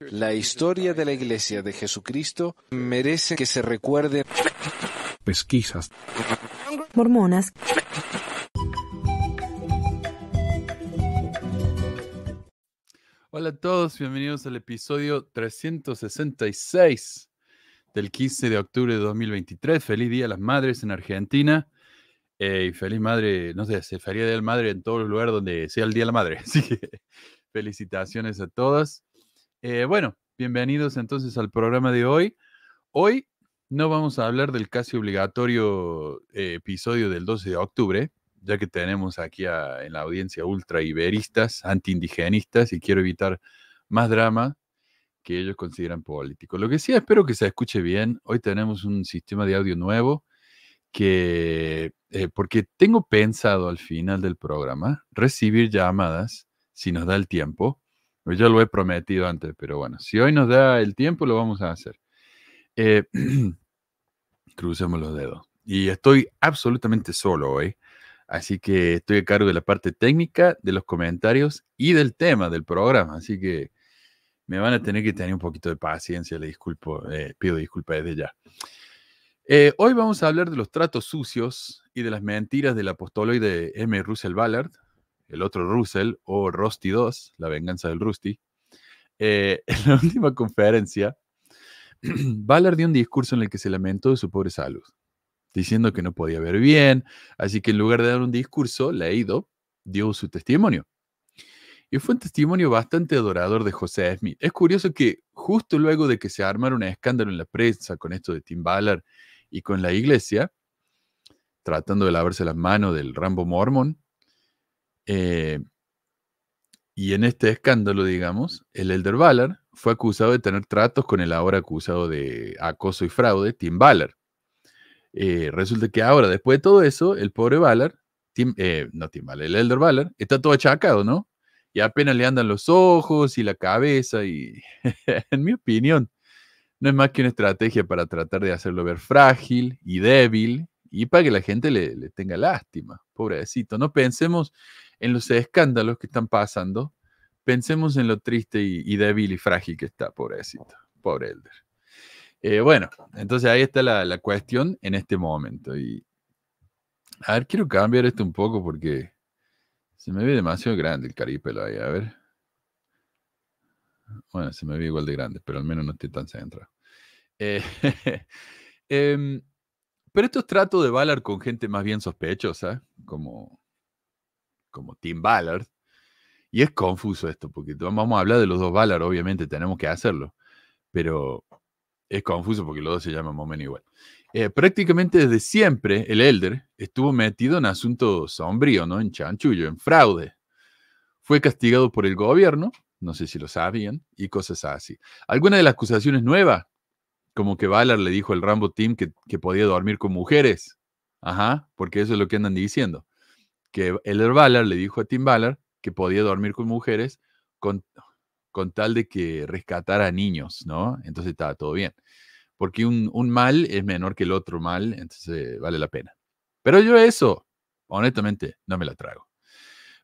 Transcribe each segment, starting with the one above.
La historia de la Iglesia de Jesucristo merece que se recuerde. Pesquisas. Mormonas. Hola a todos, bienvenidos al episodio 366 del 15 de octubre de 2023. Feliz Día a las Madres en Argentina. y feliz madre, no sé, se feliz Día de la Madre en todos los lugares donde sea el Día de la Madre. Así que felicitaciones a todas. Eh, bueno, bienvenidos entonces al programa de hoy. Hoy no vamos a hablar del casi obligatorio eh, episodio del 12 de octubre, ya que tenemos aquí en la audiencia ultra iberistas, antiindigenistas, y quiero evitar más drama que ellos consideran político. Lo que sí, espero que se escuche bien. Hoy tenemos un sistema de audio nuevo que, eh, porque tengo pensado al final del programa recibir llamadas, si nos da el tiempo, pues, yo lo he prometido antes, pero bueno, si hoy nos da el tiempo, lo vamos a hacer. Eh, los dedos. Y estoy absolutamente solo hoy, así que estoy a cargo de la parte técnica, de los comentarios y del tema del programa. Así que me van a tener que tener un poquito de paciencia, le disculpo, eh, pido disculpas desde ya. Eh, hoy vamos a hablar de los tratos sucios y de las mentiras del de M. Russell Ballard, el otro Russell o Rusty 2, la venganza del Rusty, eh, en la última conferencia, Ballard dio un discurso en el que se lamentó de su pobre salud, diciendo que no podía ver bien, así que en lugar de dar un discurso leído, dio su testimonio. Y fue un testimonio bastante adorador de José Smith. Es curioso que justo luego de que se armaron un escándalo en la prensa con esto de Tim Ballard y con la iglesia, tratando de lavarse las manos del Rambo Mormon, eh, y en este escándalo, digamos, el Elder Ballard fue acusado de tener tratos con el ahora acusado de acoso y fraude, Tim Ballard. Eh, resulta que ahora, después de todo eso, el pobre Ballard, eh, no Tim Ballard, el Elder Ballard, está todo achacado, ¿no? Y apenas le andan los ojos y la cabeza y, en mi opinión, no es más que una estrategia para tratar de hacerlo ver frágil y débil y para que la gente le tenga lástima, pobrecito. No pensemos en los escándalos que están pasando, pensemos en lo triste y, débil y frágil que está, pobrecito, pobre Elder. Eh, bueno, entonces ahí está la, cuestión en este momento. Y, a ver, quiero cambiar esto un poco porque se me ve demasiado grande el caripelo ahí. A ver. Bueno, se me ve igual de grande, pero al menos no estoy tan centrado. Eh, em, pero esto es trato de Valar con gente más bien sospechosa, como como Tim Ballard. Y es confuso esto, porque vamos a hablar de los dos Ballard, obviamente tenemos que hacerlo, pero es confuso porque los dos se llaman Momen igual. Eh, prácticamente desde siempre el Elder estuvo metido en asuntos sombríos, ¿no? En chanchullo, en fraude. Fue castigado por el gobierno, no sé si lo sabían, y cosas así. alguna de las acusaciones nuevas, como que Ballard le dijo al Rambo Team que, que podía dormir con mujeres. Ajá, porque eso es lo que andan diciendo que Elder Ballard le dijo a Tim Ballard que podía dormir con mujeres con, tal de que rescatara niños, ¿no? Entonces estaba todo bien. Porque un, un, mal es menor que el otro mal, entonces vale la pena. Pero yo eso, honestamente, no me la trago.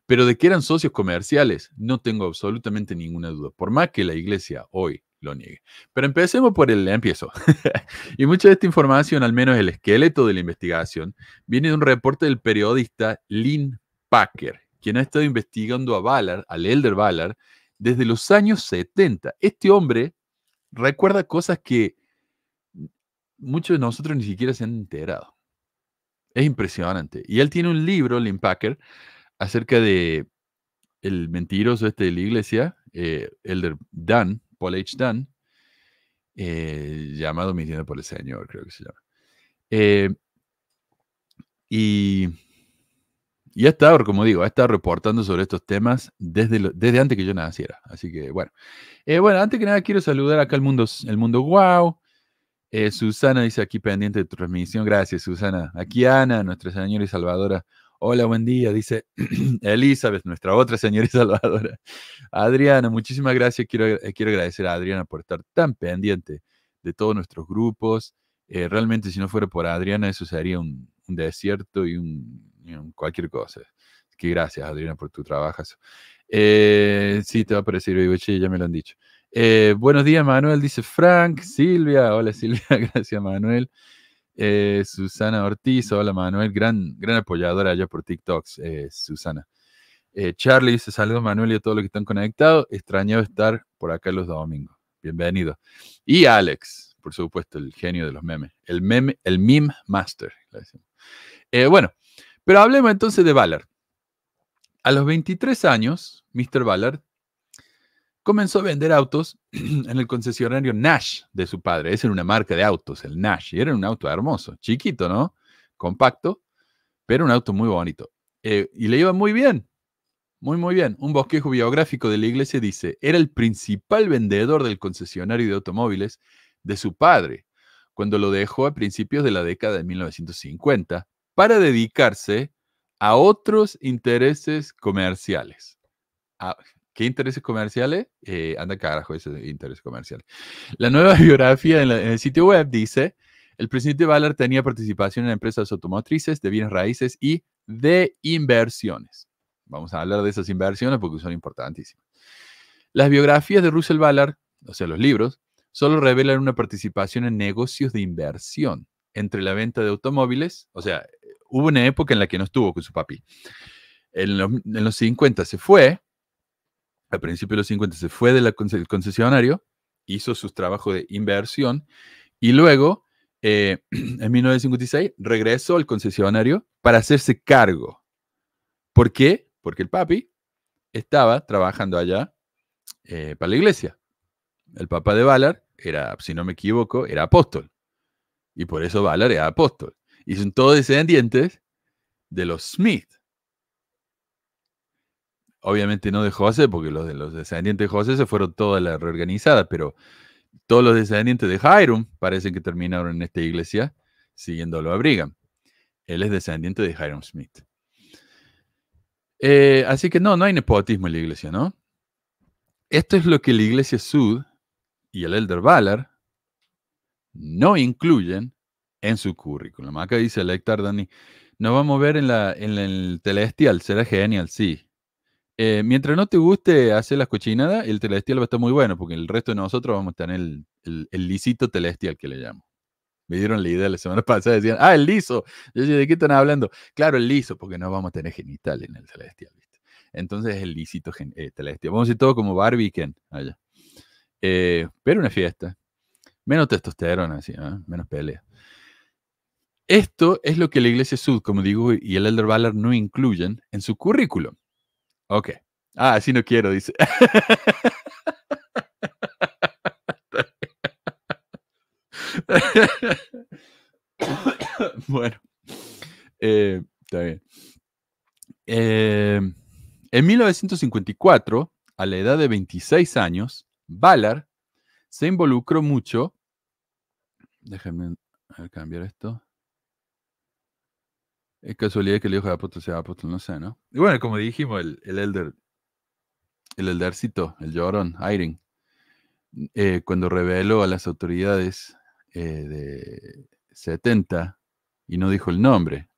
Pero de que eran socios comerciales, no tengo absolutamente ninguna duda. Por más que la iglesia hoy lo niegue. Pero empecemos por el empiezo. y mucha de esta información, al menos el esqueleto de la investigación, viene de un reporte del periodista Lynn Packer, quien ha estado investigando a Ballard, al Elder Ballard, desde los años 70. Este hombre recuerda cosas que muchos de nosotros ni siquiera se han enterado. Es impresionante. Y él tiene un libro, Lynn Packer, acerca de el mentiroso este de la iglesia, eh, Elder Dan, Paul H. Dunn, eh, llamado tienda por el Señor, creo que se llama. Eh, y, ha estado, como digo, ha estado reportando sobre estos temas desde, desde antes que yo naciera. Así que, bueno. Eh, bueno, antes que nada quiero saludar acá el mundo, el mundo wow. Eh, Susana dice aquí pendiente de transmisión. Gracias, Susana. Aquí Ana, nuestra señora y salvadora Hola, buen día, dice Elizabeth, nuestra otra señora salvadora. Adriana, muchísimas gracias. Quiero, eh, quiero agradecer a Adriana por estar tan pendiente de todos nuestros grupos. Eh, realmente, si no fuera por Adriana, eso sería un, desierto y un, cualquier cosa. que gracias, Adriana, por tu trabajo. Eh, sí, te va a parecer, ya me lo han dicho. buenos días, Manuel, dice Frank, Silvia. Hola, Silvia, gracias, Manuel. Eh, Susana Ortiz, hola Manuel, gran, gran apoyadora allá por TikToks, eh, Susana. Eh, Charlie dice saludos Manuel y a todos los que están conectados. Extrañado estar por acá los domingos. Bienvenido. Y Alex, por supuesto, el genio de los memes. El meme, el meme master. bueno, pero hablemos entonces de Ballard. A los 23 años, Mr. Ballard comenzó a vender autos en el concesionario Nash de su padre. Esa era una marca de autos, el Nash. Y era un auto hermoso, chiquito, ¿no? Compacto, pero un auto muy bonito. Eh, y le iba muy bien, muy, muy bien. Un bosquejo biográfico de la iglesia dice, era el principal vendedor del concesionario de automóviles de su padre, cuando lo dejó a principios de la década de 1950 para dedicarse a otros intereses comerciales. A, ah, ¿Qué intereses comerciales? Eh, anda carajo esos intereses comerciales. La nueva biografía en, el sitio web dice, el presidente Ballard tenía participación en empresas automotrices, de bienes raíces y de inversiones. Vamos a hablar de esas inversiones porque son importantísimas. Las biografías de Russell Ballard, o sea, los libros, solo revelan una participación en negocios de inversión entre la venta de automóviles, o sea, hubo una época en la que no estuvo con su papi. En, en los 50 se fue, al principio de los 50 se fue del concesionario, hizo su trabajo de inversión y luego, eh, en 1956, regresó al concesionario para hacerse cargo. ¿Por qué? Porque el papi estaba trabajando allá eh, para la iglesia. El papa de Ballard era, si no me equivoco, era apóstol. Y por eso Ballard era apóstol. Y son todos descendientes de los Smith obviamente no de José, porque los de los descendientes de José se fueron toda la reorganizada pero todos los descendientes de Hiram parecen que terminaron en esta iglesia siguiendo a Brigham. Él es descendiente de Hiram Smith. Eh, así que no, no hay nepotismo en la iglesia, ¿no? Esto es lo que la iglesia Sud y el Elder Ballard no incluyen en su currículum. Acá dice el Dani, nos vamos a ver en, la, en el telestial, será genial, sí. Eh, mientras no te guste hacer las cochinadas, el telestial va a estar muy bueno, porque el resto de nosotros vamos a tener el, el, el lisito telestial que le llamo. Me dieron la idea la semana pasada, decían, ah, el liso. Yo decía, ¿de qué están hablando? Claro, el liso, porque no vamos a tener genital en el telestial. ¿viste? Entonces el lisito eh, Vamos a ir todo como Barbie Ken allá. Eh, pero una fiesta. Menos testosterona, así, ¿ah? menos pelea. Esto es lo que la Iglesia Sud, como digo, y el Elder Ballard no incluyen en su currículum. Ok. Ah, así no quiero, dice. bueno, eh, está bien. Em, en 1954, a la edad de 26 años, Ballard se involucró mucho. Déjenme cambiar esto. Es casualidad que el hijo de apóstol sea apóstol, no sé, ¿no? Y bueno, como dijimos, el, el elder, el eldercito, el llorón, Irene, eh, cuando reveló a las autoridades eh, de 70 y no dijo el nombre,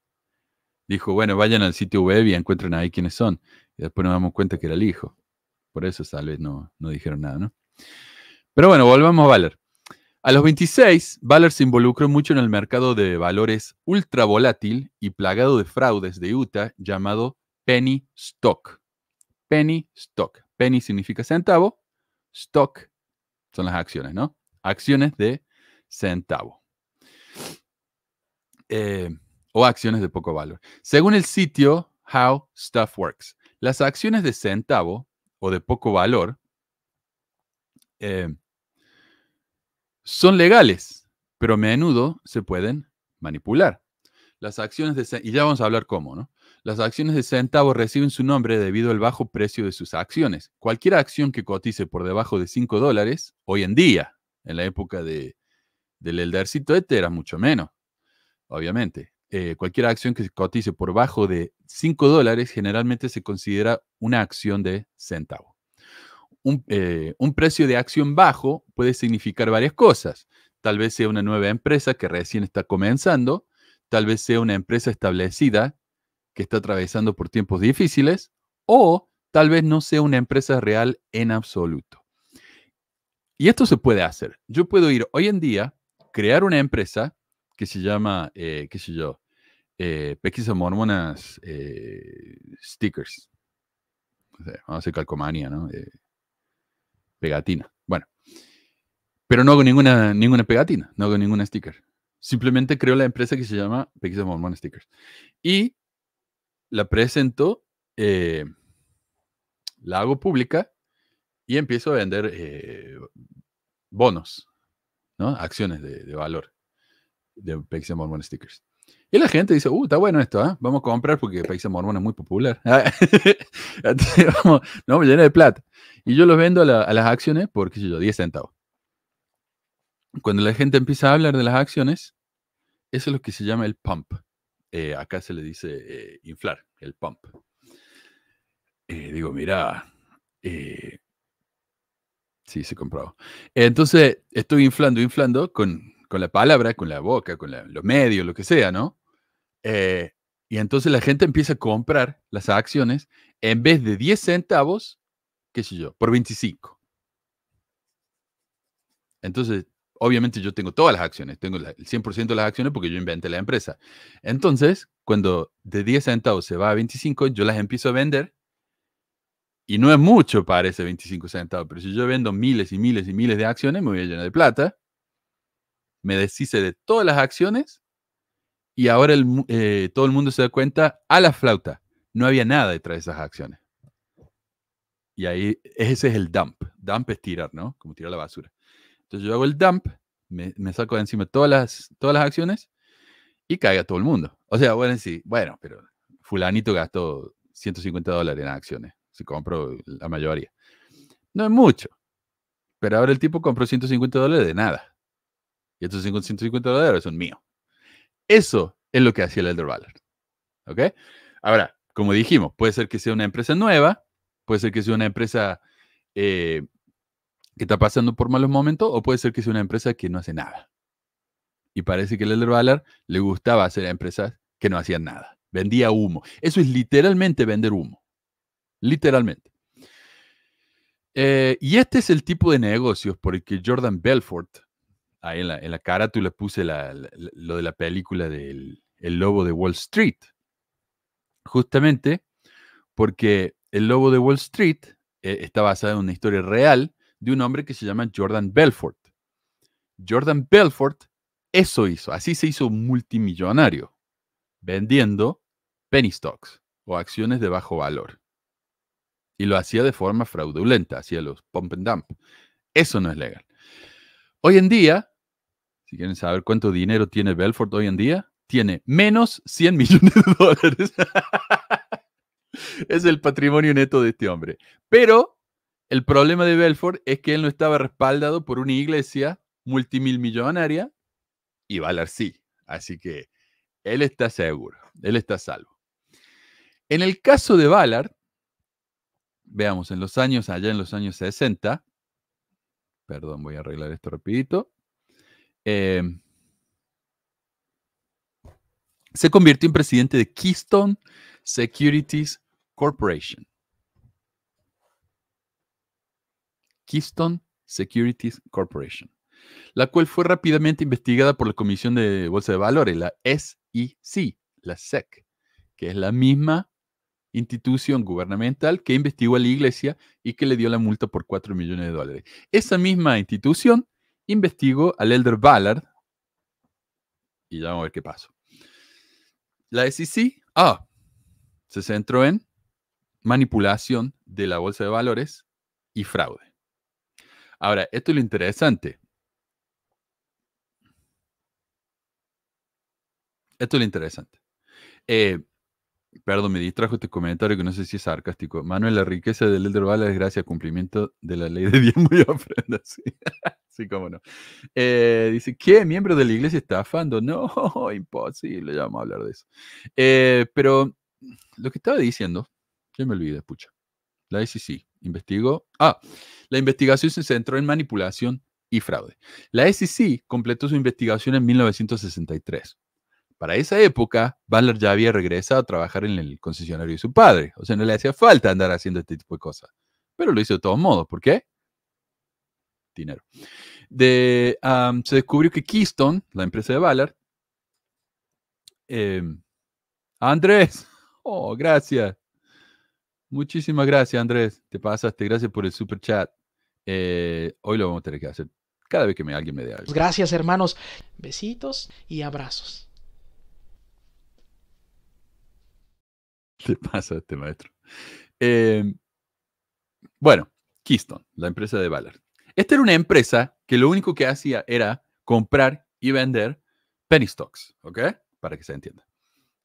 dijo, bueno, vayan al sitio web y encuentren ahí quiénes son. Y después nos damos cuenta que era el hijo. Por eso tal vez no, no dijeron nada, ¿no? Pero bueno, volvamos a Valer. A los 26, Baller se involucró mucho en el mercado de valores ultra volátil y plagado de fraudes de Utah llamado penny stock. Penny stock. Penny significa centavo, stock son las acciones, ¿no? Acciones de centavo. Eh, o acciones de poco valor. Según el sitio How Stuff Works, las acciones de centavo o de poco valor eh, son legales, pero a menudo se pueden manipular. Las acciones de y ya vamos a hablar cómo, ¿no? Las acciones de centavos reciben su nombre debido al bajo precio de sus acciones. Cualquier acción que cotice por debajo de 5 dólares, hoy en día, en la época de, del eldercito ETE, era mucho menos, obviamente. Eh, cualquier acción que cotice por bajo de 5 dólares generalmente se considera una acción de centavo. Eh, un, precio de acción bajo puede significar varias cosas. Tal vez sea una nueva empresa que recién está comenzando, tal vez sea una empresa establecida que está atravesando por tiempos difíciles, o tal vez no sea una empresa real en absoluto. Y esto se puede hacer. Yo puedo ir hoy en día, crear una empresa que se llama, eh, qué sé yo, eh, Mormonas eh, Stickers. vamos a hacer calcomania, ¿no? pegatina. Bueno, pero no hago ninguna, ninguna pegatina, no hago ninguna sticker. Simplemente creo la empresa que se llama Pixel Mormon Stickers. Y la presento, eh, la hago pública y empiezo a vender eh, bonos, ¿no? acciones de, valor de Pixel Mormon Stickers. Y la gente dice, uh, está bueno esto, ¿eh? vamos a comprar porque de Mormona es muy popular. no me llena de plata. Y yo los vendo a, las acciones por, qué sé yo, 10 centavos. Cuando la gente empieza a hablar de las acciones, eso es lo que se llama el pump. Eh, acá se le dice eh, inflar, el pump. Eh, digo, mira, sí, se compró. Entonces, estoy inflando, inflando con, la palabra, con la boca, con los medios, lo que sea, ¿no? Eh, y entonces la gente empieza a comprar las acciones en vez de 10 centavos, qué sé yo, por 25. Entonces, obviamente yo tengo todas las acciones, tengo el 100% de las acciones porque yo inventé la empresa. Entonces, cuando de 10 centavos se va a 25, yo las empiezo a vender. Y no es mucho para ese 25 centavos, pero si yo vendo miles y miles y miles de acciones, me voy a llenar de plata. Me deshice de todas las acciones y ahora eh, todo el mundo se da cuenta a la flauta. No había nada detrás de esas acciones. Y ahí ese es el dump. Dump es tirar, ¿no? Como tirar la basura. Entonces yo hago el dump, me, saco de encima todas las, todas las acciones y a todo el mundo. O sea, bueno, sí, bueno, pero fulanito gastó 150 dólares en acciones. Se compró la mayoría. No es mucho. Pero ahora el tipo compró 150 dólares de nada. Y estos 150 dólares son míos. Eso es lo que hacía el Elder Valor. ¿Ok? Ahora, como dijimos, puede ser que sea una empresa nueva, puede ser que sea una empresa eh, que está pasando por malos momentos, o puede ser que sea una empresa que no hace nada. Y parece que el Elder Valor le gustaba hacer empresas que no hacían nada. Vendía humo. Eso es literalmente vender humo. Literalmente. Eh, y este es el tipo de negocios por el que Jordan Belfort ahí en la, cara tú le puse lo de la película del el Lobo de Wall Street. Justamente porque el Lobo de Wall Street eh, está basado en una historia real de un hombre que se llama Jordan Belfort. Jordan Belfort eso hizo, así se hizo multimillonario, vendiendo penny stocks o acciones de bajo valor. Y lo hacía de forma fraudulenta, hacía los pump and dump. Eso no es legal. Hoy en día, si quieren saber cuánto dinero tiene Belfort hoy en día, tiene menos 100 millones de dólares. es el patrimonio neto de este hombre. Pero el problema de Belfort es que él no estaba respaldado por una iglesia multimillonaria y Valar sí. Así que él está seguro, él está salvo. En el caso de Ballard, veamos, en los años, allá en los años 60, Perdón, voy a arreglar esto rapidito. Em, se convirtió en presidente de Keystone Securities Corporation. Keystone Securities Corporation, la cual fue rápidamente investigada por la Comisión de Bolsa de Valores, la SEC, la SEC, que es la misma institución gubernamental que investigó a la iglesia y que le dio la multa por 4 millones de dólares. Esa misma institución investigó al elder Ballard y ya vamos a ver qué pasó. La SEC, se centró en manipulación de la bolsa de valores y fraude. Ahora, esto es lo interesante. Esto es lo interesante. Eh, Perdón, me distrajo este comentario que no sé si es sarcástico. Manuel, la riqueza del Elder Bala es gracias cumplimiento de la ley de Dios. Muy ofrenda. Sí, cómo no. Eh, dice, ¿qué? ¿Miembro de la iglesia estafando? No, imposible, ya vamos a hablar de eso. Eh, pero lo que estaba diciendo, ya me olvidé, pucha. La SEC investigó. Ah, la investigación se centró en manipulación y fraude. La SEC completó su investigación en 1963 para esa época, Ballard ya había regresado a trabajar en el concesionario de su padre. O sea, no le hacía falta andar haciendo este tipo de cosas. Pero lo hizo de todos modos. ¿Por qué? Dinero. se descubrió que Keystone, la empresa de Ballard, em, Andrés, oh, gracias. Muchísimas gracias, Andrés. Te pasaste. Gracias por el super chat. Eh, hoy lo vamos a tener que hacer cada vez que alguien me dé algo. Gracias, hermanos. Besitos y abrazos. Le pasa este maestro. Em, bueno, Keystone, la empresa de Ballard. Esta era una empresa que lo único que hacía era comprar y vender penny stocks, ¿ok? Para que se entienda.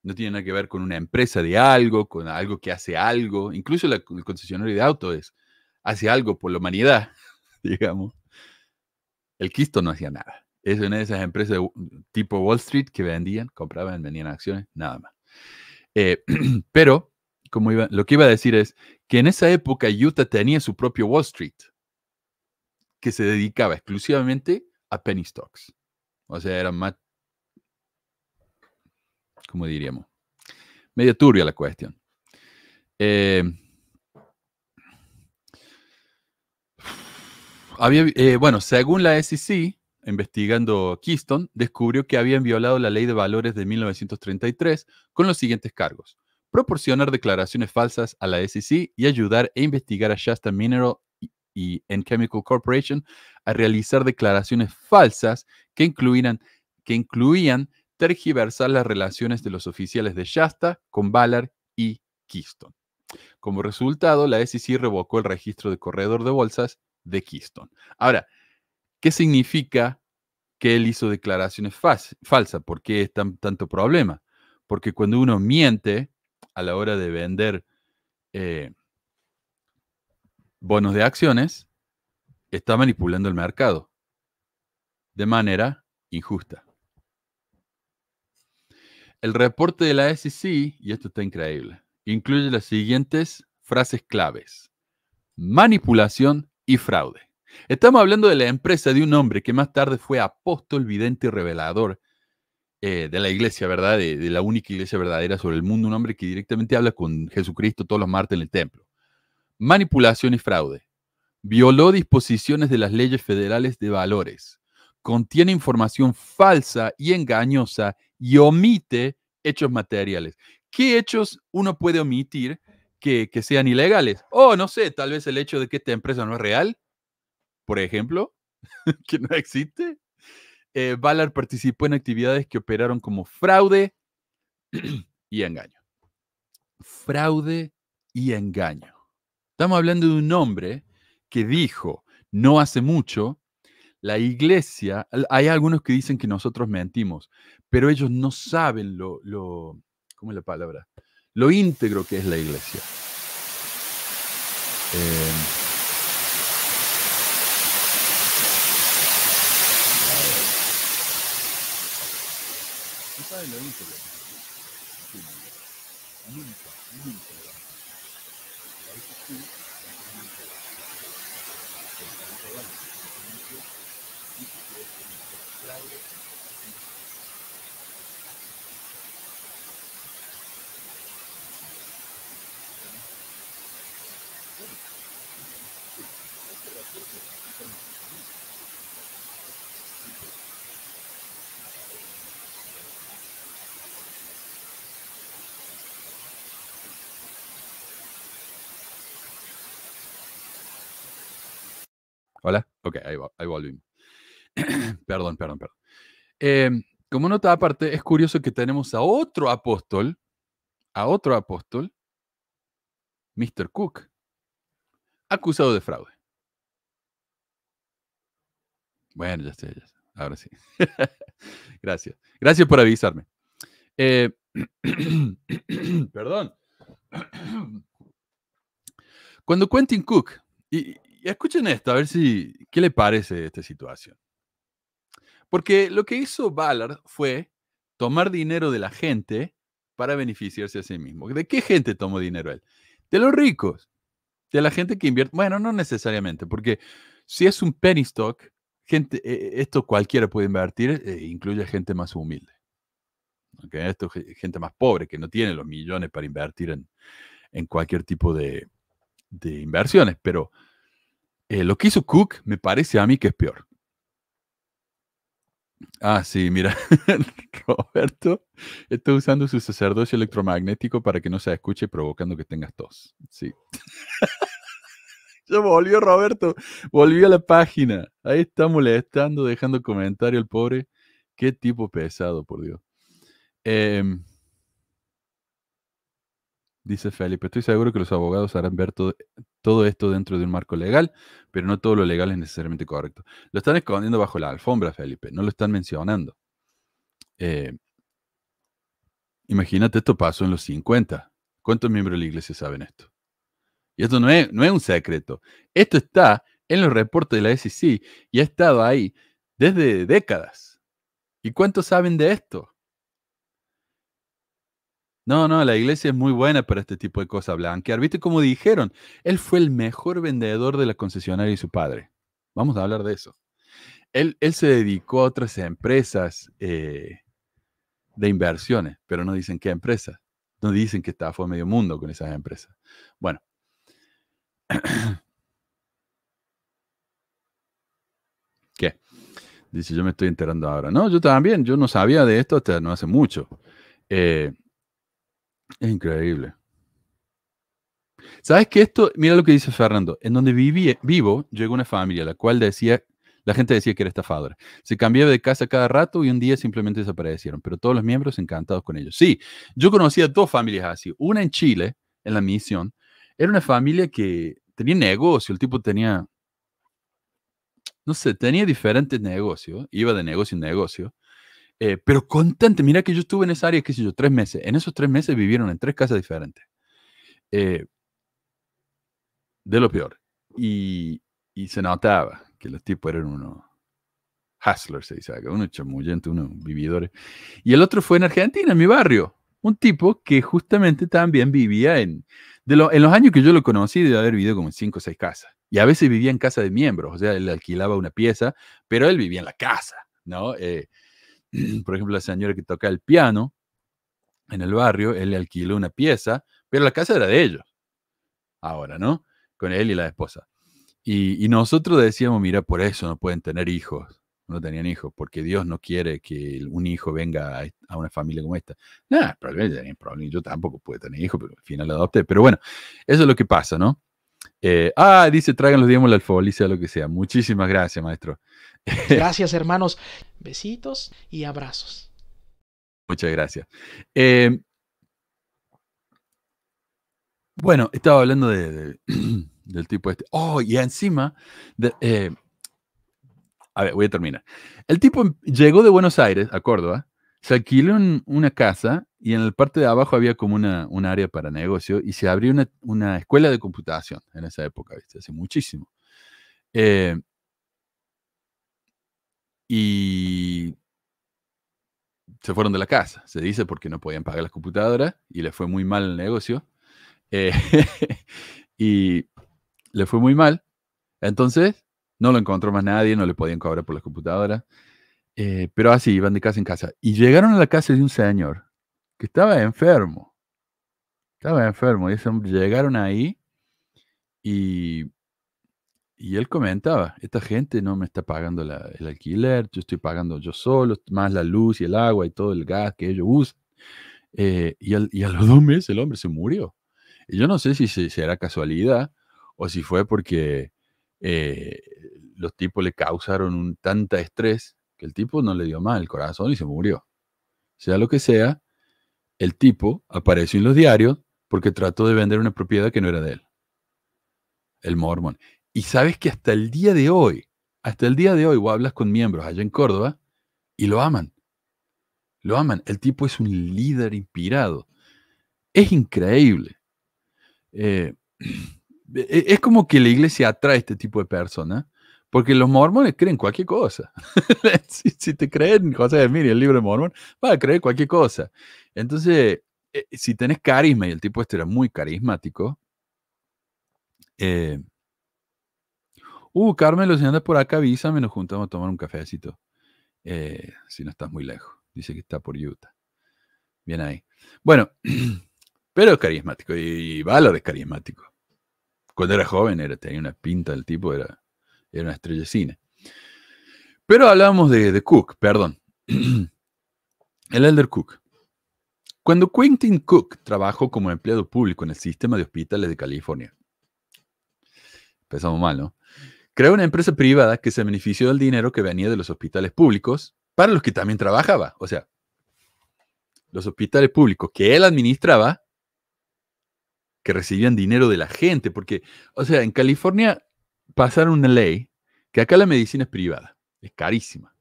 No tiene nada que ver con una empresa de algo, con algo que hace algo. Incluso el concesionario de autos hace algo por la humanidad, digamos. El Keystone no hacía nada. Es una de esas empresas tipo Wall Street que vendían, compraban, vendían acciones, nada más. Eh, pero, como lo que iba a decir es que en esa época Utah tenía su propio Wall Street, que se dedicaba exclusivamente a penny stocks. O sea, era más, como diríamos, medio turbia la cuestión. Eh, eh, bueno, según la SEC, investigando Keystone, descubrió que habían violado la ley de valores de 1933 con los siguientes cargos. Proporcionar declaraciones falsas a la SEC y ayudar e investigar a Shasta Mineral y en Chemical Corporation a realizar declaraciones falsas que incluían, que tergiversar las relaciones de los oficiales de Shasta con Ballard y Keystone. Como resultado, la SEC revocó el registro de corredor de bolsas de Keystone. Ahora, ¿Qué significa que él hizo declaraciones falsas? ¿Por qué es tanto problema? Porque cuando uno miente a la hora de vender eh, bonos de acciones, está manipulando el mercado de manera injusta. El reporte de la SEC, y esto está increíble, incluye las siguientes frases claves. Manipulación y fraude. Estamos hablando de la empresa de un hombre que más tarde fue apóstol, vidente y revelador eh, de la iglesia, ¿verdad? De, la única iglesia verdadera sobre el mundo, un hombre que directamente habla con Jesucristo todos los martes en el templo. Manipulación y fraude. Violó disposiciones de las leyes federales de valores. Contiene información falsa y engañosa y omite hechos materiales. ¿Qué hechos uno puede omitir que, que sean ilegales? Oh, no sé, tal vez el hecho de que esta empresa no es real por ejemplo, que no existe. Eh, participó en actividades que operaron como fraude y engaño. Fraude y engaño. Estamos hablando de un hombre que dijo no hace mucho, la iglesia, hay algunos que dicen que nosotros mentimos, pero ellos no saben lo, lo ¿cómo es la palabra? Lo íntegro que es la iglesia. Eh, no en la de Nunca, Ok, ahí, va, volvimos. perdón, perdón, perdón. Em, como nota aparte, es curioso que tenemos a otro apóstol, a otro apóstol, Mr. Cook, acusado de fraude. Bueno, ya sé, ya sé. Ahora sí. Gracias. Gracias por avisarme. Eh, perdón. Cuando Quentin Cook, y, y escuchen esto, a ver si, ¿qué le parece esta situación? Porque lo que hizo Ballard fue tomar dinero de la gente para beneficiarse a sí mismo. ¿De qué gente tomó dinero él? De los ricos, de la gente que invierte. Bueno, no necesariamente, porque si es un penny stock, gente, e, e, esto cualquiera puede invertir, e, incluye gente más humilde. aunque Esto gente más pobre que no tiene los millones para invertir en, cualquier tipo de, de inversiones, pero eh, lo que hizo Cook me parece a mí que es peor. Ah, sí, mira, Roberto está usando su sacerdocio electromagnético para que no se escuche, provocando que tengas tos. Sí. ya volvió Roberto, volvió a la página. Ahí está molestando, dejando comentario el pobre. Qué tipo pesado, por Dios. Eh, Dice Felipe, estoy seguro que los abogados harán ver todo, esto dentro de un marco legal, pero no todo lo legal es necesariamente correcto. Lo están escondiendo bajo la alfombra, Felipe, no lo están mencionando. Eh, imagínate, esto pasó en los 50. ¿Cuántos miembros de la iglesia saben esto? Y esto no es, no es un secreto. Esto está en los reportes de la SEC y ha estado ahí desde décadas. ¿Y cuántos saben de esto? No, no, la iglesia es muy buena para este tipo de cosas, blanquear. ¿Viste Como dijeron? Él fue el mejor vendedor de la concesionaria y su padre. Vamos a hablar de eso. Él, él se dedicó a otras empresas eh, de inversiones, pero no dicen qué empresas. No dicen que estaba fue medio mundo con esas empresas. Bueno. ¿Qué? Dice, yo me estoy enterando ahora. No, yo también, yo no sabía de esto hasta no hace mucho. Eh, es increíble. ¿Sabes que esto? Mira lo que dice Fernando. En donde viví, vivo, llegó una familia, la cual decía, la gente decía que era estafadora. Se cambiaba de casa cada rato y un día simplemente desaparecieron, pero todos los miembros encantados con ellos. Sí, yo conocía dos familias así. Una en Chile, en la misión, era una familia que tenía negocio, el tipo tenía, no sé, tenía diferentes negocios, iba de negocio en negocio. Eh, pero contante, mira que yo estuve en esa área, qué sé yo, tres meses. En esos tres meses vivieron en tres casas diferentes. Eh, de lo peor. Y, se notaba que los tipos eran unos hustlers, se dice unos chamuyentes unos vividores. Y el otro fue en Argentina, en mi barrio. Un tipo que justamente también vivía en. en los años que yo lo conocí, debe haber vivido como en cinco o seis casas. Y a veces vivía en casa de miembros, o sea, él alquilaba una pieza, pero él vivía en la casa, ¿no? Eh, por ejemplo, la señora que toca el piano en el barrio, él le alquiló una pieza, pero la casa era de ellos. Ahora, ¿no? Con él y la esposa. Y, nosotros decíamos, mira, por eso no pueden tener hijos. No tenían hijos, porque Dios no quiere que un hijo venga a, una familia como esta. Nada, probablemente Yo tampoco pude tener hijos, pero al final lo adopté. Pero bueno, eso es lo que pasa, ¿no? Eh, ah, dice, traigan los al la o lo que sea. Muchísimas gracias, maestro. Gracias, hermanos. Besitos y abrazos. Muchas gracias. Eh, bueno, estaba hablando de, del tipo este. Oh, y encima, eh, a ver, voy a terminar. El tipo llegó de Buenos Aires a Córdoba, se alquiló una casa y en la parte de abajo había como una, un área para negocio y se abrió una, una, escuela de computación en esa época, ¿viste? Hace muchísimo. Eh, y se fueron de la casa, se dice, porque no podían pagar las computadoras y le fue muy mal el negocio. Eh, y le fue muy mal. Entonces, no lo encontró más nadie, no le podían cobrar por las computadoras. Eh, pero así, iban de casa en casa. Y llegaron a la casa de un señor que estaba enfermo. Estaba enfermo. Y llegaron ahí y y él comentaba, esta gente no me está pagando el alquiler, yo estoy pagando yo solo, más la luz y el agua y todo el gas que ellos usan. Eh, y, a los dos meses el hombre se murió. yo no sé si, era casualidad o si fue porque eh, los tipos le causaron un tanta estrés que el tipo no le dio mal el corazón y se murió. Sea lo que sea, el tipo apareció en los diarios porque trató de vender una propiedad que no era de él el mormón. Y sabes que hasta el día de hoy, hasta el día de hoy, vos hablas con miembros allá en Córdoba y lo aman. Lo aman. El tipo es un líder inspirado. Es increíble. Eh, e-, es como que la iglesia atrae a este tipo de personas, porque los mormones creen cualquier cosa. si, te creen José de Miri, el libro de Mormón, va a creer cualquier cosa. Entonces, eh, si tenés carisma, y el tipo este era muy carismático, eh, Uh, Carmelo, si andas por acá, avísame, nos juntamos a tomar un cafecito. Eh, si no estás muy lejos. Dice que está por Utah. Bien ahí. Bueno, pero es carismático. Y Valor es carismático. Cuando era joven era, tenía una pinta del tipo, era, una estrella de cine. Pero hablábamos de, de Cook, perdón. El Elder Cook. Cuando Quentin Cook trabajó como empleado público en el sistema de hospitales de California, empezamos mal, ¿no? Creó una empresa privada que se benefició del dinero que venía de los hospitales públicos para los que también trabajaba. O sea, los hospitales públicos que él administraba, que recibían dinero de la gente, porque, o sea, en California pasaron una ley que acá la medicina es privada, es carísima.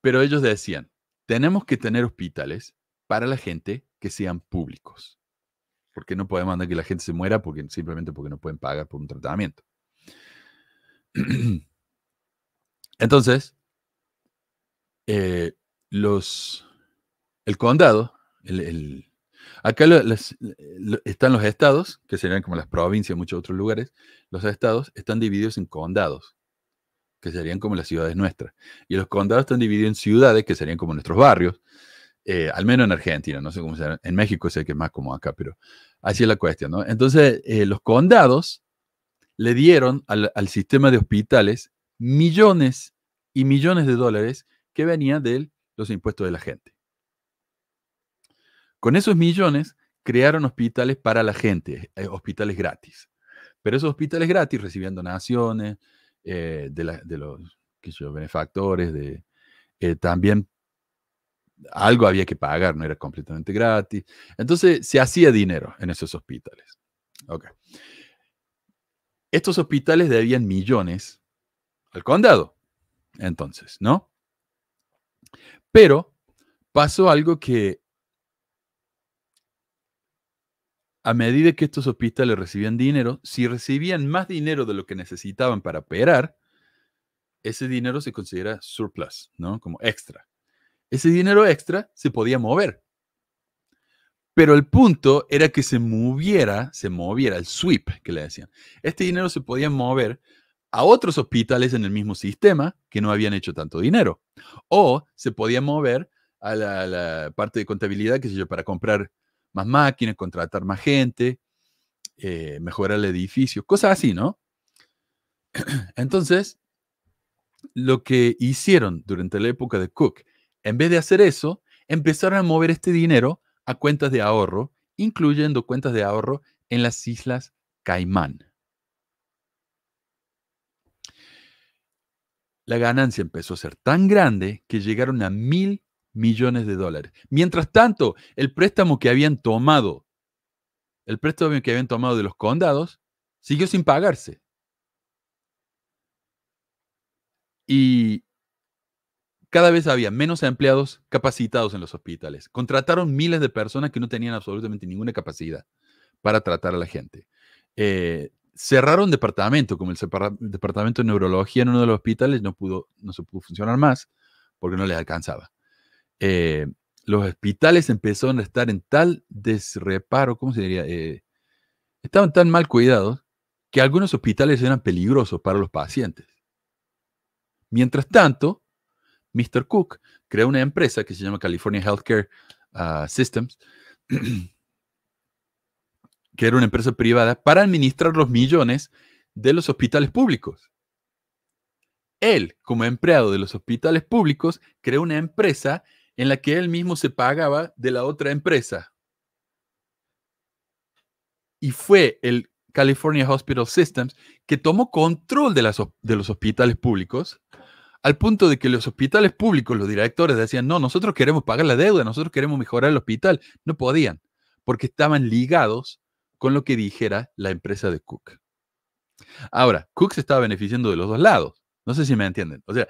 Pero ellos decían, tenemos que tener hospitales para la gente que sean públicos, porque no podemos mandar que la gente se muera porque, simplemente porque no pueden pagar por un tratamiento. Entonces, eh, los, el condado, el, acá están los estados, que serían como las provincias, muchos otros lugares, los estados están divididos en condados, que serían como las ciudades nuestras. Y los condados están divididos en ciudades, que serían como nuestros barrios, eh, al menos en Argentina, no sé cómo sea en México sé que es más como acá, pero así es la cuestión, ¿no? Entonces, eh, los condados le dieron al, sistema de hospitales millones y millones de dólares que venían de los impuestos de la gente. Con esos millones crearon hospitales para la gente, eh, hospitales gratis. Pero esos hospitales gratis recibían donaciones eh, de, los benefactores, eh, también algo había que pagar, no era completamente gratis. Entonces se hacía dinero en esos hospitales. Okay. Estos hospitales debían millones al condado, entonces, ¿no? Pero pasó algo que a medida que estos hospitales recibían dinero, si recibían más dinero de lo que necesitaban para operar, ese dinero se considera surplus, ¿no? Como extra. Ese dinero extra se podía mover pero el punto era que se moviera, se moviera el sweep que le decían. Este dinero se podía mover a otros hospitales en el mismo sistema que no habían hecho tanto dinero. O se podía mover a la, parte de contabilidad, qué sé yo, para comprar más máquinas, contratar más gente, eh, mejorar el edificio, cosas así, ¿no? Entonces, lo que hicieron durante la época de Cook, en vez de hacer eso, empezaron a mover este dinero cuentas de ahorro, incluyendo cuentas de ahorro en las Islas Caimán. La ganancia empezó a ser tan grande que llegaron a mil millones de dólares. Mientras tanto, el préstamo que habían tomado, el préstamo que habían tomado de los condados, siguió sin pagarse. Y cada vez había menos empleados capacitados en los hospitales. Contrataron miles de personas que no tenían absolutamente ninguna capacidad para tratar a la gente. Eh, cerraron departamentos, como el departamento de neurología en uno de los hospitales no, pudo, no se pudo funcionar más porque no les alcanzaba. Eh, los hospitales empezaron a estar en tal desreparo, ¿cómo se diría? Eh, estaban tan mal cuidados que algunos hospitales eran peligrosos para los pacientes. Mientras tanto, Mr. Cook creó una empresa que se llama California Healthcare ah, Systems, que era una empresa privada, para administrar los millones de los hospitales públicos. Él, como empleado de los hospitales públicos, creó una empresa en la que él mismo se pagaba de la otra empresa. Y fue el California Hospital Systems que tomó control de los hospitales públicos al punto de que los hospitales públicos, los directores decían, no, nosotros queremos pagar la deuda, nosotros queremos mejorar el hospital. No podían, porque estaban ligados con lo que dijera la empresa de Cook. Ahora, Cook se estaba beneficiando de los dos lados. No sé si me entienden. O sea,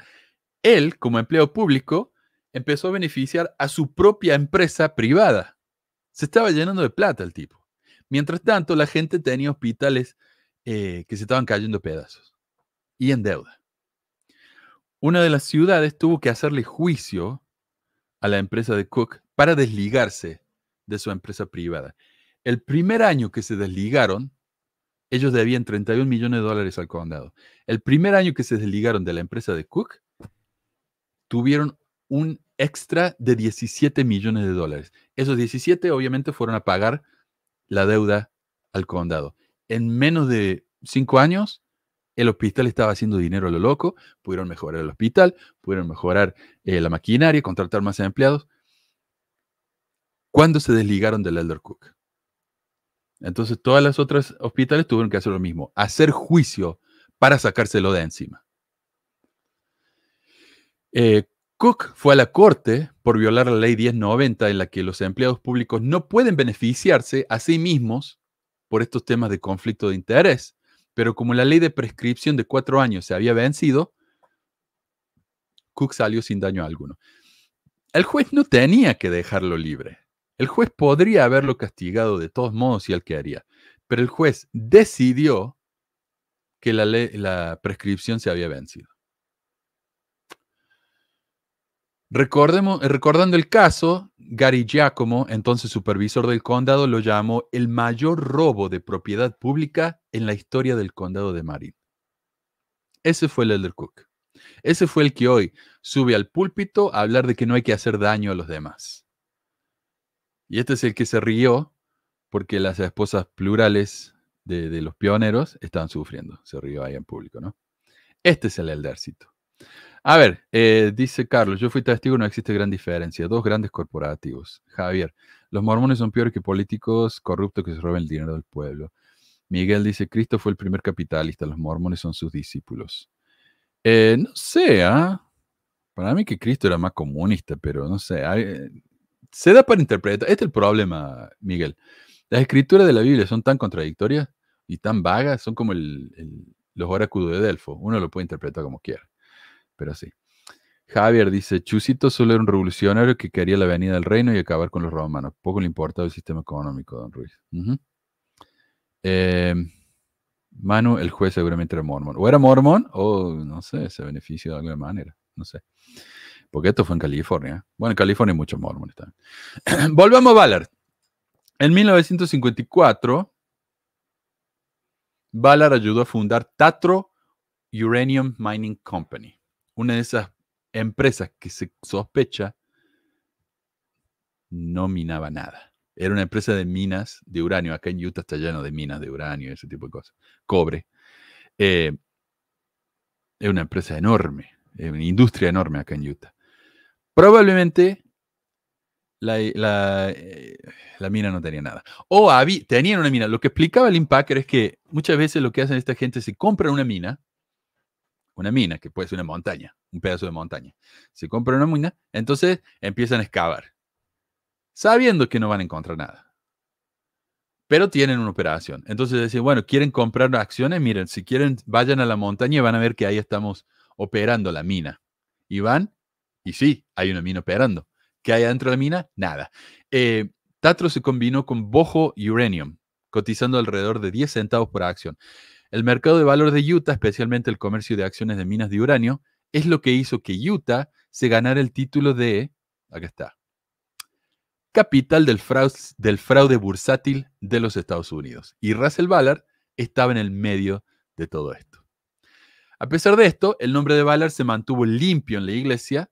él, como empleado público, empezó a beneficiar a su propia empresa privada. Se estaba llenando de plata el tipo. Mientras tanto, la gente tenía hospitales eh, que se estaban cayendo pedazos y en deuda. Una de las ciudades tuvo que hacerle juicio a la empresa de Cook para desligarse de su empresa privada. El primer año que se desligaron, ellos debían 31 millones de dólares al condado. El primer año que se desligaron de la empresa de Cook, tuvieron un extra de 17 millones de dólares. Esos 17 obviamente fueron a pagar la deuda al condado. En menos de cinco años, el hospital estaba haciendo dinero a lo loco, pudieron mejorar el hospital, pudieron mejorar eh, la maquinaria, contratar más empleados. ¿Cuándo se desligaron del Elder Cook? Entonces todas las otras hospitales tuvieron que hacer lo mismo, hacer juicio para sacárselo de encima. Eh, Cook fue a la corte por violar la ley 1090 en la que los empleados públicos no pueden beneficiarse a sí mismos por estos temas de conflicto de interés, pero como la ley de prescripción de cuatro años se había vencido, Cook salió sin daño alguno. El juez no tenía que dejarlo libre. El juez podría haberlo castigado de todos modos si él quería, pero el juez decidió que la, la prescripción se había vencido. Recordemos, eh, recordando el caso, Gary Giacomo, entonces supervisor del condado, lo llamó el mayor robo de propiedad pública en la historia del condado de Marin. Ese fue el Elder Cook. Ese fue el que hoy sube al púlpito a hablar de que no hay que hacer daño a los demás. Y este es el que se rió porque las esposas plurales de, los pioneros están sufriendo. Se rió ahí en público, ¿no? Este es el eldercito. A ver, eh, dice Carlos, yo fui testigo, no existe gran diferencia. Dos grandes corporativos. Javier, los mormones son peores que políticos corruptos que se roben el dinero del pueblo. Miguel dice, Cristo fue el primer capitalista, los mormones son sus discípulos. Eh, no sé, ¿ah? para mí que Cristo era más comunista, pero no sé, eh, se da para interpretar. Este es el problema, Miguel. Las escrituras de la Biblia son tan contradictorias y tan vagas, son como el, los oráculos de Delfo, uno lo puede interpretar como quiera pero sí. Javier dice, Chusito solo era un revolucionario que quería la venida del reino y acabar con los romanos. Poco le importa el sistema económico, don Ruiz. Eh, Manu, el juez seguramente era mormón. O era mormón o, no sé, se benefició de alguna manera. No sé. Porque esto fue en California. Bueno, en California hay muchos mormones también. Volvamos a Ballard. En 1954, Ballard ayudó a fundar Tatro Uranium Mining Company una de esas empresas que se sospecha no minaba nada. Era una empresa de minas de uranio. Acá en Utah está lleno de minas de uranio, ese tipo de cosas. Cobre. Eh, es una empresa enorme, es una industria enorme acá en Utah. Probablemente la, eh, eh, mina no tenía nada. O tenían una mina. Lo que explicaba el impacto es que muchas veces lo que hacen esta gente es se compran una mina una mina, que puede ser una montaña, un pedazo de montaña. Se compra una mina, entonces empiezan a excavar, sabiendo que no van a encontrar nada. Pero tienen una operación. Entonces dicen, bueno, quieren comprar acciones, miren, si quieren, vayan a la montaña y van a ver que ahí estamos operando la mina. Y van, y sí, hay una mina operando. ¿Qué hay adentro de la mina? Nada. Eh, Tatro se combinó con Bojo Uranium, cotizando alrededor de 10 centavos por acción. El mercado de valor de Utah, especialmente el comercio de acciones de minas de uranio, es lo que hizo que Utah se ganara el título de, acá está, capital del fraude, del fraude bursátil de los Estados Unidos. Y Russell Ballard estaba en el medio de todo esto. A pesar de esto, el nombre de Ballard se mantuvo limpio en la iglesia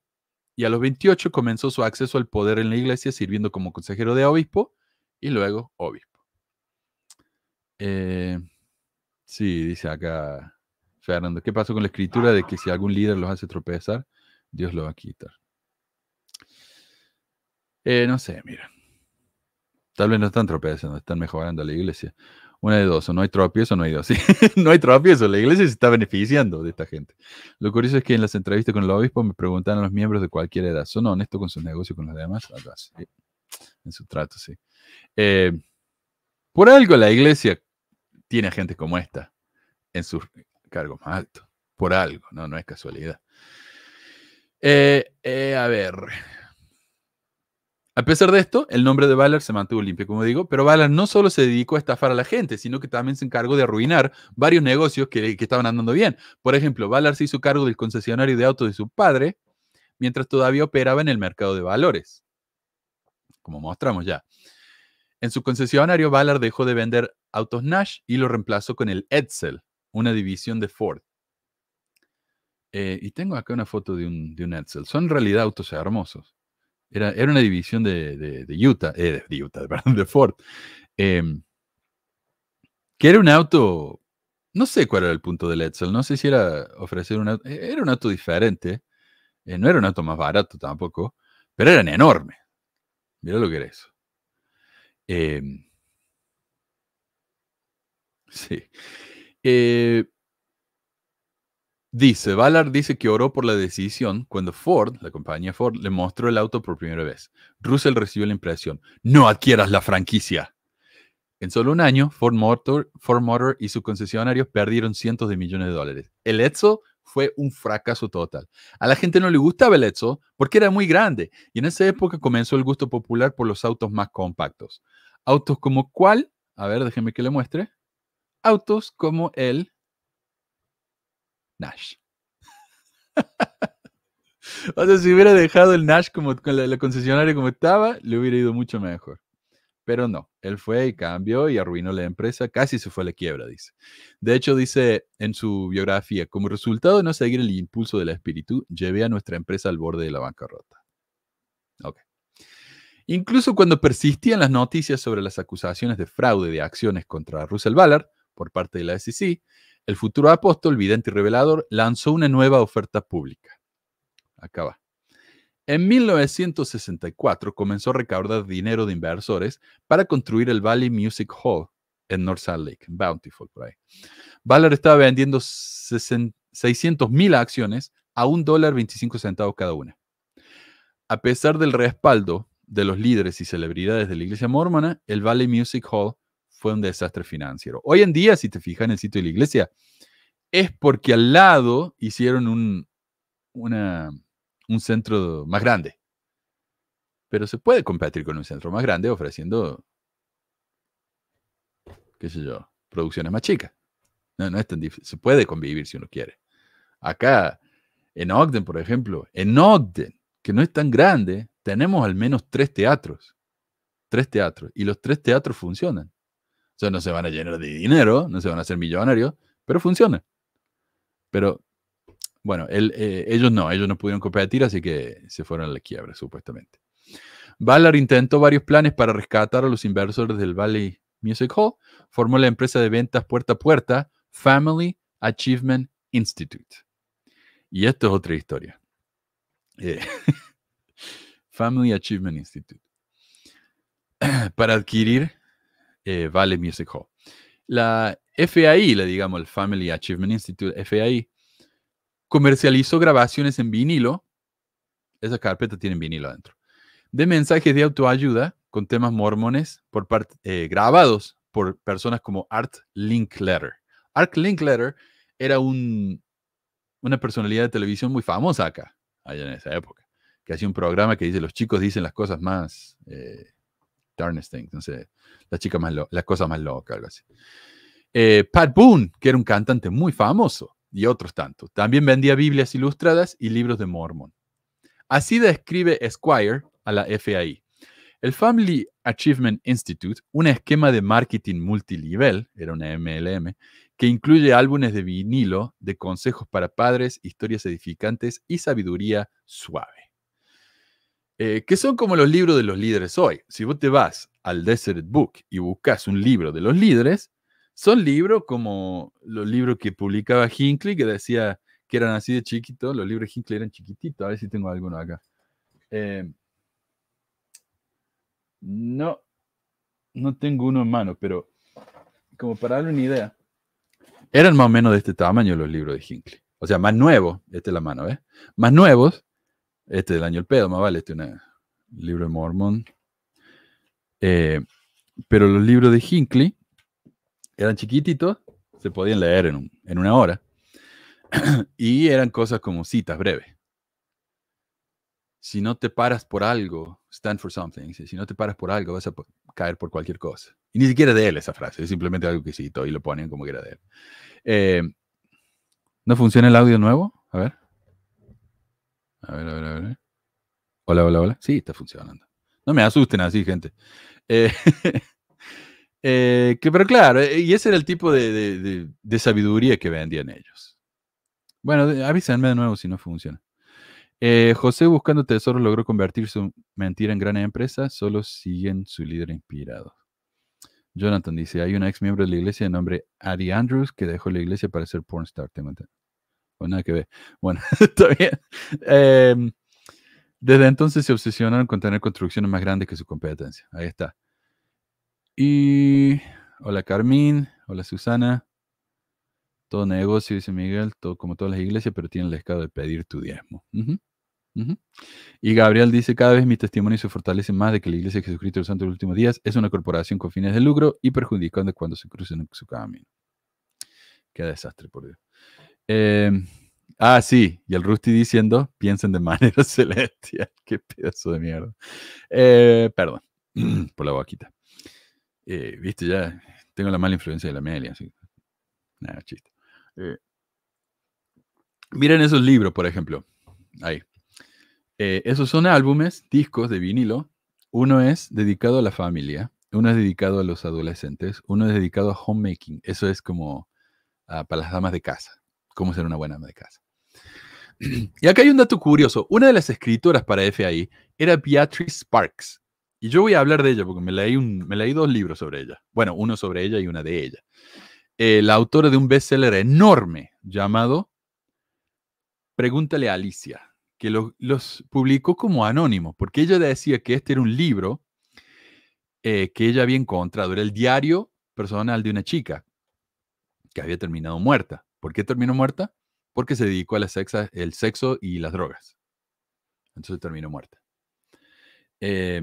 y a los 28 comenzó su acceso al poder en la iglesia sirviendo como consejero de obispo y luego obispo. Eh, Sí, dice acá Fernando, ¿qué pasó con la escritura de que si algún líder los hace tropezar, Dios lo va a quitar? Eh, no sé, mira. Tal vez no están tropezando, están mejorando la iglesia. Una de dos, o no hay tropiezo, no hay dos. no hay tropiezo, la iglesia se está beneficiando de esta gente. Lo curioso es que en las entrevistas con el obispo me preguntaron a los miembros de cualquier edad, ¿son honestos con sus negocios con los demás? En su trato, sí. Eh, por algo la iglesia tiene gente como esta en sus cargos más altos. Por algo, no, no es casualidad. Eh, eh, a ver. A pesar de esto, el nombre de Valar se mantuvo limpio, como digo, pero Valar no solo se dedicó a estafar a la gente, sino que también se encargó de arruinar varios negocios que, que estaban andando bien. Por ejemplo, Valar se hizo cargo del concesionario de autos de su padre, mientras todavía operaba en el mercado de valores, como mostramos ya. En su concesionario, Ballard dejó de vender autos Nash y lo reemplazó con el Edsel, una división de Ford. Eh, y tengo acá una foto de un, de Edsel. Son en realidad autos hermosos. Era, era una división de, Utah, de Utah, eh, perdón, de Ford. Em, que era un auto, no sé cuál era el punto del Edsel, no sé si era ofrecer un auto, e, era un auto diferente, eh, no era un auto más barato tampoco, pero eran enormes. Mira lo que era eso. Em, sí. Eh, dice, Ballard dice que oró por la decisión cuando Ford, la compañía Ford, le mostró el auto por primera vez. Russell recibió la impresión, no adquieras la franquicia. En solo un año, Ford Motor, y sus concesionarios perdieron cientos de millones de dólares. El ETSO fue un fracaso total. A la gente no le gustaba el porque era muy grande y en esa época comenzó el gusto popular por los autos más compactos. Autos como cuál, a ver, déjeme que le muestre. Autos como el Nash. o sea, si hubiera dejado el Nash como con la concesionaria como estaba, le hubiera ido mucho mejor. Pero no, él fue y cambió y arruinó la empresa, casi se fue a la quiebra, dice. De hecho, dice en su biografía, como resultado de no seguir el impulso del espíritu, llevé a nuestra empresa al borde de la bancarrota. Incluso cuando persistían las noticias sobre las acusaciones de fraude de acciones contra Russell Ballard por parte de la SEC, el futuro apóstol, vidente y revelador, lanzó una nueva oferta pública. Acá va. En 1964 comenzó a recaudar dinero de inversores para construir el Valley Music Hall en North Salt Lake, Bountiful, por ahí. Ballard estaba vendiendo 600 mil acciones a un dólar 25 centavos cada una. A pesar del respaldo de los líderes y celebridades de la iglesia mormona, el Valley Music Hall fue un desastre financiero. Hoy en día, si te fijas en el sitio de la iglesia, es porque al lado hicieron un, una, un centro más grande. Pero se puede competir con un centro más grande ofreciendo, qué sé yo, producciones más chicas. No, es tan Se puede convivir si uno quiere. Acá, en Ogden, por ejemplo, en Ogden, que no es tan grande, tenemos al menos tres teatros. Tres teatros. Y los tres teatros funcionan. O sea, no se van a llenar de dinero, no se van a hacer millonarios, pero funcionan. Pero bueno, eh, ellos no, ellos no pudieron competir, así que se fueron a la quiebra, supuestamente. Ballard intentó varios planes para rescatar a los inversores del Valley Music Hall. Formó la empresa de ventas puerta a puerta, Family Achievement Institute. Y esto es otra historia. Eh, Family Achievement Institute. para adquirir eh, Valley Music Hall. La FAI, le digamos el Family Achievement Institute, FAI, Comercializó grabaciones en vinilo. Esa carpeta tiene vinilo adentro. De mensajes de autoayuda con temas mormones por eh, grabados por personas como Art Linkletter. Art Linkletter era una personalidad de televisión muy famosa acá, allá en esa época, que hacía un programa que dice, los chicos dicen las cosas más... Eh, darnest Things, no sé, la chica más las cosas más locas, algo así. Eh, Pat Boone, que era un cantante muy famoso, y otros tantos. También vendía Biblias ilustradas y libros de Mormon. Así describe Esquire a la FAI. El Family Achievement Institute, un esquema de marketing multilivel, era una MLM, que incluye álbumes de vinilo de consejos para padres, historias edificantes y sabiduría suave. Eh, que son como los libros de los líderes hoy. Si vos te vas al Desert Book y buscas un libro de los líderes, son libros como los libros que publicaba Hinckley, que decía que eran así de chiquitos. Los libros de Hinckley eran chiquititos. A ver si tengo alguno acá. Em, no, no tengo uno en mano, pero como para darle una idea, eran más o menos de este tamaño los libros de Hinckley. O sea, más nuevos, este es la mano, ¿ves? Más nuevos, este del año el pedo, más vale, este es un libro de Mormon. Eh, pero los libros de Hinckley eran chiquititos, se podían leer en, una hora, y eran cosas como citas breves. Si no te paras por algo, stand for something, si no te paras por algo vas a caer por cualquier cosa. Y ni siquiera de él esa frase, es simplemente algo que citó y lo ponen como que era de él. Eh, ¿No funciona el audio nuevo? A ver. A ver, a ver, a ver. Hola, hola, hola. Sí, está funcionando. No me asusten así, gente. Eh, Eh, que, pero claro, eh, y ese era el tipo de, sabiduría que vendían ellos. Bueno, avísenme de nuevo si no funciona. Eh, José buscando tesoros logró convertir su mentira en gran empresa, solo siguen su líder inspirado. Jonathan dice, hay un ex miembro de la iglesia de nombre Adi Andrews que dejó la iglesia para ser pornstar. Tengo Bueno, pues nada que ver. Bueno, está bien. Em, desde entonces se obsesionaron con tener construcciones más grandes que su competencia. Ahí está. Y hola Carmín, hola Susana. Todo negocio, dice Miguel, todo, como todas las iglesias, pero tienen el escado de pedir tu diezmo. Y Gabriel dice, cada vez mi testimonio se fortalece más de que la Iglesia de Jesucristo de los Santos los Últimos Días es una corporación con fines de lucro y perjudicando cuando se crucen en su camino. Qué desastre, por Dios. Em, ah, sí, y el Rusty diciendo, piensen de manera celestial. Qué pedazo de mierda. Eh, perdón, por la boquita. Eh, viste, ya tengo la mala influencia de la Amelia. Así. Nada, chiste. Eh, miren esos libros, por ejemplo. Ahí. Eh, esos son álbumes, discos de vinilo. Uno es dedicado a la familia, uno es dedicado a los adolescentes, uno es dedicado a homemaking. Eso es como ah, para las damas de casa, cómo ser una buena dama de casa. Y acá hay un dato curioso. Una de las escritoras para FAI era Beatrice Sparks, y yo voy a hablar de ella porque me leí, un, me leí dos libros sobre ella. Bueno, uno sobre ella y una de ella. Eh, la autora de un bestseller enorme llamado Pregúntale a Alicia, que los publicó como anónimo, porque ella decía que este era un libro eh, que ella había encontrado. Era el diario personal de una chica que había terminado muerta. ¿Por qué terminó muerta? Porque se dedicó al sexo, el sexo y las drogas. Entonces terminó muerta. Eh,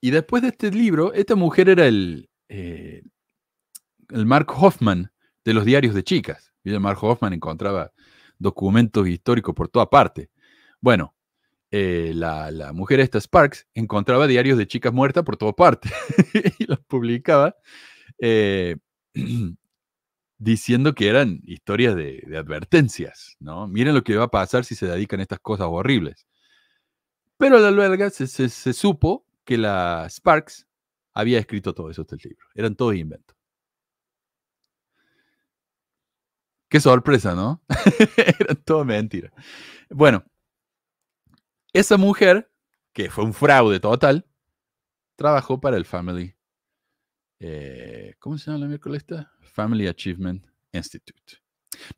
y después de este libro, esta mujer era el, eh, el Mark Hoffman de los diarios de chicas. Y el Mark Hoffman encontraba documentos históricos por toda parte. Bueno, eh, la, la, mujer esta, Sparks, encontraba diarios de chicas muertas por toda parte y los publicaba eh, diciendo que eran historias de, advertencias, ¿no? Miren lo que va a pasar si se dedican a estas cosas horribles. Pero a la larga se supo que la Sparks había escrito todo eso del libro. Eran todos inventos. Qué sorpresa, ¿no? Era todo mentira. Bueno, esa mujer, que fue un fraude total, trabajó para el Family. Eh, ¿Cómo se llama la miércoles Family Achievement Institute.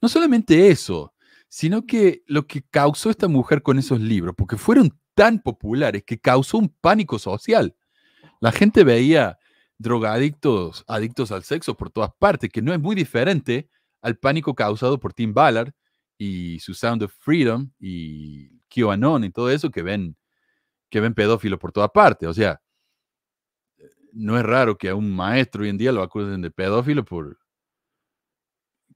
No solamente eso, sino que lo que causó esta mujer con esos libros, porque fueron tan populares que causó un pánico social. La gente veía drogadictos, adictos al sexo por todas partes, que no es muy diferente al pánico causado por Tim Ballard y su Sound of Freedom y QAnon y todo eso que ven, que ven por todas partes. O sea, no es raro que a un maestro hoy en día lo acusen de pedófilo por,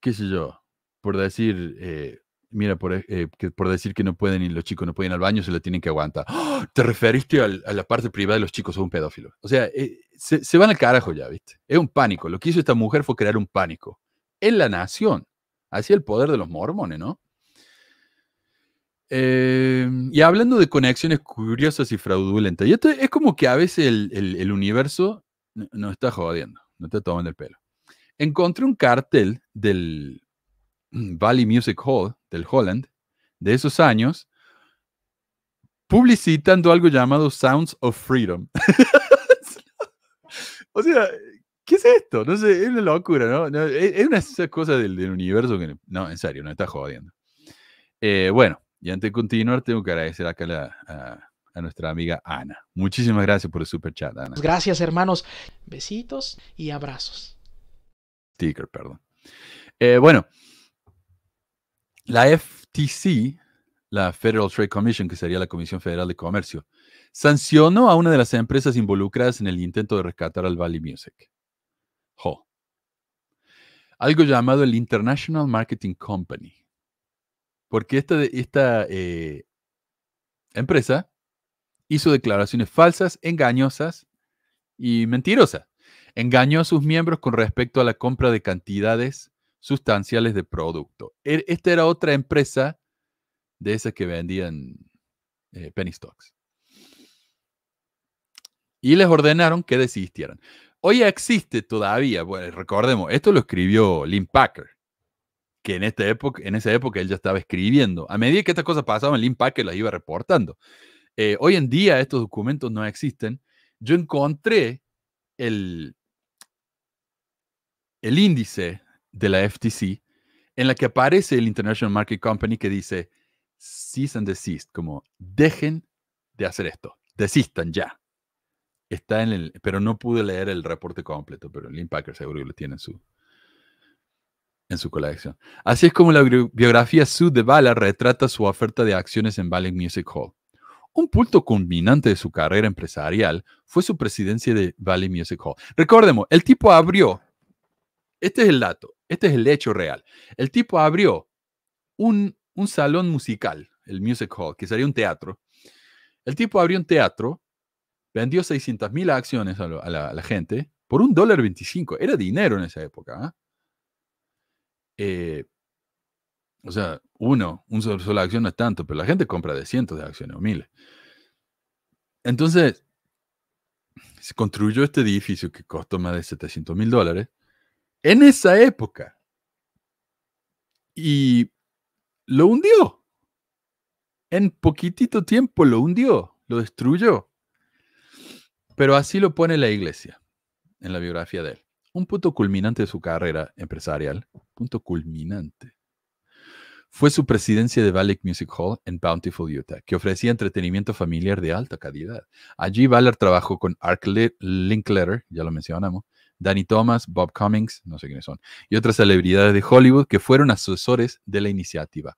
qué sé yo, por decir eh, mira, por, e, eh, por decir que no pueden ir los chicos no pueden ir al baño, se lo tienen que aguantar. ¡Ah! Te referiste a la parte privada de los chicos, son un pedófilo. O sea, eh, se, van al carajo ya, ¿viste? Es un pánico. Lo que hizo esta mujer fue crear un pánico en la nación. Así el poder de los mormones, ¿no? Em, y hablando de conexiones curiosas y fraudulentas, y esto es como que a veces el, universo nos está jodiendo, No te tomando el pelo. Encontré un cartel del, Valley Music Hall del Holland de esos años, publicitando algo llamado Sounds of Freedom. o sea, ¿qué es esto? No sé, es una locura, ¿no? E-, es, una cosa del, universo que... No, en serio, no está jodiendo. Eh, bueno, y antes de continuar, tengo que agradecer acá a, nuestra amiga Ana. Muchísimas gracias por el super chat, Ana. Gracias, hermanos. Besitos y abrazos. Ticker, perdón. Eh, bueno, la FTC, la Federal Trade Commission, que sería la Comisión Federal de Comercio, sancionó a una de las empresas involucradas en el intento de rescatar al Valley Music. Algo llamado el International Marketing Company. Porque esta, eh, empresa hizo declaraciones falsas, engañosas y mentirosas. Engañó a sus miembros con respecto a la compra de cantidades sustanciales de producto. E-, esta era otra empresa de esas que vendían eh, penny stocks. Y les ordenaron que desistieran. Hoy existe todavía, recordemos, esto lo escribió Lynn Packer, que en, esta época, en esa época él ya estaba escribiendo. A medida que estas cosas pasaban, Lynn Packer las iba reportando. Eh, hoy en día estos documentos no existen. Yo encontré el índice de la FTC en la que aparece el International Market Company que dice cease and desist, como dejen de hacer esto, desistan ya. Está en el, pero no pude leer el reporte completo, pero el Impacker seguro que lo tiene en su, en su colección. Así es como la biografía Sue de Bala retrata su oferta de acciones en Valley Music Hall. Un punto culminante de su carrera empresarial fue su presidencia de Valley Music Hall. Recordemos, el tipo abrió, este es el dato, este es el hecho real. El tipo abrió un, salón musical, el Music Hall, que sería un teatro. El tipo abrió un teatro, vendió 600 mil acciones a, la, gente por un dólar 25. Era dinero en esa época. ¿ah? Eh, o sea, uno, una sola, acción no es tanto, pero la gente compra de cientos de acciones o miles. Entonces, se construyó este edificio que costó más de 700 mil dólares en esa época y lo hundió. En poquitito tiempo lo hundió, lo destruyó. Pero así lo pone la iglesia en la biografía de él. Un punto culminante de su carrera empresarial, punto culminante, fue su presidencia de Ballet Music Hall en Bountiful, Utah, que ofrecía entretenimiento familiar de alta calidad. Allí Valer trabajó con Art Linkletter, ya lo mencionamos, Danny Thomas, Bob Cummings, no sé quiénes son, y otras celebridades de Hollywood que fueron asesores de la iniciativa.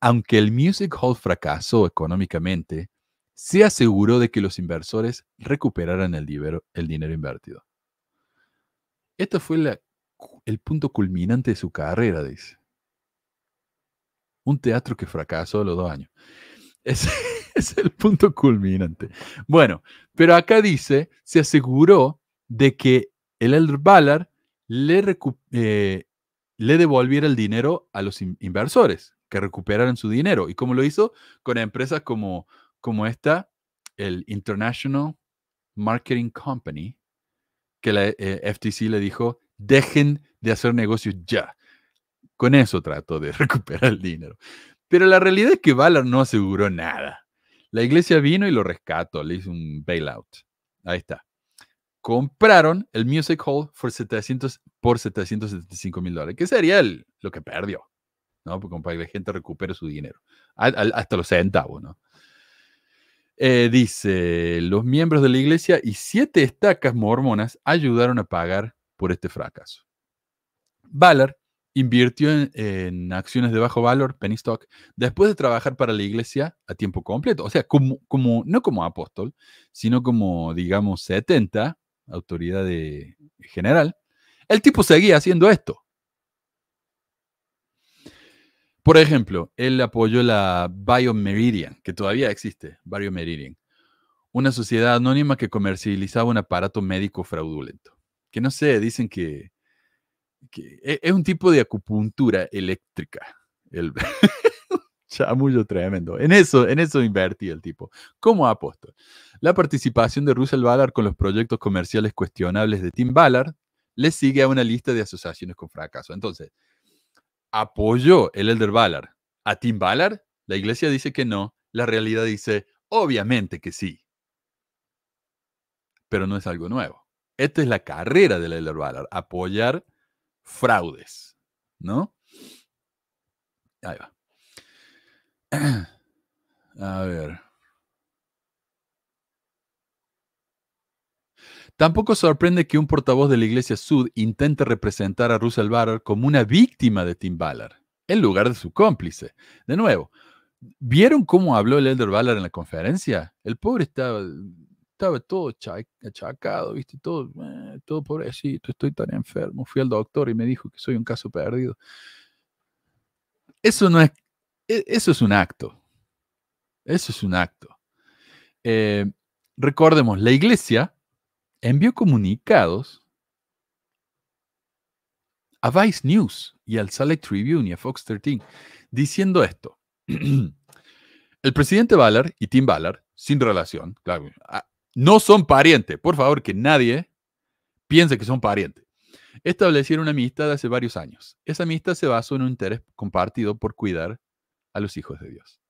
Aunque el Music Hall fracasó económicamente, se aseguró de que los inversores recuperaran el dinero, invertido. Este fue el punto culminante de su carrera, dice. Un teatro que fracasó a los dos años. es el punto culminante. Bueno, pero acá dice, se aseguró de que el Elder Ballard eh, le, devolviera el dinero a los inversores, que recuperaran su dinero. ¿Y como lo hizo? Con empresas como, como esta, el International Marketing Company, que la eh, FTC le dijo, dejen de hacer negocios ya. Con eso trató de recuperar el dinero. Pero la realidad es que Ballard no aseguró nada. La iglesia vino y lo rescató, le hizo un bailout. Ahí está compraron el Music Hall por 700, por 775 mil dólares, que sería lo que perdió, ¿no? Porque para que la gente recupere su dinero, hasta los centavos, ¿no? Eh, dice, los miembros de la iglesia y siete estacas mormonas ayudaron a pagar por este fracaso. Ballard invirtió en, acciones de bajo valor, penny stock, después de trabajar para la iglesia a tiempo completo. O sea, como, como, no como apóstol, sino como, digamos, 70, autoridad de general, el tipo seguía haciendo esto. Por ejemplo, él apoyó la Meridian que todavía existe, Meridian una sociedad anónima que comercializaba un aparato médico fraudulento. Que no sé, dicen que, que e, es un tipo de acupuntura eléctrica. El Chamullo tremendo. En eso, en eso invertí el tipo. Como apostó? La participación de Russell Ballard con los proyectos comerciales cuestionables de Tim Ballard le sigue a una lista de asociaciones con fracaso. Entonces, ¿apoyó el Elder Ballard a Tim Ballard? La iglesia dice que no. La realidad dice, obviamente que sí. Pero no es algo nuevo. Esta es la carrera del Elder Ballard, apoyar fraudes, ¿no? Ahí va. A ver. Tampoco sorprende que un portavoz de la Iglesia Sud intente representar a Russell Barr como una víctima de Tim Ballard, en lugar de su cómplice. De nuevo, ¿vieron cómo habló el Elder Ballard en la conferencia? El pobre estaba, estaba todo achacado, ¿viste? Todo, eh, todo pobrecito, estoy tan enfermo. Fui al doctor y me dijo que soy un caso perdido. Eso no es e, eso es un acto. Eso es un acto. Eh, recordemos, la iglesia envió comunicados a Vice News y al Select Tribune y a Fox 13 diciendo esto. El presidente Ballard y Tim Ballard, sin relación, ah, no son parientes. Por favor, que nadie piense que son parientes. Establecieron una amistad hace varios años. Esa amistad se basó en un interés compartido por cuidar a los hijos de Dios,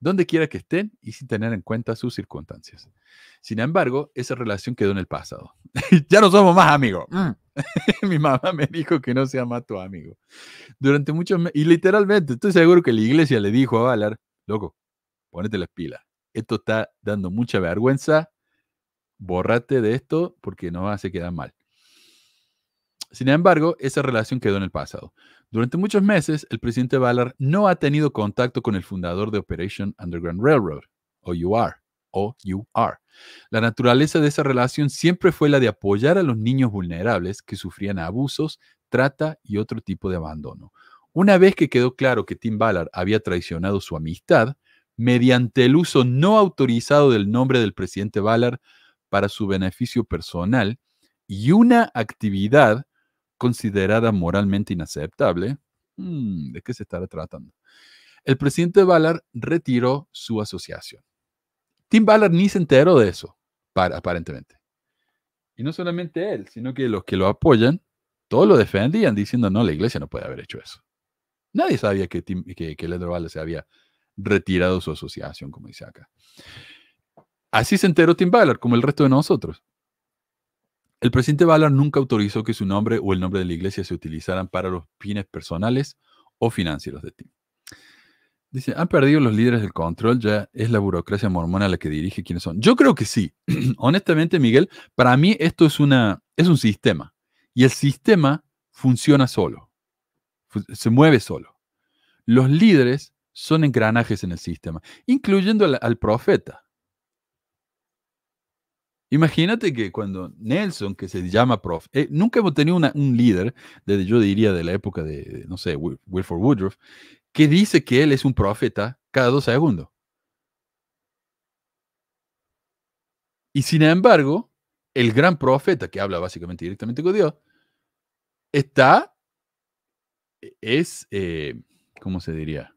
donde quiera que estén y sin tener en cuenta sus circunstancias. Sin embargo, esa relación quedó en el pasado. ya no somos más amigos. Mm. Mi mamá me dijo que no sea más tu amigo. Durante muchos y literalmente, estoy seguro que la iglesia le dijo a Valar, loco, ponete las pilas. Esto está dando mucha vergüenza. Borrate de esto porque no hace quedar mal. Sin embargo, esa relación quedó en el pasado. Durante muchos meses, el presidente Ballard no ha tenido contacto con el fundador de Operation Underground Railroad, OUR. OUR. La naturaleza de esa relación siempre fue la de apoyar a los niños vulnerables que sufrían abusos, trata y otro tipo de abandono. Una vez que quedó claro que Tim Ballard había traicionado su amistad, mediante el uso no autorizado del nombre del presidente Ballard para su beneficio personal y una actividad considerada moralmente inaceptable, mm, ¿de qué se estará tratando? El presidente Ballard retiró su asociación. Tim Ballard ni se enteró de eso, aparentemente. Y no solamente él, sino que los que lo apoyan, todos lo defendían diciendo, no, la iglesia no puede haber hecho eso. Nadie sabía que, Ledro que, se había retirado su asociación, como dice acá. Así se enteró Tim Ballard, como el resto de nosotros. El presidente Ballard nunca autorizó que su nombre o el nombre de la iglesia se utilizaran para los fines personales o financieros de ti. Dice, ¿han perdido los líderes del control? ¿Ya es la burocracia mormona la que dirige quiénes son? Yo creo que sí. Honestamente, Miguel, para mí esto es, una, es un sistema. Y el sistema funciona solo. Se mueve solo. Los líderes son engranajes en el sistema, incluyendo al profeta. Imagínate que cuando Nelson, que se llama prof, eh, nunca hemos tenido un líder, desde yo diría de la época de, no sé, Wilford Woodruff, que dice que él es un profeta cada dos segundos. Y sin embargo, el gran profeta que habla básicamente directamente con Dios, está, e, es, eh, ¿cómo se diría?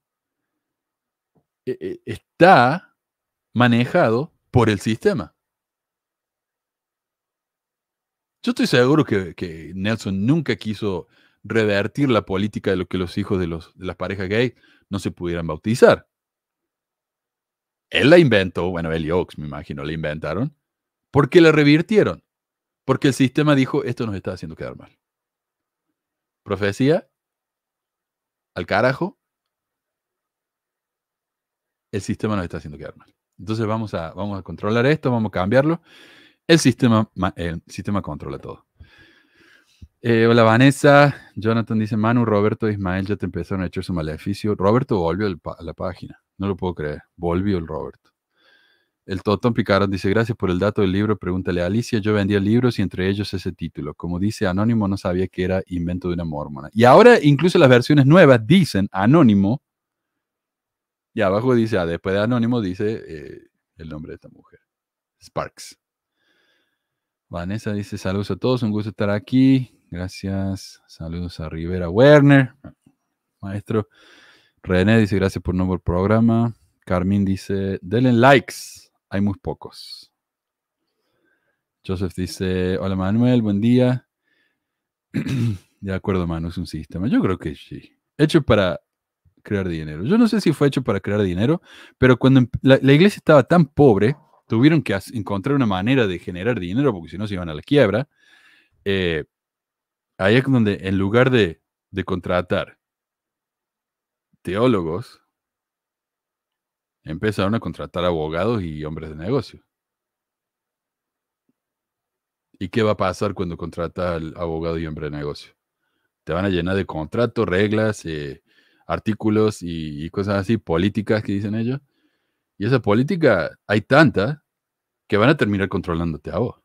E, e, está manejado por el sistema. Yo estoy seguro que, Nelson nunca quiso revertir la política de lo que los hijos de, las parejas gay no se pudieran bautizar. Él la inventó, bueno, él y Oaks, me imagino, la inventaron, porque la revirtieron. Porque el sistema dijo, esto nos está haciendo quedar mal. Profecía, al carajo, el sistema nos está haciendo quedar mal. Entonces vamos a, vamos a controlar esto, vamos a cambiarlo. El sistema, el sistema controla todo. Eh, hola Vanessa, Jonathan dice, Manu, Roberto, e Ismael ya te empezaron a echar su maleficio. Roberto volvió a la página, no lo puedo creer, volvió el Roberto. El Totón Picarón dice, gracias por el dato del libro, pregúntale a Alicia, yo vendía libros y entre ellos ese título. Como dice Anónimo, no sabía que era invento de una mormona. Y ahora incluso las versiones nuevas dicen Anónimo, y abajo dice, ah, después de Anónimo dice eh, el nombre de esta mujer, Sparks. Vanessa dice saludos a todos, un gusto estar aquí. Gracias. Saludos a Rivera Werner, maestro. René dice gracias por nuevo programa. Carmín dice, denle likes, hay muy pocos. Joseph dice, hola Manuel, buen día. De acuerdo, Manu, es un sistema. Yo creo que sí. Hecho para crear dinero. Yo no sé si fue hecho para crear dinero, pero cuando em, la iglesia estaba tan pobre, tuvieron que encontrar una manera de generar dinero porque si no se iban a la quiebra. Eh, ahí es donde en lugar de, contratar teólogos, empezaron a contratar abogados y hombres de negocio. ¿Y qué va a pasar cuando contratas al abogado y hombre de negocio? Te van a llenar de contratos, reglas, eh, artículos y, cosas así, políticas que dicen ellos, y esa política hay tanta que van a terminar controlándote a vos.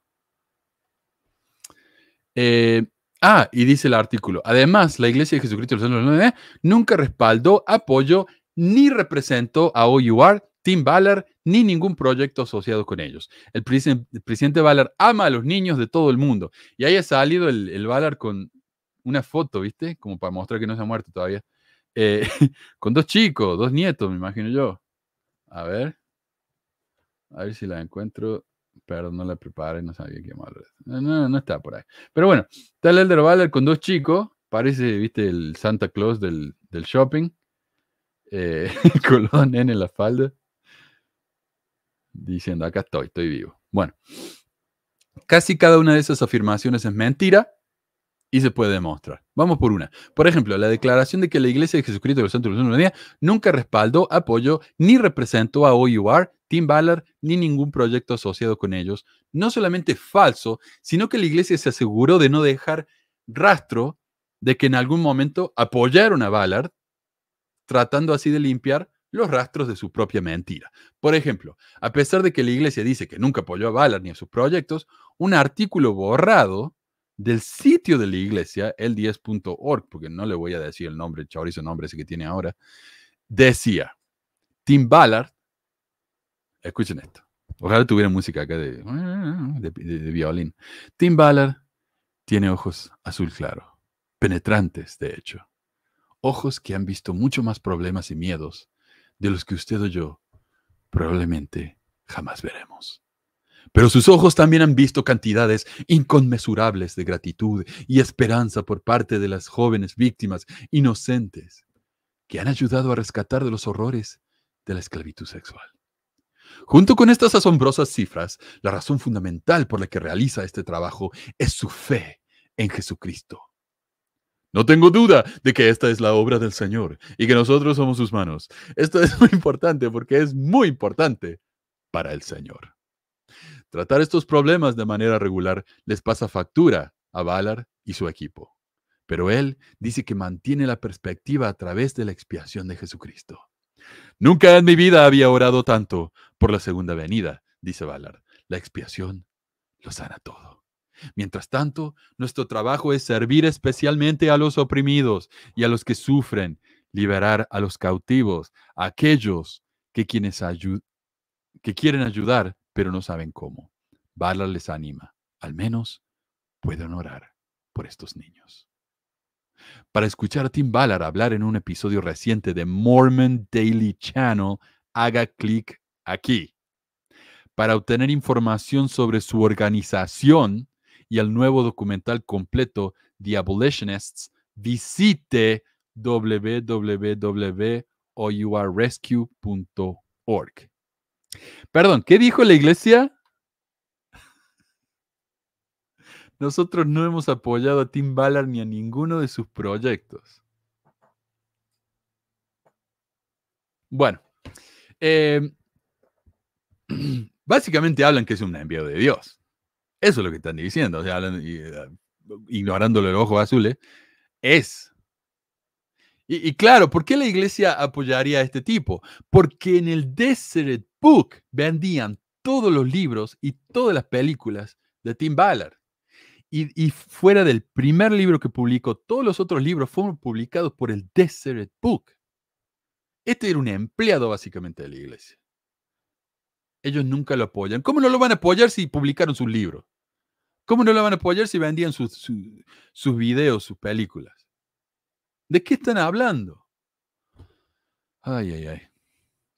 Eh, ah, y dice el artículo, además, la Iglesia de Jesucristo de los Santos nunca respaldó, apoyo ni representó a OUR, Tim Ballard, ni ningún proyecto asociado con ellos. El, presidente Ballard ama a los niños de todo el mundo. Y ahí ha salido el, el Ballard con una foto, ¿viste? Como para mostrar que no se ha muerto todavía. Eh, con dos chicos, dos nietos, me imagino yo. A ver. A ver si la encuentro. pero no la preparé, no sabía qué mal. No, no, no está por ahí. Pero bueno, está el Elder Valer con dos chicos. Parece, viste, el Santa Claus del, shopping. Eh, colón en la falda. Diciendo, acá estoy, estoy vivo. Bueno, casi cada una de esas afirmaciones es mentira y se puede demostrar. Vamos por una. Por ejemplo, la declaración de que la Iglesia de Jesucristo de los Santos de la Días nunca respaldó, apoyó ni representó a OUR, Tim Ballard, ni ningún proyecto asociado con ellos. No solamente falso, sino que la Iglesia se aseguró de no dejar rastro de que en algún momento apoyaron a Ballard, tratando así de limpiar los rastros de su propia mentira. Por ejemplo, a pesar de que la Iglesia dice que nunca apoyó a Ballard ni a sus proyectos, un artículo borrado del sitio de la iglesia, el10.org, porque no le voy a decir el nombre, el nombre ese que tiene ahora, decía, Tim Ballard, escuchen esto, ojalá tuviera música acá de violín, Tim Ballard tiene ojos azul claro, penetrantes de hecho, ojos que han visto mucho más problemas y miedos de los que usted o yo probablemente jamás veremos pero sus ojos también han visto cantidades inconmesurables de gratitud y esperanza por parte de las jóvenes víctimas inocentes que han ayudado a rescatar de los horrores de la esclavitud sexual. Junto con estas asombrosas cifras, la razón fundamental por la que realiza este trabajo es su fe en Jesucristo. No tengo duda de que esta es la obra del Señor y que nosotros somos sus manos. Esto es muy importante porque es muy importante para el Señor. Tratar estos problemas de manera regular les pasa factura a Valar y su equipo. Pero él dice que mantiene la perspectiva a través de la expiación de Jesucristo. Nunca en mi vida había orado tanto por la segunda venida, dice Valar. La expiación lo sana todo. Mientras tanto, nuestro trabajo es servir especialmente a los oprimidos y a los que sufren, liberar a los cautivos, a aquellos que, quienes que quieren ayudar pero no saben cómo. Bala les anima. Al menos pueden orar por estos niños. Para escuchar a Tim Ballard hablar en un episodio reciente de Mormon Daily Channel, haga clic aquí. Para obtener información sobre su organización y el nuevo documental completo The Abolitionists, visite www.ourrescue.org. Perdón, ¿qué dijo la iglesia? Nosotros no hemos apoyado a Tim Ballard ni a ninguno de sus proyectos. Bueno, eh, básicamente hablan que es un envío de Dios. Eso es lo que están diciendo. O sea, eh, ignorando los ojos azules. ¿eh? Es. Y, claro, ¿por qué la iglesia apoyaría a este tipo? Porque en el Desert Book vendían todos los libros y todas las películas de Tim Ballard. Y, fuera del primer libro que publicó, todos los otros libros fueron publicados por el Desert Book. Este era un empleado básicamente de la iglesia. Ellos nunca lo apoyan. ¿Cómo no lo van a apoyar si publicaron sus libros? ¿Cómo no lo van a apoyar si vendían sus, sus videos, sus películas? ¿De qué están hablando? Ay, ay, ay.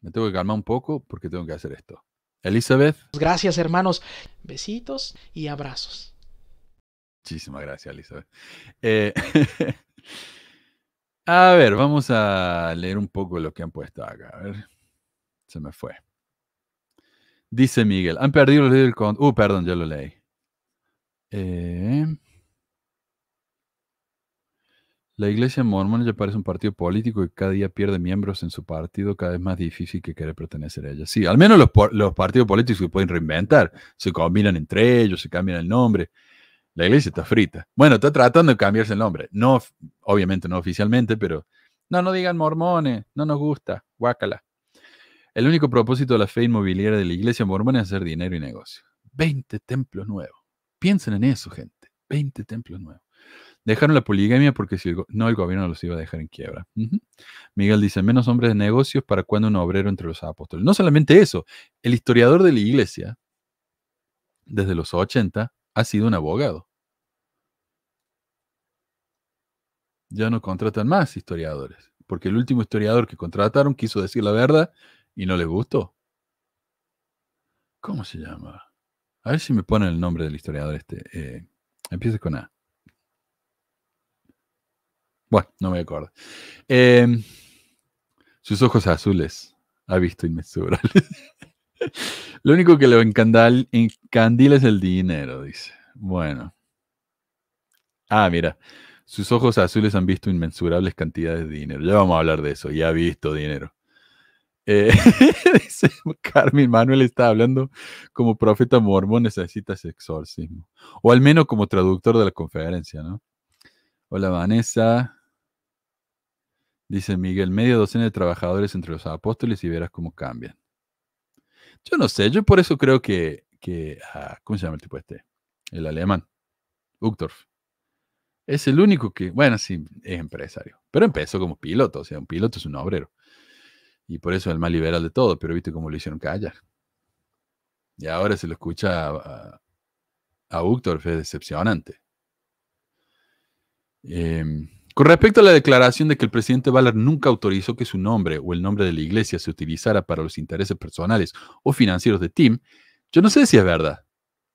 Me tengo que calmar un poco porque tengo que hacer esto. Elizabeth. Pues gracias, hermanos. Besitos y abrazos. Muchísimas gracias, Elizabeth. Eh, a ver, vamos a leer un poco lo que han puesto acá. A ver, se me fue. Dice Miguel, han perdido el con. Uh, perdón, ya lo leí. Eh, la iglesia mormona ya parece un partido político que cada día pierde miembros en su partido, cada vez más difícil que querer pertenecer a ella. Sí, al menos los, partidos políticos se pueden reinventar, se combinan entre ellos, se cambian el nombre. La iglesia está frita. Bueno, está tratando de cambiarse el nombre. No, obviamente no oficialmente, pero no, no digan mormones, no nos gusta, guácala. El único propósito de la fe inmobiliaria de la iglesia mormona es hacer dinero y negocio. 20 templos nuevos. Piensen en eso, gente. 20 templos nuevos. Dejaron la poligamia porque si no, el gobierno los iba a dejar en quiebra. Miguel dice, menos hombres de negocios para cuando un obrero entre los apóstoles. No solamente eso, el historiador de la iglesia, desde los 80, ha sido un abogado. Ya no contratan más historiadores, porque el último historiador que contrataron quiso decir la verdad y no les gustó. ¿Cómo se llama? A ver si me pone el nombre del historiador este. Eh, empieza con A. Bueno, no me acuerdo. Em, sus ojos azules ha visto inmensurables lo único que lo encandila es el dinero, dice. Bueno. Ah, mira. Sus ojos azules han visto inmensurables cantidades de dinero. Ya vamos a hablar de eso. Ya ha visto dinero. Eh, Carmen Manuel está hablando como profeta mormón necesitas exorcismo. O al menos como traductor de la conferencia, ¿no? Hola Vanessa. Dice Miguel, media docena de trabajadores entre los apóstoles y verás cómo cambian. Yo no sé, yo por eso creo que, que ah, ¿cómo se llama el tipo este? El alemán, Uchtdorf. Es el único que, bueno, sí, es empresario, pero empezó como piloto, o sea, un piloto es un obrero. Y por eso es el más liberal de todo, pero viste cómo lo hicieron callar. Y ahora se lo escucha a, a, es decepcionante. Eh, con respecto a la declaración de que el presidente Ballard nunca autorizó que su nombre o el nombre de la iglesia se utilizara para los intereses personales o financieros de Tim, yo no sé si es verdad,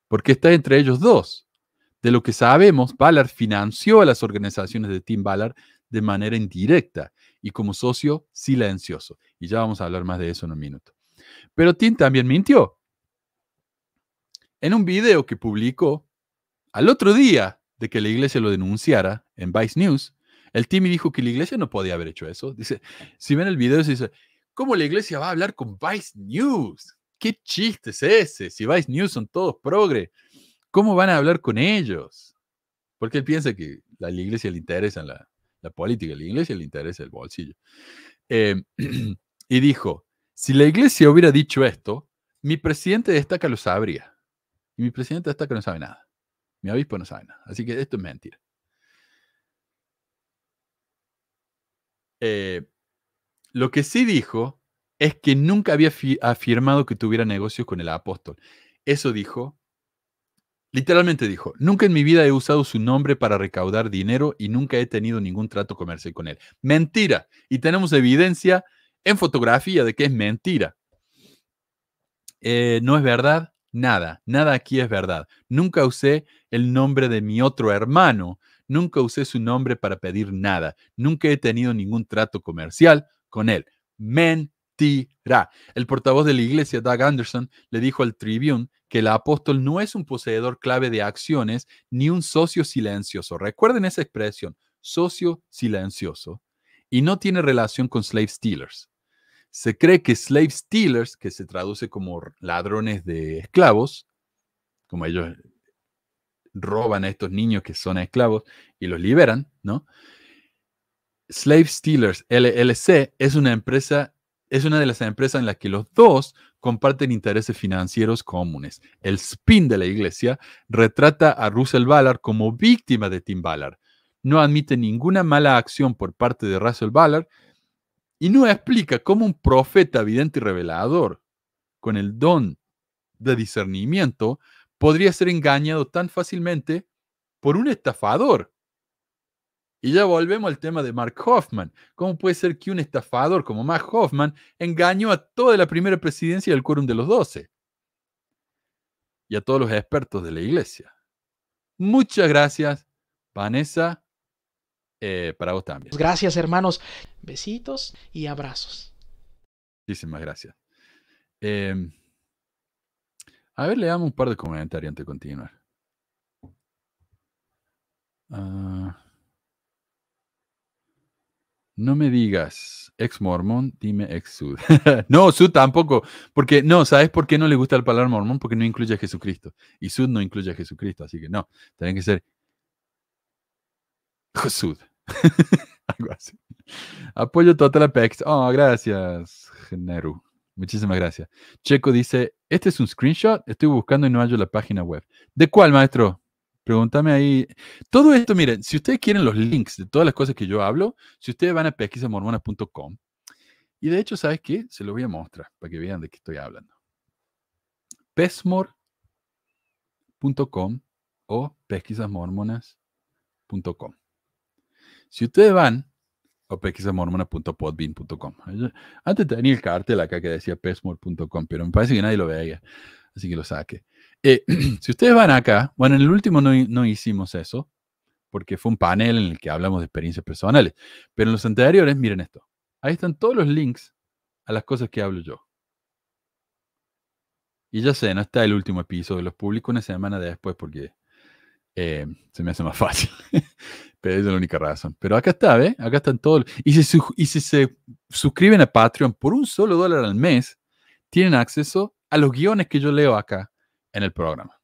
porque está entre ellos dos. De lo que sabemos, Ballard financió a las organizaciones de Tim Ballard de manera indirecta y como socio silencioso. Y ya vamos a hablar más de eso en un minuto. Pero Tim también mintió. En un video que publicó al otro día de que la iglesia lo denunciara en Vice News, el Timmy dijo que la iglesia no podía haber hecho eso. Dice, si ven el video, se dice, ¿cómo la iglesia va a hablar con Vice News? ¿Qué chiste es ese? Si Vice News son todos progre, ¿cómo van a hablar con ellos? Porque él piensa que a la iglesia le interesa la, la política, a la iglesia le interesa el bolsillo. Em, y dijo, si la iglesia hubiera dicho esto, mi presidente destaca lo sabría. Y mi presidente destaca no sabe nada. Mi obispo no sabe nada. Así que esto es mentira. Eh, lo que sí dijo es que nunca había afirmado que tuviera negocios con el apóstol. Eso dijo, literalmente dijo, nunca en mi vida he usado su nombre para recaudar dinero y nunca he tenido ningún trato comercial con él. Mentira. Y tenemos evidencia en fotografía de que es mentira. Eh, no es verdad, nada, nada aquí es verdad. Nunca usé el nombre de mi otro hermano Nunca usé su nombre para pedir nada. Nunca he tenido ningún trato comercial con él. Mentira. El portavoz de la iglesia, Doug Anderson, le dijo al Tribune que el apóstol no es un poseedor clave de acciones ni un socio silencioso. Recuerden esa expresión, socio silencioso, y no tiene relación con slave stealers. Se cree que slave stealers, que se traduce como ladrones de esclavos, como ellos roban a estos niños que son esclavos y los liberan, ¿no? Slave Stealers LLC es una empresa, es una de las empresas en las que los dos comparten intereses financieros comunes. El spin de la iglesia retrata a Russell Ballard como víctima de Tim Ballard. No admite ninguna mala acción por parte de Russell Ballard y no explica cómo un profeta evidente y revelador, con el don de discernimiento, podría ser engañado tan fácilmente por un estafador. Y ya volvemos al tema de Mark Hoffman. ¿Cómo puede ser que un estafador como Mark Hoffman engañó a toda la primera presidencia del Quórum de los Doce? Y a todos los expertos de la iglesia. Muchas gracias, Vanessa. Eh, para vos también. Gracias, hermanos. Besitos y abrazos. Muchísimas gracias. Em, a ver, le damos un par de comentarios antes de continuar. Ah. no me digas ex mormón, dime ex sud. no, sud tampoco, porque no, ¿sabes por qué no le gusta la palabra mormón? Porque no incluye a Jesucristo. Y sud no incluye a Jesucristo, así que no, tienen que ser sud. Algo así. Apoyo total a PEX. Oh, gracias, Generu. Muchísimas gracias. Checo dice, este es un screenshot, estoy buscando y no hallo la página web. ¿De cuál, maestro? Pregúntame ahí. Todo esto, miren, si ustedes quieren los links de todas las cosas que yo hablo, si ustedes van a pesquisamormona.com, y de hecho, ¿sabes qué? Se lo voy a mostrar para que vean de qué estoy hablando. pesmor.com o pesquisasmormonas.com. Si ustedes van opxamormona.podbean.com. Antes tenía el cartel acá que decía pesmore.com, pero me parece que nadie lo veía, así que lo saque. Eh, si ustedes van acá, bueno, en el último no, no, hicimos eso, porque fue un panel en el que hablamos de experiencias personales, pero en los anteriores, miren esto. Ahí están todos los links a las cosas que hablo yo. Y ya sé, no está el último episodio, los publico una semana después porque eh, se me hace más fácil. Pero es la única razón. Pero acá está, ¿ves? Acá están todos. Y si, y si se suscriben a Patreon por un solo dólar al mes, tienen acceso a los guiones que yo leo acá en el programa.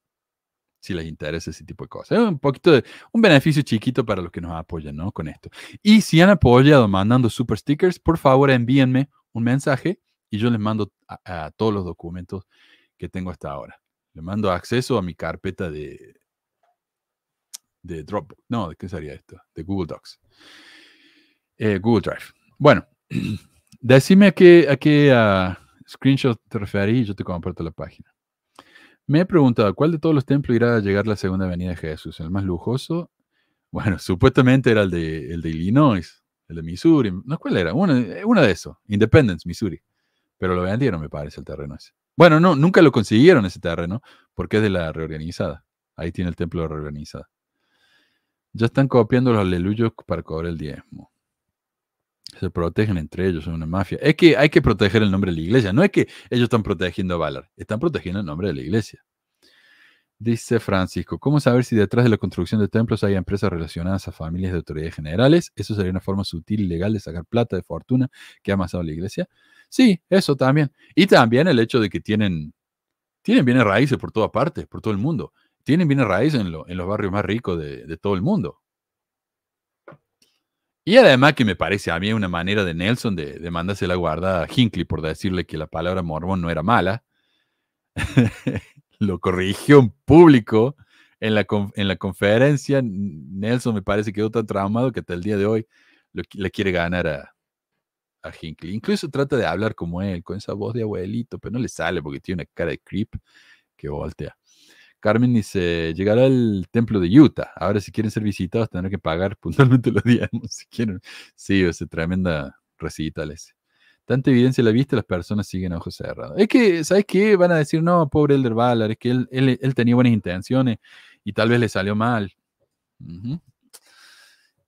Si les interesa ese tipo de cosas. Es un poquito de, un beneficio chiquito para los que nos apoyan, ¿no? Con esto. Y si han apoyado mandando super stickers, por favor envíenme un mensaje y yo les mando a todos los documentos que tengo hasta ahora. Les mando acceso a mi carpeta de, de Dropbox. No, ¿de qué sería esto? De Google Docs. Eh, Google Drive. Bueno, decime a qué, a ah, screenshot te referí y yo te comparto la página. Me he preguntado, ¿cuál de todos los templos irá a llegar la segunda avenida de Jesús? ¿El más lujoso? Bueno, supuestamente era el de, el de Illinois, el de Missouri. No, ¿cuál era? Eh, uno, de esos, Independence, Missouri. Pero lo vendieron, me parece, el terreno ese. Bueno, no, nunca lo consiguieron ese terreno, porque es de la reorganizada. Ahí tiene el templo reorganizada. Ya están copiando los aleluyos para cobrar el diezmo. Se protegen entre ellos, son una mafia. Es que hay que proteger el nombre de la iglesia. No es que ellos están protegiendo a Valar, están protegiendo el nombre de la iglesia. Dice Francisco, ¿cómo saber si detrás de la construcción de templos hay empresas relacionadas a familias de autoridades generales? Eso sería una forma sutil y legal de sacar plata de fortuna que ha amasado la iglesia. Sí, eso también. Y también el hecho de que tienen, tienen bienes raíces por todas partes, por todo el mundo tienen bien raíz en, los barrios más ricos de, todo el mundo. Y además que me parece a mí una manera de Nelson de, de mandarse la guarda a Hinckley por decirle que la palabra mormón no era mala. lo corrigió en público en la, en la, conferencia. Nelson me parece quedó tan traumado que hasta el día de hoy le quiere ganar a, a, Hinckley. Incluso trata de hablar como él, con esa voz de abuelito, pero no le sale porque tiene una cara de creep que voltea. Carmen dice, llegará al templo de Utah. Ahora si quieren ser visitados tendrán que pagar puntualmente los días. si quieren. Sí, ese tremenda recital ese. Tanta evidencia la vista, las personas siguen a ojos cerrados. Es que, ¿sabes qué? Van a decir, no, pobre Elder Ballard, es que él, él, tenía buenas intenciones y tal vez le salió mal.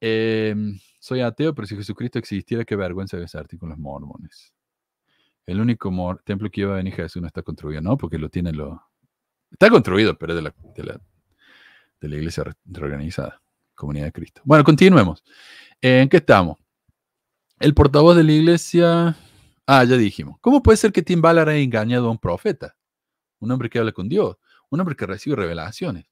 Em, soy ateo, pero si Jesucristo existiera, qué vergüenza besarte con los mormones. El único templo que iba a venir Jesús no está construido, ¿no? Porque lo tienen los Está construido, pero es de la, de la, iglesia reorganizada, Comunidad de Cristo. Bueno, continuemos. ¿En qué estamos? El portavoz de la iglesia. Ah, ya dijimos. ¿Cómo puede ser que Tim Ballard haya engañado a un profeta? Un hombre que habla con Dios, un hombre que recibe revelaciones.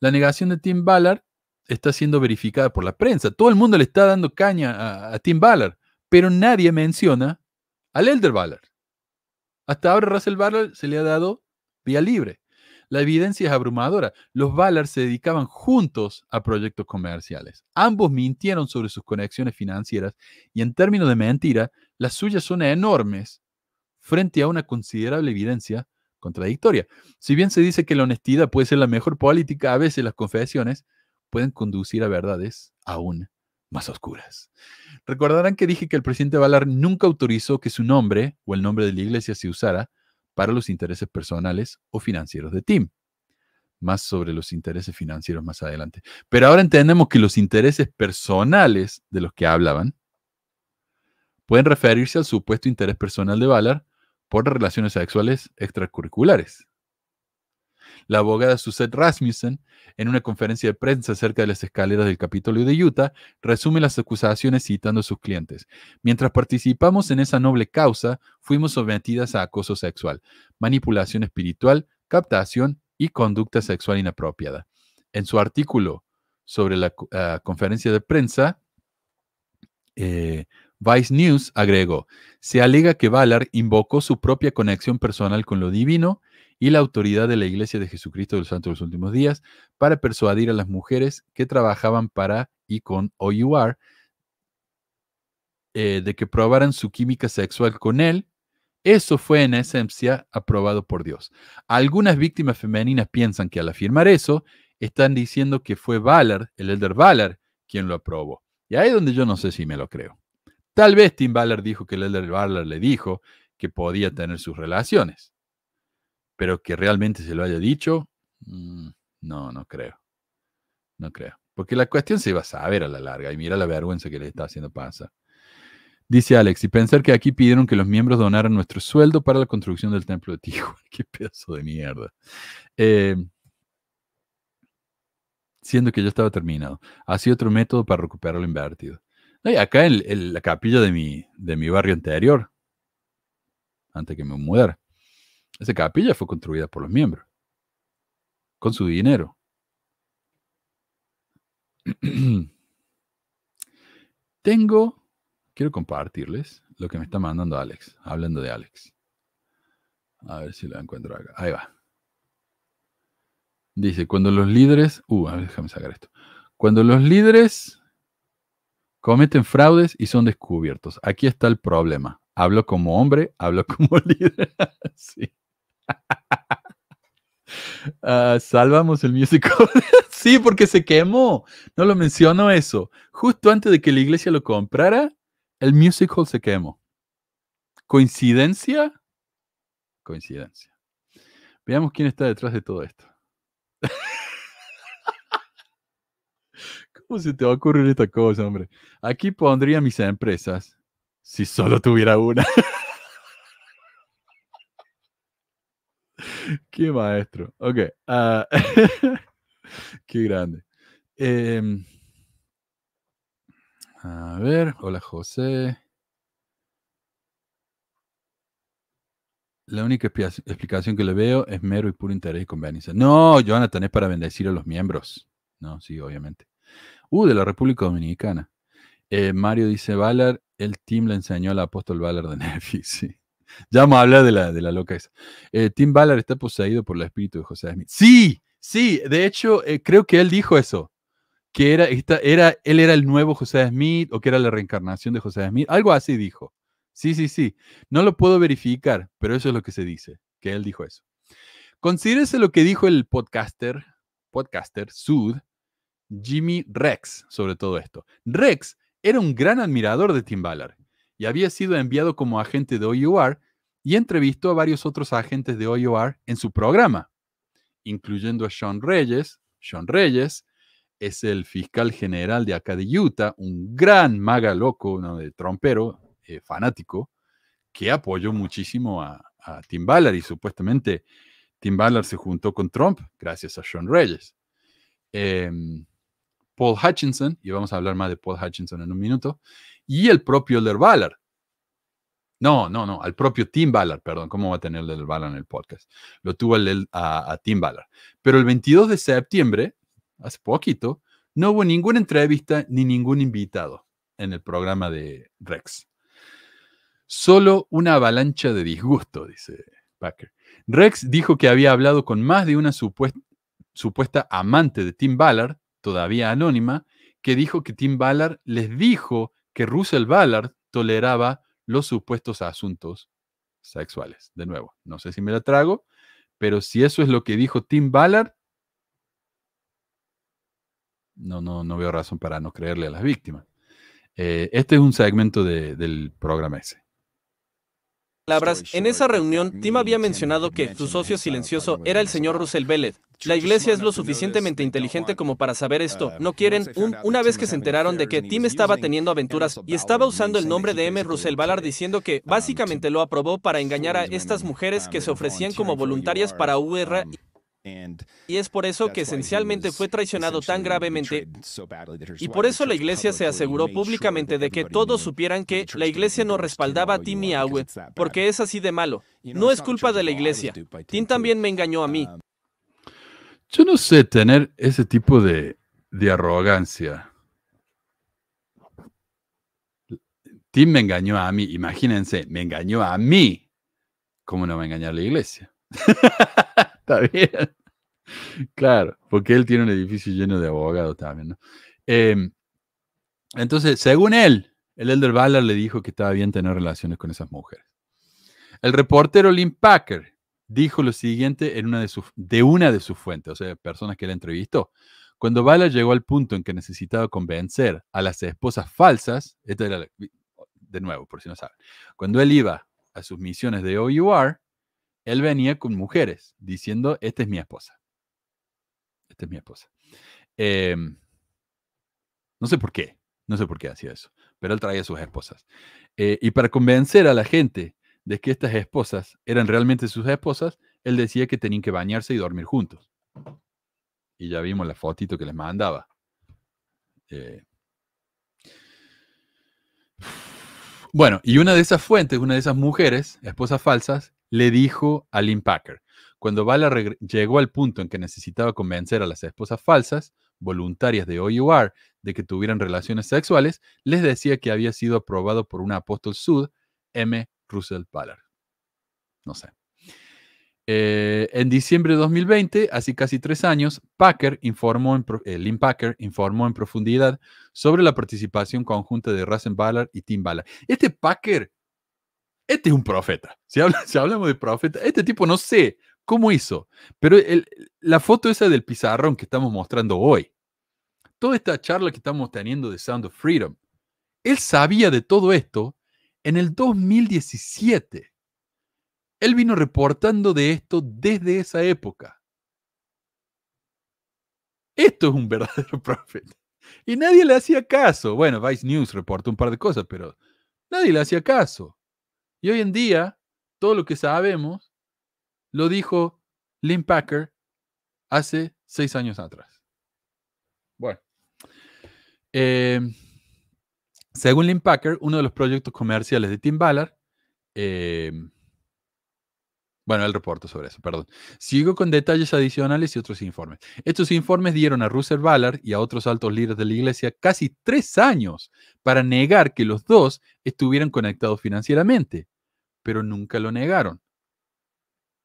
La negación de Tim Ballard está siendo verificada por la prensa. Todo el mundo le está dando caña a, a Tim Ballard, pero nadie menciona al Elder Ballard. Hasta ahora Russell Ballard se le ha dado vía libre. La evidencia es abrumadora. Los Valar se dedicaban juntos a proyectos comerciales. Ambos mintieron sobre sus conexiones financieras y en términos de mentira, las suyas son enormes frente a una considerable evidencia contradictoria. Si bien se dice que la honestidad puede ser la mejor política, a veces las confesiones pueden conducir a verdades aún más oscuras. Recordarán que dije que el presidente valar nunca autorizó que su nombre o el nombre de la iglesia se usara para los intereses personales o financieros de Tim. Más sobre los intereses financieros más adelante. Pero ahora entendemos que los intereses personales de los que hablaban pueden referirse al supuesto interés personal de Valar por relaciones sexuales extracurriculares la abogada Suzette Rasmussen, en una conferencia de prensa cerca de las escaleras del Capitolio de Utah, resume las acusaciones citando a sus clientes. Mientras participamos en esa noble causa, fuimos sometidas a acoso sexual, manipulación espiritual, captación y conducta sexual inapropiada. En su artículo sobre la eh, conferencia de prensa, eh, Vice News agregó, se alega que Ballard invocó su propia conexión personal con lo divino y la autoridad de la Iglesia de Jesucristo del Santo de los Últimos Días para persuadir a las mujeres que trabajaban para y con OUR eh, de que probaran su química sexual con él. Eso fue en esencia aprobado por Dios. Algunas víctimas femeninas piensan que al afirmar eso, están diciendo que fue Ballard, el elder Ballard, quien lo aprobó. Y ahí es donde yo no sé si me lo creo. Tal vez Tim Ballard dijo que el elder Ballard le dijo que podía tener sus relaciones pero que realmente se lo haya dicho, mm, no, no creo. No creo. Porque la cuestión se iba a saber a la larga y mira la vergüenza que le está haciendo pasa Dice Alex, y pensar que aquí pidieron que los miembros donaran nuestro sueldo para la construcción del templo de Tijuana. Qué pedazo de mierda. Eh, siendo que ya estaba terminado. Así otro método para recuperar lo invertido. acá en, la capilla de mi, de mi barrio anterior, antes que me mudara. Esa capilla fue construida por los miembros, con su dinero. Tengo, quiero compartirles lo que me está mandando Alex, hablando de Alex. A ver si lo encuentro acá. Ahí va. Dice, cuando los líderes, uh, déjame sacar esto. Cuando los líderes cometen fraudes y son descubiertos, aquí está el problema. Hablo como hombre, hablo como líder. sí. Ah, salvamos el musical. sí, porque se quemó. No lo menciono eso. Justo antes de que la iglesia lo comprara, el musical se quemó. ¿Coincidencia? Coincidencia. Veamos quién está detrás de todo esto. ¿Cómo se te va a ocurrir esta cosa, hombre? Aquí pondría mis empresas si solo tuviera una. Qué maestro. Ok. Ah, qué grande. Em, a ver, hola José. La única explicación que le veo es mero y puro interés y conveniencia. No, Jonathan, es para bendecir a los miembros. No, sí, obviamente. Uh, de la República Dominicana. Eh, Mario dice, Valar, el team le enseñó al apóstol Valar de Nefis. Sí ya vamos a de la, de loca esa. Eh, Tim Ballard está poseído por el espíritu de José Smith. Sí, sí, de hecho, eh, creo que él dijo eso. Que era, era, él era el nuevo José Smith o que era la reencarnación de José Smith. Algo así dijo. Sí, sí, sí. No lo puedo verificar, pero eso es lo que se dice, que él dijo eso. Considérese lo que dijo el podcaster, podcaster Sud, Jimmy Rex, sobre todo esto. Rex era un gran admirador de Tim Ballard y había sido enviado como agente de OUR y entrevistó a varios otros agentes de OUR en su programa, incluyendo a Sean Reyes. Sean Reyes es el fiscal general de acá de Utah, un gran maga loco, de trompero, eh, fanático, que apoyó muchísimo a, Tim Ballard y supuestamente Tim Ballard se juntó con Trump gracias a Sean Reyes. Em, Paul Hutchinson, y vamos a hablar más de Paul Hutchinson en un minuto, y el propio ler Ballard. No, no, no, al propio Tim Ballard, perdón, ¿cómo va a tener ler en el podcast? Lo tuvo a, Tim Ballard. Pero el 22 de septiembre, hace poquito, no hubo ninguna entrevista ni ningún invitado en el programa de Rex. Solo una avalancha de disgusto, dice Packer. Rex dijo que había hablado con más de una supuesta, supuesta amante de Tim Ballard, todavía anónima, que dijo que Tim Ballard les dijo que Russell Ballard toleraba los supuestos asuntos sexuales. De nuevo, no sé si me la trago, pero si eso es lo que dijo Tim Ballard, no, no, no veo razón para no creerle a las víctimas. Eh, este es un segmento del programa ese en esa reunión, Tim había mencionado que su socio silencioso era el señor Russell Bellet. La iglesia es lo suficientemente inteligente como para saber esto. No quieren, un, una vez que se enteraron de que Tim estaba teniendo aventuras y estaba usando el nombre de M. Russell Ballard diciendo que básicamente lo aprobó para engañar a estas mujeres que se ofrecían como voluntarias para UR y es por eso que esencialmente fue traicionado tan gravemente. Y por eso la iglesia se aseguró públicamente de que todos supieran que la iglesia no respaldaba a Tim Awe, porque es así de malo. No es culpa de la iglesia. Tim también me engañó a mí. Um, Yo no sé tener ese tipo de, arrogancia. Tim me engañó a mí, imagínense, me engañó a mí. ¿Cómo no va a engañar la iglesia? Está bien. Claro, porque él tiene un edificio lleno de abogados también, ¿no? Em, entonces, según él, el Elder Ballard le dijo que estaba bien tener relaciones con esas mujeres. El reportero Lynn Packer dijo lo siguiente en una de, sus, de una de sus fuentes, o sea, personas que él entrevistó. Cuando Ballard llegó al punto en que necesitaba convencer a las esposas falsas, de nuevo, por si no saben, cuando él iba a sus misiones de OUR, él venía con mujeres diciendo, esta es mi esposa esta es mi esposa. Em, no sé por qué, no sé por qué hacía eso, pero él traía a sus esposas. Eh, y para convencer a la gente de que estas esposas eran realmente sus esposas, él decía que tenían que bañarse y dormir juntos. Y ya vimos la fotito que les mandaba. Eh. Bueno, y una de esas fuentes, una de esas mujeres, esposas falsas, le dijo a Lynn Packer, cuando Bala llegó al punto en que necesitaba convencer a las esposas falsas, voluntarias de OUR, de que tuvieran relaciones sexuales, les decía que había sido aprobado por un apóstol sud, M. Russell Ballard. No sé. Eh, en diciembre de 2020, hace casi tres años, Packer informó en, Lynn Packer informó en profundidad sobre la participación conjunta de Russell Ballard y Tim Ballard. Este Packer, este es un profeta. si hablamos de profeta, este tipo no sé cómo hizo. Pero la foto esa del pizarrón que estamos mostrando hoy, toda esta charla que estamos teniendo de Sound of Freedom, él sabía de todo esto en el 2017. Él vino reportando de esto desde esa época. Esto es un verdadero profeta. Y nadie le hacía caso. Bueno, Vice News reportó un par de cosas, pero nadie le hacía caso. Y hoy en día, todo lo que sabemos lo dijo Lynn Packer hace seis años atrás. Bueno. Em, según Lynn Packer, uno de los proyectos comerciales de Tim Ballard, em, bueno, el reporte sobre eso, perdón. Sigo con detalles adicionales y otros informes. Estos informes dieron a Russell Ballard y a otros altos líderes de la iglesia casi tres años para negar que los dos estuvieran conectados financieramente, pero nunca lo negaron.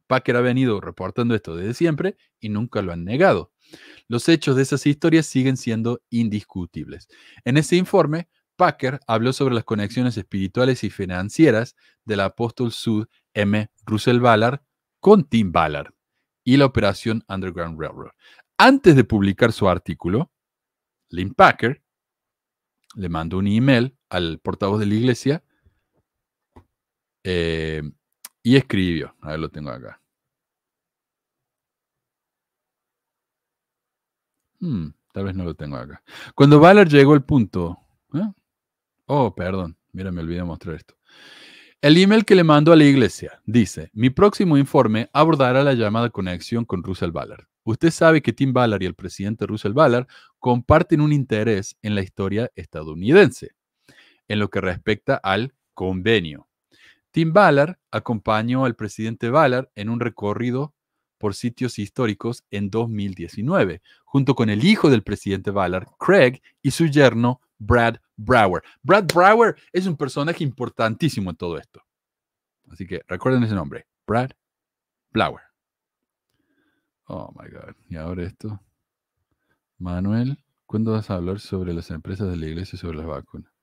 Packer ha venido reportando esto desde siempre y nunca lo han negado. Los hechos de esas historias siguen siendo indiscutibles. En ese informe, Packer habló sobre las conexiones espirituales y financieras del apóstol Sud M. Russell Ballard con Tim Ballard y la operación Underground Railroad. Antes de publicar su artículo, Lynn Packer le mandó un email al portavoz de la iglesia eh, y escribió, a ver, lo tengo acá. Hmm, tal vez no lo tengo acá. Cuando Ballard llegó al punto. ¿eh? Oh, perdón, mira, me olvidé mostrar esto. El email que le mandó a la iglesia dice: Mi próximo informe abordará la llamada conexión con Russell Ballard. Usted sabe que Tim Ballard y el presidente Russell Ballard comparten un interés en la historia estadounidense en lo que respecta al convenio. Tim Ballard acompañó al presidente Ballard en un recorrido por sitios históricos en 2019, junto con el hijo del presidente Ballard, Craig, y su yerno, Brad Brower. Brad Brower es un personaje importantísimo en todo esto. Así que recuerden ese nombre, Brad Brower. Oh my God. Y ahora esto. Manuel, ¿cuándo vas a hablar sobre las empresas de la iglesia y sobre las vacunas?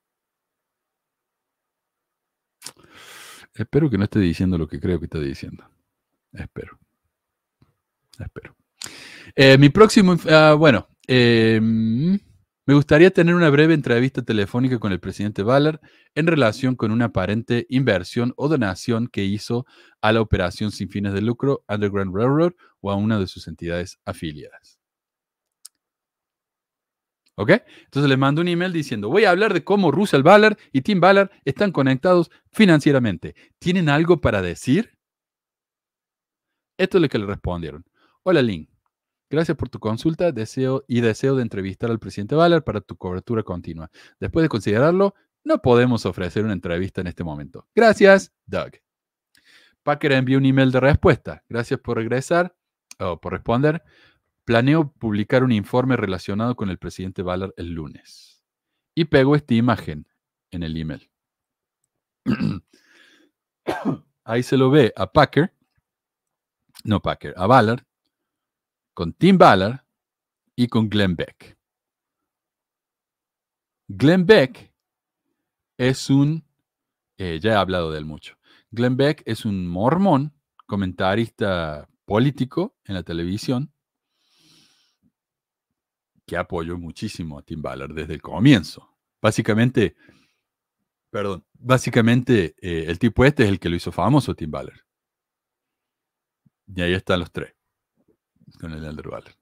Espero que no esté diciendo lo que creo que está diciendo. Espero. Espero. Eh, mi próximo, ah, bueno, em, me gustaría tener una breve entrevista telefónica con el presidente Ballard en relación con una aparente inversión o donación que hizo a la operación sin fines de lucro Underground Railroad o a una de sus entidades afiliadas. ¿Ok? Entonces le mando un email diciendo, voy a hablar de cómo Russell Ballard y Tim Ballard están conectados financieramente. ¿Tienen algo para decir? Esto es lo que le respondieron. Hola Link, gracias por tu consulta deseo y deseo de entrevistar al presidente Ballard para tu cobertura continua. Después de considerarlo, no podemos ofrecer una entrevista en este momento. Gracias, Doug. Packer envió un email de respuesta. Gracias por regresar o por responder. Planeo publicar un informe relacionado con el presidente Ballard el lunes. Y pego esta imagen en el email. Ahí se lo ve a Packer, no Packer, a Ballard, con Tim Ballard y con Glenn Beck. Glenn Beck es un, eh, ya he hablado de él mucho, Glenn Beck es un mormón, comentarista político en la televisión, que apoyó muchísimo a Tim Ballard desde el comienzo. Básicamente, perdón, básicamente eh, el tipo este es el que lo hizo famoso Tim Ballard. Y ahí están los tres, con el Elder Ballard.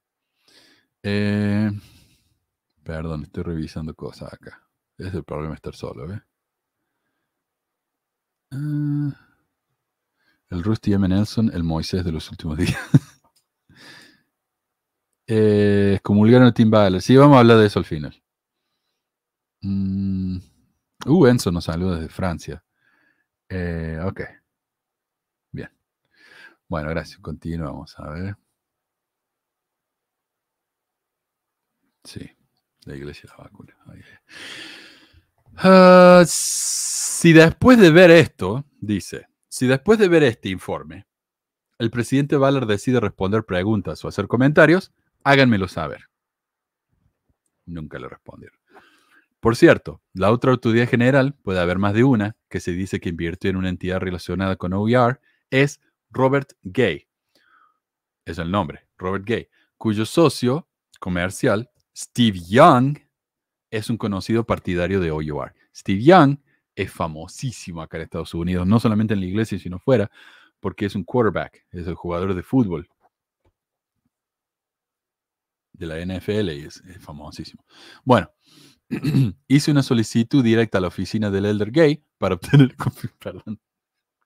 Eh, perdón, estoy revisando cosas acá. Es el problema estar solo, ¿eh? el Rusty M. Nelson, el Moisés de los últimos días. Eh, excomulgaron a Tim Ballard. Sí, vamos a hablar de eso al final. Mm, uh, Enzo nos saluda desde Francia. Eh, ok. Bien. Bueno, gracias. Continuamos. A ver. Sí, la iglesia de la vacuna. Ah, si después de ver esto, dice, si después de ver este informe, el presidente Ballard decide responder preguntas o hacer comentarios, Háganmelo saber. Nunca le respondieron. Por cierto, la otra autoridad general, puede haber más de una, que se dice que invirtió en una entidad relacionada con OER, es Robert Gay. Es el nombre, Robert Gay, cuyo socio comercial, Steve Young, es un conocido partidario de OER. Steve Young es famosísimo acá en Estados Unidos, no solamente en la iglesia, sino fuera, porque es un quarterback, es el jugador de fútbol de la NFL y es, famosísimo. Bueno, hice una solicitud directa a la oficina del Elder Gay para obtener,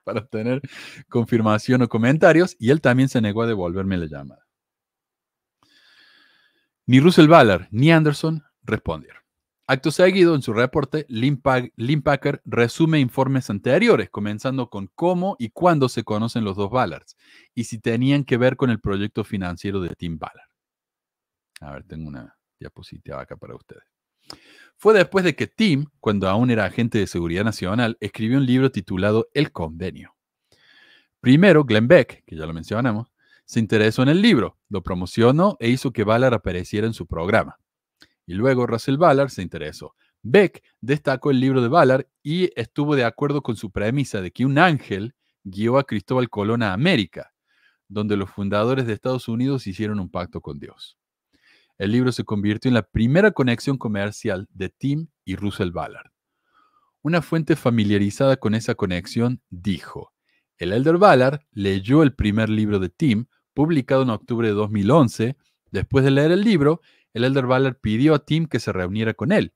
para obtener confirmación o comentarios y él también se negó a devolverme la llamada. Ni Russell Ballard ni Anderson respondieron. Acto seguido, en su reporte, Limpacker resume informes anteriores, comenzando con cómo y cuándo se conocen los dos Ballards y si tenían que ver con el proyecto financiero de Tim Ballard. A ver, tengo una diapositiva acá para ustedes. Fue después de que Tim, cuando aún era agente de seguridad nacional, escribió un libro titulado El convenio. Primero, Glenn Beck, que ya lo mencionamos, se interesó en el libro, lo promocionó e hizo que Ballard apareciera en su programa. Y luego Russell Ballard se interesó. Beck destacó el libro de Ballard y estuvo de acuerdo con su premisa de que un ángel guió a Cristóbal Colón a América, donde los fundadores de Estados Unidos hicieron un pacto con Dios el libro se convirtió en la primera conexión comercial de Tim y Russell Ballard. Una fuente familiarizada con esa conexión dijo, el Elder Ballard leyó el primer libro de Tim, publicado en octubre de 2011. Después de leer el libro, el Elder Ballard pidió a Tim que se reuniera con él.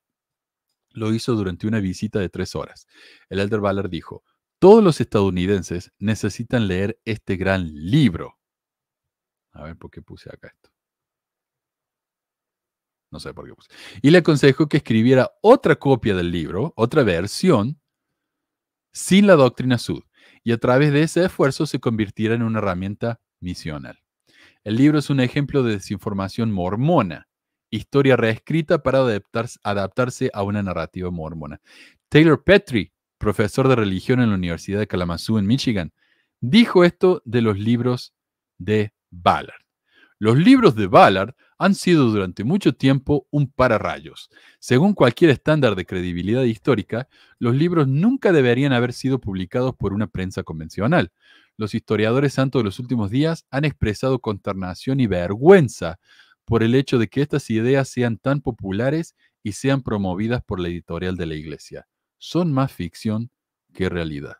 Lo hizo durante una visita de tres horas. El Elder Ballard dijo, todos los estadounidenses necesitan leer este gran libro. A ver por qué puse acá esto. No sé por qué. Y le aconsejó que escribiera otra copia del libro, otra versión, sin la doctrina sud, y a través de ese esfuerzo se convirtiera en una herramienta misional. El libro es un ejemplo de desinformación mormona, historia reescrita para adaptarse, adaptarse a una narrativa mormona. Taylor Petrie, profesor de religión en la Universidad de Kalamazoo en Michigan, dijo esto de los libros de Ballard. Los libros de Ballard han sido durante mucho tiempo un pararrayos. Según cualquier estándar de credibilidad histórica, los libros nunca deberían haber sido publicados por una prensa convencional. Los historiadores santos de los últimos días han expresado consternación y vergüenza por el hecho de que estas ideas sean tan populares y sean promovidas por la editorial de la Iglesia. Son más ficción que realidad.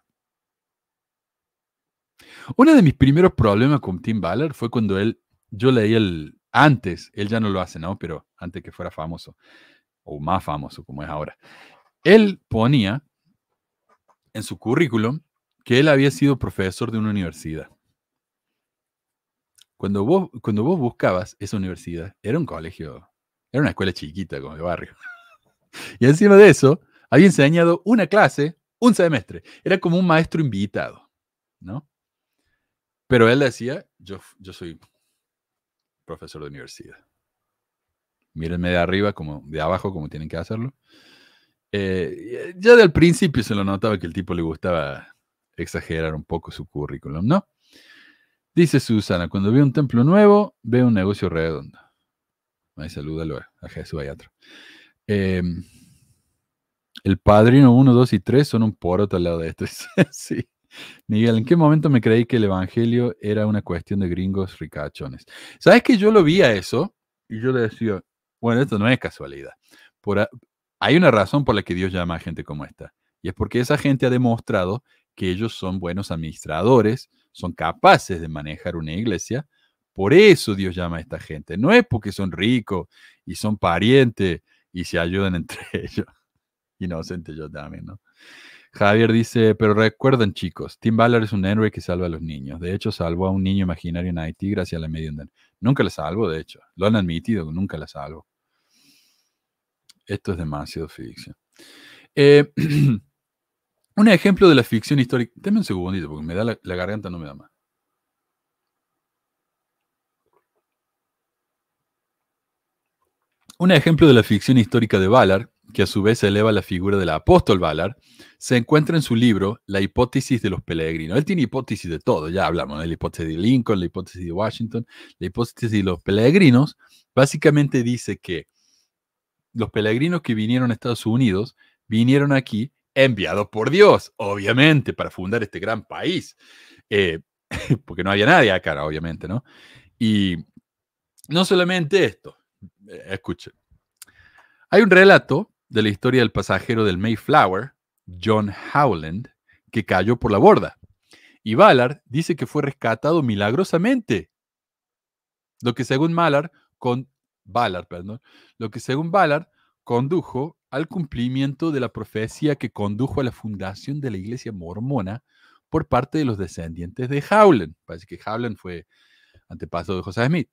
Uno de mis primeros problemas con Tim Ballard fue cuando él, yo leí el, antes, él ya no lo hace, ¿no? Pero antes que fuera famoso, o más famoso como es ahora, él ponía en su currículum que él había sido profesor de una universidad. Cuando vos, cuando vos buscabas esa universidad, era un colegio, era una escuela chiquita como de barrio. Y encima de eso, había enseñado una clase, un semestre. Era como un maestro invitado, ¿no? Pero él decía, yo, yo soy profesor de universidad. Mírenme de arriba, como de abajo, como tienen que hacerlo. Eh, ya del principio se lo notaba que el tipo le gustaba exagerar un poco su currículum, ¿no? Dice Susana, cuando veo un templo nuevo, veo un negocio redondo. Ahí salúdalo a Jesús hay otro. Em, el padrino 1, 2 y 3 son un poroto al lado de esto. sí. Miguel, ¿en qué momento me creí que el Evangelio era una cuestión de gringos ricachones? ¿Sabes que yo lo vi a eso? Y yo le decía, bueno, esto no es casualidad. Por hay una razón por la que Dios llama a gente como esta. Y es porque esa gente ha demostrado que ellos son buenos administradores, son capaces de manejar una iglesia. Por eso Dios llama a esta gente. No es porque son ricos y son parientes y se ayudan entre ellos. Inocente yo también, ¿no? Javier dice, pero recuerden chicos, Tim Ballard es un héroe que salva a los niños. De hecho, salvó a un niño imaginario en Haití gracias a la media Nunca la salvo, de hecho. Lo han admitido, nunca la salvo. Esto es demasiado ficción. Eh, un ejemplo de la ficción histórica. Deme un segundito, porque me da la, la garganta, no me da más. Un ejemplo de la ficción histórica de Ballard que a su vez eleva la figura del apóstol Valar, se encuentra en su libro La hipótesis de los peregrinos. Él tiene hipótesis de todo, ya hablamos de la hipótesis de Lincoln, la hipótesis de Washington, la hipótesis de los peregrinos. Básicamente dice que los peregrinos que vinieron a Estados Unidos vinieron aquí enviados por Dios, obviamente, para fundar este gran país, eh, porque no había nadie acá, obviamente, ¿no? Y no solamente esto, eh, escuchen, hay un relato de la historia del pasajero del Mayflower, John Howland, que cayó por la borda. Y Ballard dice que fue rescatado milagrosamente. Lo que según Ballard, con, Ballard, perdón, lo que según Ballard condujo al cumplimiento de la profecía que condujo a la fundación de la iglesia mormona por parte de los descendientes de Howland. Parece que Howland fue antepasado de José Smith.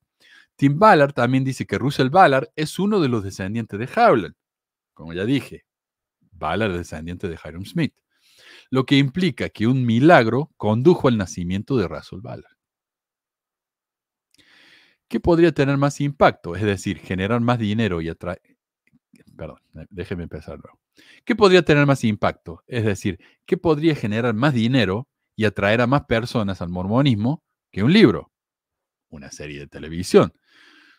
Tim Ballard también dice que Russell Ballard es uno de los descendientes de Howland como ya dije, Bala es descendiente de Hiram Smith, lo que implica que un milagro condujo al nacimiento de Russell Bala. ¿Qué podría tener más impacto? Es decir, generar más dinero y atraer... Perdón, déjeme empezar ¿Qué podría tener más impacto? Es decir, ¿qué podría generar más dinero y atraer a más personas al mormonismo que un libro? Una serie de televisión,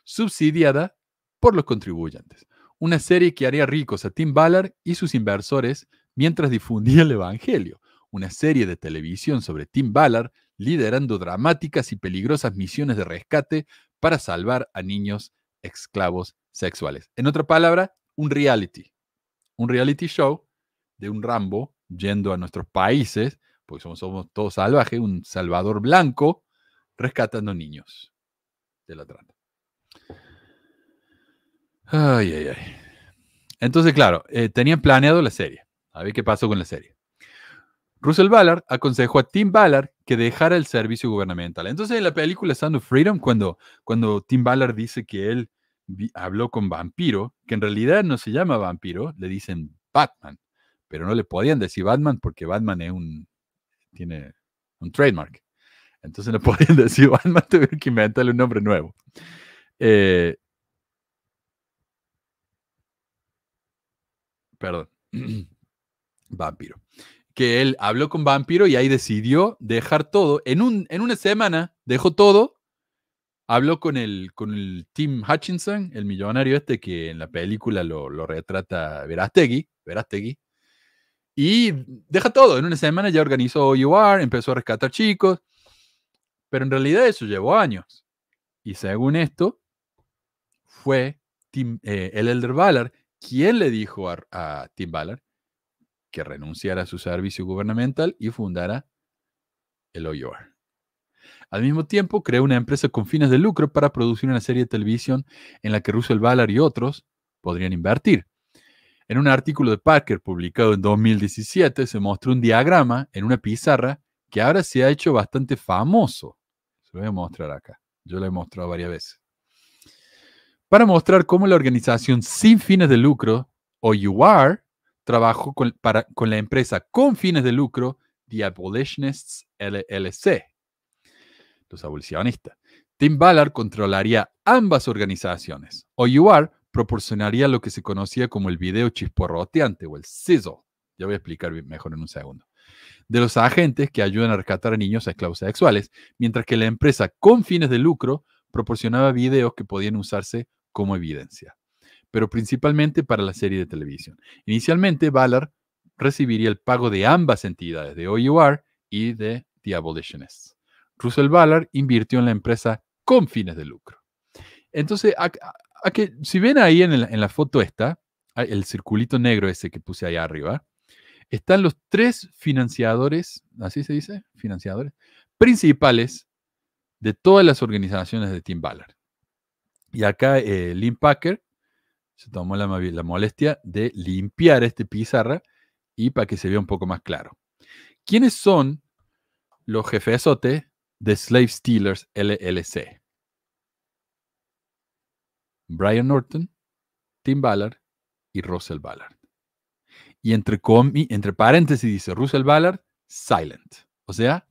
subsidiada por los contribuyentes una serie que haría ricos a Tim Ballard y sus inversores mientras difundía el Evangelio, una serie de televisión sobre Tim Ballard liderando dramáticas y peligrosas misiones de rescate para salvar a niños esclavos sexuales. En otra palabra, un reality, un reality show de un Rambo yendo a nuestros países, porque somos, todos salvajes, un salvador blanco rescatando niños de la trata. Ay, ay, ay. Entonces, claro, eh, tenían planeado la serie. A ver qué pasó con la serie. Russell Ballard aconsejó a Tim Ballard que dejara el servicio gubernamental. Entonces, en la película Sound of Freedom, cuando, cuando Tim Ballard dice que él habló con Vampiro, que en realidad no se llama Vampiro, le dicen Batman, pero no le podían decir Batman porque Batman es un, tiene un trademark. Entonces no podían decir Batman, tuvieron que inventarle un nombre nuevo. Eh, perdón, Vampiro, que él habló con Vampiro y ahí decidió dejar todo. En, un, en una semana dejó todo. Habló con el, con el Tim Hutchinson, el millonario este que en la película lo, retrata Verastegui, Verastegui. Y deja todo. En una semana ya organizó OUR, empezó a rescatar chicos. Pero en realidad eso llevó años. Y según esto, fue Tim, eh, el Elder Ballard ¿Quién le dijo a, Tim Ballard que renunciara a su servicio gubernamental y fundara el OUR. Al mismo tiempo, creó una empresa con fines de lucro para producir una serie de televisión en la que Russell Ballard y otros podrían invertir. En un artículo de Parker publicado en 2017 se mostró un diagrama en una pizarra que ahora se ha hecho bastante famoso. Se lo voy a mostrar acá. Yo lo he mostrado varias veces para mostrar cómo la organización sin fines de lucro, o trabajó con, con la empresa con fines de lucro, The Abolitionists LLC, los abolicionistas. Tim Ballard controlaría ambas organizaciones. OUR proporcionaría lo que se conocía como el video chisporroteante o el sizzle. Ya voy a explicar mejor en un segundo. De los agentes que ayudan a rescatar a niños a esclavos sexuales, mientras que la empresa con fines de lucro proporcionaba videos que podían usarse como evidencia, pero principalmente para la serie de televisión. Inicialmente, Ballard recibiría el pago de ambas entidades, de OUR y de The Abolitionists. Russell Ballard invirtió en la empresa con fines de lucro. Entonces, a, que, si ven ahí en, en la foto esta, el circulito negro ese que puse allá arriba, están los tres financiadores, así se dice, financiadores, principales de todas las organizaciones de Tim Ballard. Y acá eh, Lynn Packer se tomó la, molestia de limpiar este pizarra y para que se vea un poco más claro. ¿Quiénes son los jefes OT de Slave Stealers LLC? Brian Norton, Tim Ballard y Russell Ballard. Y entre, entre paréntesis dice Russell Ballard, silent, o sea,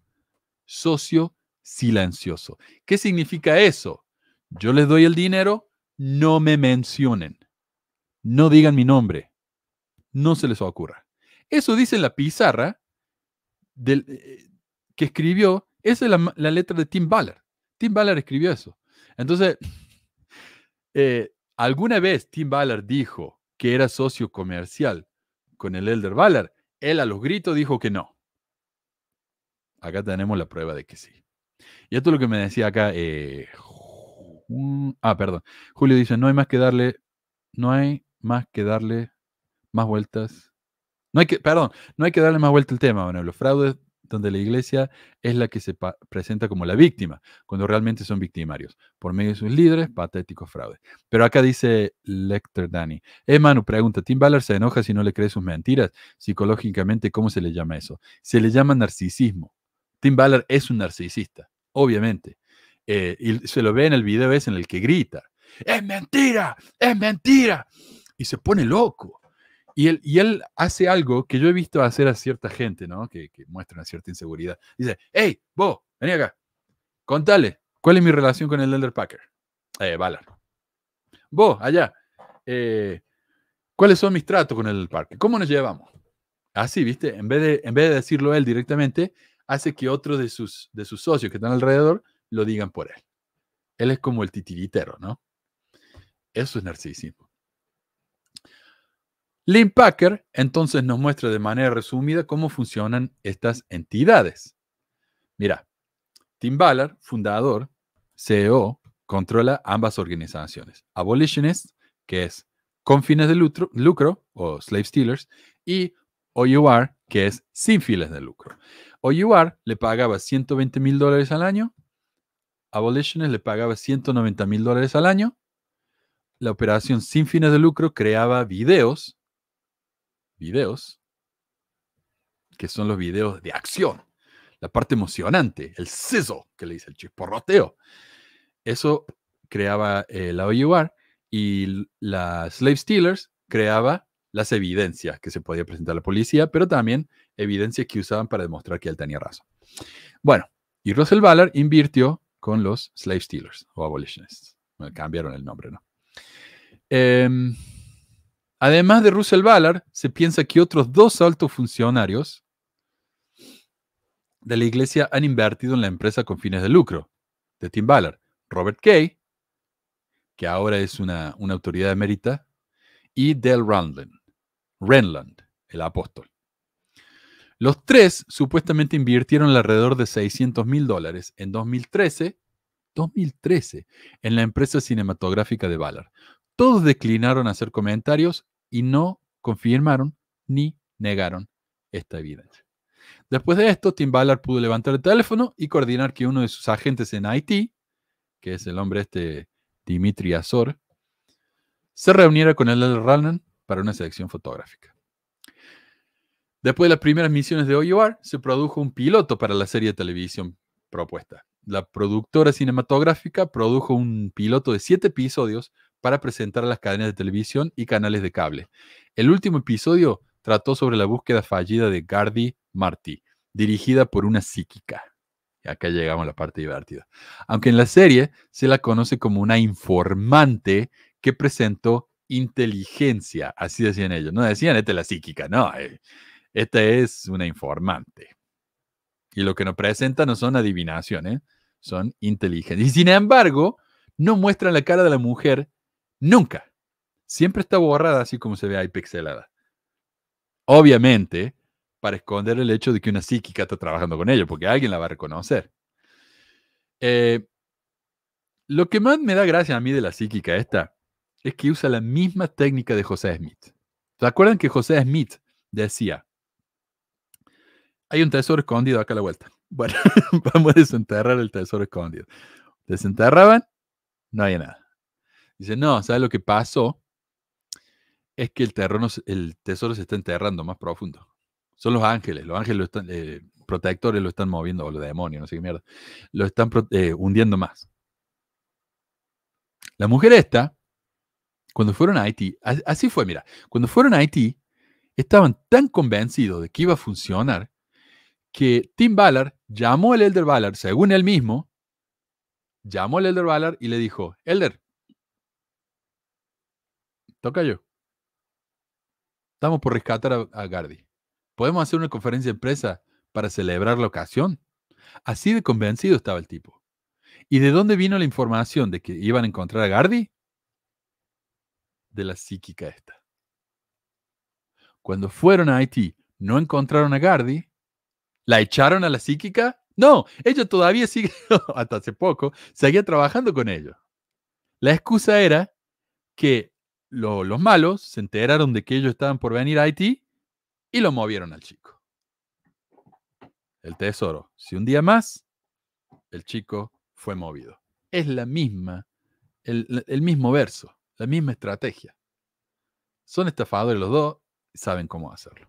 socio silencioso. ¿Qué significa eso? Yo les doy el dinero, no me mencionen, no digan mi nombre, no se les ocurra. Eso dice la pizarra del, eh, que escribió, esa es la, letra de Tim Ballard. Tim Ballard escribió eso. Entonces, eh, alguna vez Tim Ballard dijo que era socio comercial con el Elder Ballard. Él a los gritos dijo que no. Acá tenemos la prueba de que sí. Y esto es lo que me decía acá. Eh, ah, perdón. Julio dice, no hay más que darle, no hay más que darle más vueltas. No hay que, perdón, no hay que darle más vuelta al tema, bueno, los fraudes donde la iglesia es la que se presenta como la víctima, cuando realmente son victimarios, por medio de sus líderes, patéticos fraudes. Pero acá dice Lecter Dani, Emanu eh, pregunta, Tim Ballard se enoja si no le cree sus mentiras, psicológicamente, ¿cómo se le llama eso? Se le llama narcisismo. Tim Ballard es un narcisista, obviamente. Eh, y se lo ve en el video ese en el que grita, es mentira, es mentira. Y se pone loco. Y él, y él hace algo que yo he visto hacer a cierta gente, ¿no? Que, que muestra una cierta inseguridad. Dice, hey, vos, vení acá, contale, ¿cuál es mi relación con el Elder Packer? Eh, Ballard. Vos, allá, eh, ¿cuáles son mis tratos con el Packer? ¿Cómo nos llevamos? Así, ¿viste? En vez de, en vez de decirlo él directamente, hace que otros de sus, de sus socios que están alrededor lo digan por él. Él es como el titiritero, ¿no? Eso es narcisismo. Lynn Packer entonces nos muestra de manera resumida cómo funcionan estas entidades. Mira, Tim Ballard, fundador, CEO, controla ambas organizaciones, Abolitionist, que es con fines de lucro, lucro o slave stealers, y OUR, que es sin fines de lucro. OUR le pagaba 120 mil dólares al año, Abolitionist le pagaba 190 mil dólares al año, la operación sin fines de lucro creaba videos, videos, que son los videos de acción, la parte emocionante, el sizzle, que le dice el chisporroteo. Eso creaba eh, la OUR y la Slave Stealers creaba las evidencias que se podía presentar a la policía, pero también evidencias que usaban para demostrar que él tenía razón. Bueno, y Russell Ballard invirtió con los slave stealers o abolitionists. cambiaron el nombre, ¿no? Em, además de Russell Ballard, se piensa que otros dos altos funcionarios de la iglesia han invertido en la empresa con fines de lucro de Tim Ballard, Robert Kay, que ahora es una, una autoridad emérita, y Del Randlin. Renland, el apóstol. Los tres supuestamente invirtieron alrededor de 600 mil dólares en 2013, 2013, en la empresa cinematográfica de Ballard. Todos declinaron hacer comentarios y no confirmaron ni negaron esta evidencia. Después de esto, Tim Ballard pudo levantar el teléfono y coordinar que uno de sus agentes en Haití, que es el hombre este Dimitri Azor, se reuniera con el L para una selección fotográfica. Después de las primeras misiones de OUR, se produjo un piloto para la serie de televisión propuesta. La productora cinematográfica produjo un piloto de siete episodios para presentar a las cadenas de televisión y canales de cable. El último episodio trató sobre la búsqueda fallida de Gardi Martí dirigida por una psíquica. Y acá llegamos a la parte divertida. Aunque en la serie se la conoce como una informante que presentó inteligencia, así decían ellos. No decían, esta es la psíquica, no, eh, esta es una informante. Y lo que nos presenta no son adivinaciones, son inteligencias. Y sin embargo, no muestran la cara de la mujer nunca. Siempre está borrada, así como se ve ahí pixelada. Obviamente, para esconder el hecho de que una psíquica está trabajando con ellos, porque alguien la va a reconocer. Eh, lo que más me da gracia a mí de la psíquica esta es que usa la misma técnica de José Smith. ¿Se acuerdan que José Smith decía, hay un tesoro escondido acá a la vuelta? Bueno, vamos a desenterrar el tesoro escondido. Desenterraban, no había nada. Dice, no, ¿sabes lo que pasó? Es que el, terreno, el tesoro se está enterrando más profundo. Son los ángeles, los ángeles eh, protectores lo están moviendo, o los demonios, no sé qué mierda, lo están eh, hundiendo más. La mujer esta, cuando fueron a Haití, así fue, mira, cuando fueron a Haití, estaban tan convencidos de que iba a funcionar que Tim Ballard llamó al Elder Ballard, según él mismo, llamó al Elder Ballard y le dijo, Elder, toca yo. Estamos por rescatar a, Gardi. ¿Podemos hacer una conferencia de empresa para celebrar la ocasión? Así de convencido estaba el tipo. ¿Y de dónde vino la información de que iban a encontrar a Gardi? de la psíquica esta. Cuando fueron a Haití, no encontraron a Gardi, la echaron a la psíquica. No, ellos todavía siguen hasta hace poco, seguía trabajando con ellos. La excusa era que los malos se enteraron de que ellos estaban por venir a Haití y lo movieron al chico. El tesoro, si un día más, el chico fue movido. Es la misma, el mismo verso. La misma estrategia. Son estafadores los dos, saben cómo hacerlo.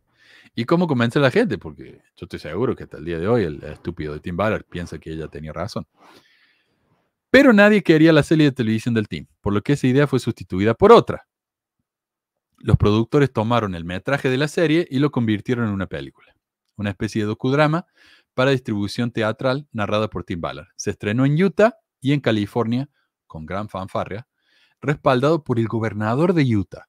¿Y cómo convence a la gente? Porque yo estoy seguro que hasta el día de hoy el estúpido de Tim Ballard piensa que ella tenía razón. Pero nadie quería la serie de televisión del team, por lo que esa idea fue sustituida por otra. Los productores tomaron el metraje de la serie y lo convirtieron en una película, una especie de docudrama para distribución teatral narrada por Tim Ballard. Se estrenó en Utah y en California con gran fanfarria respaldado por el gobernador de Utah,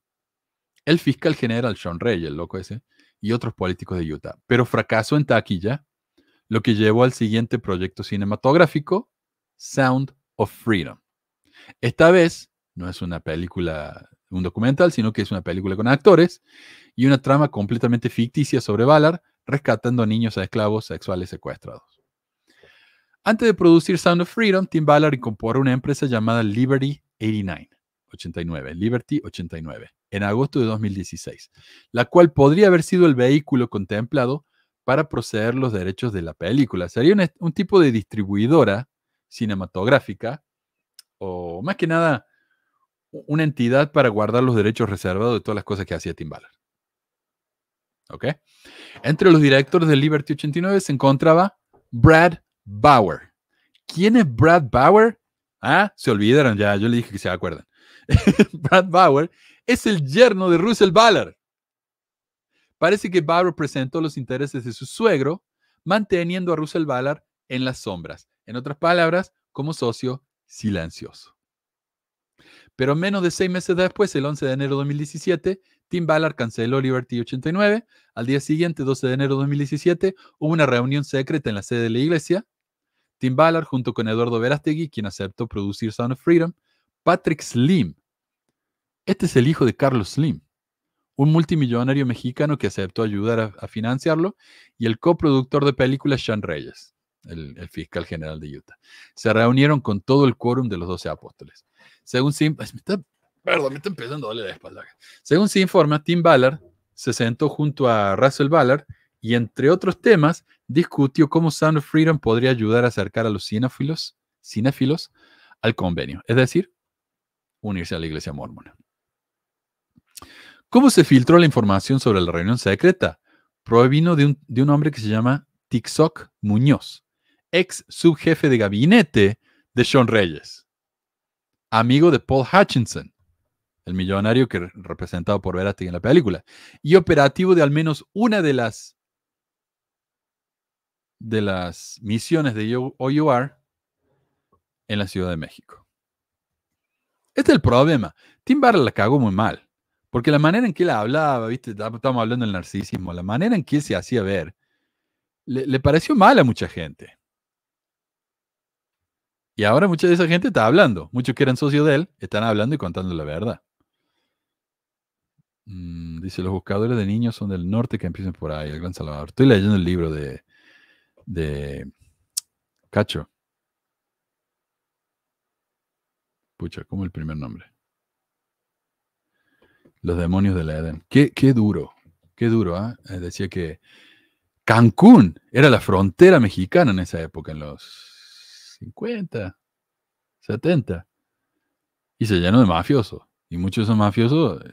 el fiscal general Sean Reyes, el loco ese, y otros políticos de Utah. Pero fracasó en taquilla, lo que llevó al siguiente proyecto cinematográfico, Sound of Freedom. Esta vez no es una película, un documental, sino que es una película con actores y una trama completamente ficticia sobre Ballard rescatando a niños a esclavos sexuales secuestrados. Antes de producir Sound of Freedom, Tim Ballard incorporó una empresa llamada Liberty 89, 89, Liberty 89, en agosto de 2016, la cual podría haber sido el vehículo contemplado para proceder los derechos de la película. Sería un, tipo de distribuidora cinematográfica o más que nada una entidad para guardar los derechos reservados de todas las cosas que hacía Tim Ballard. ¿Ok? Entre los directores de Liberty 89 se encontraba Brad Bauer. ¿Quién es Brad Bauer? Ah, se olvidaron ya, yo le dije que se acuerdan. Brad Bauer, es el yerno de Russell Ballard. Parece que Bauer presentó los intereses de su suegro, manteniendo a Russell Ballard en las sombras. En otras palabras, como socio silencioso. Pero menos de seis meses después, el 11 de enero de 2017, Tim Ballard canceló Liberty 89. Al día siguiente, 12 de enero de 2017, hubo una reunión secreta en la sede de la iglesia. Tim Ballard, junto con Eduardo Verástegui, quien aceptó producir Sound of Freedom, Patrick Slim. Este es el hijo de Carlos Slim, un multimillonario mexicano que aceptó ayudar a, financiarlo y el coproductor de películas Sean Reyes, el, fiscal general de Utah. Se reunieron con todo el quórum de los doce apóstoles. Según se, empezando a doler la espalda. Según se informa, Tim Ballard se sentó junto a Russell Ballard y entre otros temas discutió cómo Sound of Freedom podría ayudar a acercar a los cinéfilos, cinéfilos al convenio. Es decir, unirse a la iglesia mormona. ¿Cómo se filtró la información sobre la reunión secreta? Provino de un, hombre que se llama Tixoc Muñoz, ex subjefe de gabinete de Sean Reyes, amigo de Paul Hutchinson, el millonario que representado por Verati en la película, y operativo de al menos una de las de las misiones de OUR en la Ciudad de México. Este es el problema. Tim barra la cagó muy mal. Porque la manera en que él hablaba, ¿viste? estamos hablando del narcisismo, la manera en que él se hacía ver, le, pareció mal a mucha gente. Y ahora mucha de esa gente está hablando. Muchos que eran socios de él están hablando y contando la verdad. Mm, dice, los buscadores de niños son del norte que empiezan por ahí, el Gran Salvador. Estoy leyendo el libro de, de Cacho. Pucha, como el primer nombre. Los demonios de la Edén. Qué, qué duro, qué duro. ah? Eh, decía que Cancún era la frontera mexicana en esa época, en los 50, 70. Y se llenó de mafiosos. Y muchos de esos mafiosos eh,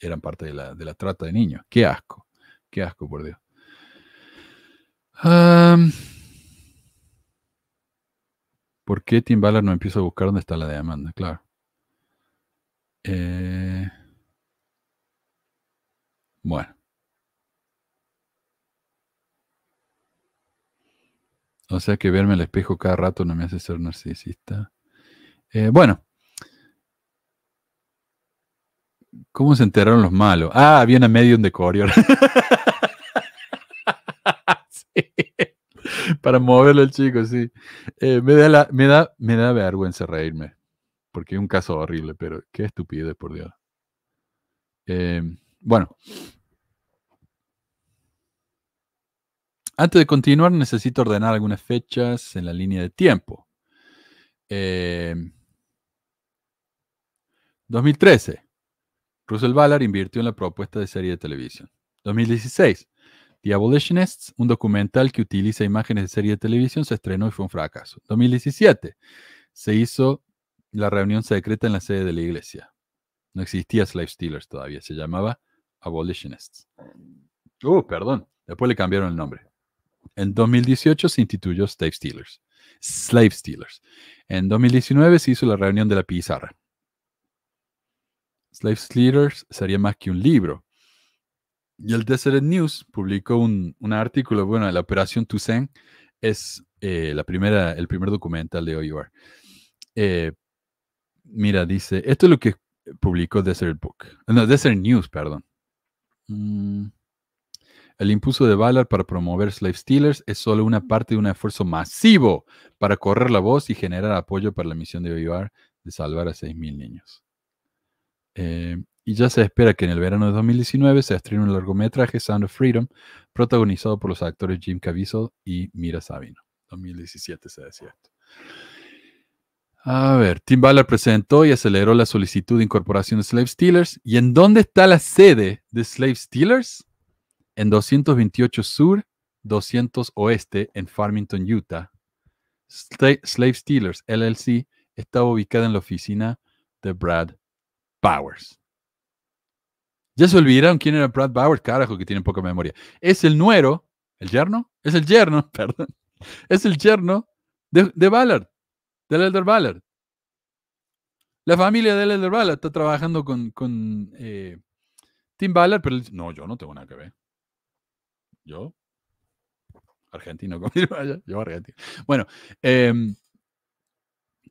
eran parte de la, trata de niños. Qué asco, qué asco, por Dios. ¿Por qué Ballard no empieza a buscar dónde está la demanda? Claro. Eh, bueno. O sea que verme al espejo cada rato no me hace ser narcisista. Eh, bueno. ¿Cómo se enteraron los malos? Ah, viene a medium de sí para moverlo el chico, sí. Eh, me, da da, me da vergüenza reírme, porque es un caso horrible, pero qué estupidez, por Dios. Em, bueno. Antes de continuar, necesito ordenar algunas fechas en la línea de tiempo. 2013. Em, Russell Ballard invirtió en la propuesta de serie de televisión. 2016. The Abolitionists, un documental que utiliza imágenes de serie de televisión, se estrenó y fue un fracaso. 2017, se hizo la reunión secreta en la sede de la iglesia. No existía Slave Stealers todavía, se llamaba Abolitionists. Oh, perdón, después le cambiaron el nombre. En 2018 se instituyó Slave Stealers. Slave Stealers. En 2019 se hizo la reunión de la pizarra. Slave Stealers sería más que un libro, y el Desert News publicó un, artículo, bueno, la Operación Toussaint es eh, la primera, el primer documental de OUR. Eh, mira, dice, esto es lo que publicó Desert Book, no, Desert News, perdón. Mm, el impulso de Ballard para promover slave stealers es solo una parte de un esfuerzo masivo para correr la voz y generar apoyo para la misión de OUR de salvar a 6.000 niños. Eh, y ya se espera que en el verano de 2019 se estrene un largometraje Sound of Freedom, protagonizado por los actores Jim Caviezel y Mira Sabino. 2017 se decía A ver, Tim Ballard presentó y aceleró la solicitud de incorporación de Slave Stealers. ¿Y en dónde está la sede de Slave Stealers? En 228 Sur, 200 Oeste, en Farmington, Utah. Slave Stealers LLC, estaba ubicada en la oficina de Brad Powers. Ya se olvidaron quién era Brad Bauer, carajo, que tiene poca memoria. Es el nuero, el yerno, es el yerno, perdón, es el yerno de, Ballard, del Elder Ballard. La familia del Elder Ballard está trabajando con, eh, Tim Ballard, pero no, yo no tengo nada que ver. Yo, argentino, yo Bueno, em,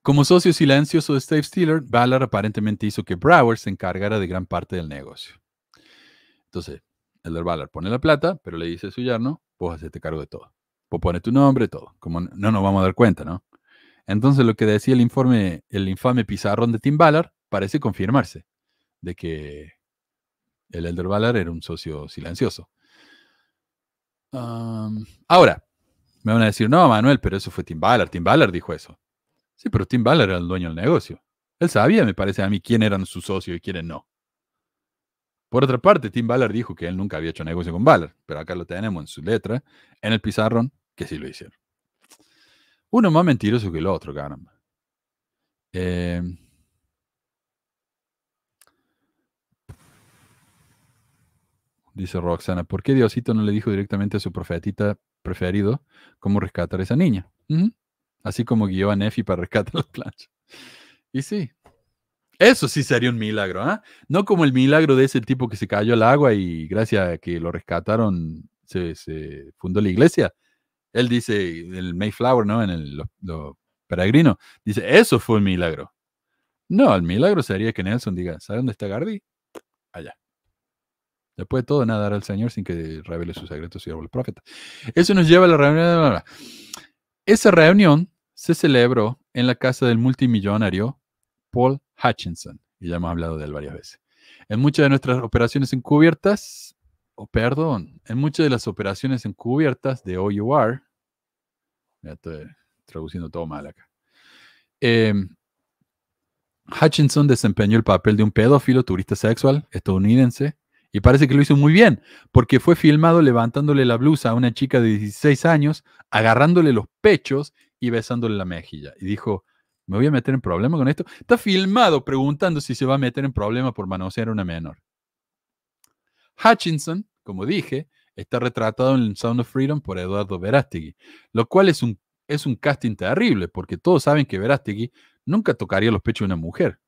como socio silencioso de Steve Steeler, Ballard aparentemente hizo que Brower se encargara de gran parte del negocio. Entonces, Elder Ballard pone la plata, pero le dice a su yerno, vos hacete cargo de todo. Pues pones tu nombre, todo. Como no nos vamos a dar cuenta, ¿no? Entonces, lo que decía el informe, el infame pizarrón de Tim Ballard parece confirmarse de que el Elder Ballard era un socio silencioso. ahora, me van a decir, no, Manuel, pero eso fue Tim Ballard. Tim Ballard dijo eso. Sí, pero Tim Ballard era el dueño del negocio. Él sabía, me parece a mí, quién eran sus socios y quiénes no. Por otra parte, Tim Ballard dijo que él nunca había hecho negocio con Ballard, pero acá lo tenemos en su letra, en el pizarrón, que sí lo hicieron. Uno más mentiroso que el otro, caramba. Eh, dice Roxana, ¿por qué Diosito no le dijo directamente a su profetita preferido cómo rescatar a esa niña? Así como guió a Nefi para rescatar los planchos. Y sí, eso sí sería un milagro, ¿ah? No como el milagro de ese tipo que se cayó al agua y gracias a que lo rescataron se, fundó la iglesia. Él dice, el Mayflower, ¿no? En el, lo peregrino Dice, eso fue un milagro. No, el milagro sería que Nelson diga, ¿sabe dónde está Gardi? Allá. Después de todo, nadar al Señor sin que revele sus secretos y el profeta. Eso nos lleva a la reunión. de... la Esa reunión se celebró en la casa del multimillonario Paul Hutchinson, y ya hemos hablado de él varias veces. En muchas de nuestras operaciones encubiertas, o perdón, en muchas de las operaciones encubiertas de OUR, ya estoy traduciendo todo mal acá, em, Hutchinson desempeñó el papel de un pedófilo turista sexual estadounidense y parece que lo hizo muy bien, porque fue filmado levantándole la blusa a una chica de 16 años, agarrándole los pechos y besándole la mejilla. Y dijo, ¿Me voy a meter en problema con esto? Está filmado preguntando si se va a meter en problema por manosear a una menor. Hutchinson, como dije, está retratado en Sound of Freedom por Eduardo Verástegui, lo cual es un, es un casting terrible, porque todos saben que Verástegui nunca tocaría los pechos de una mujer.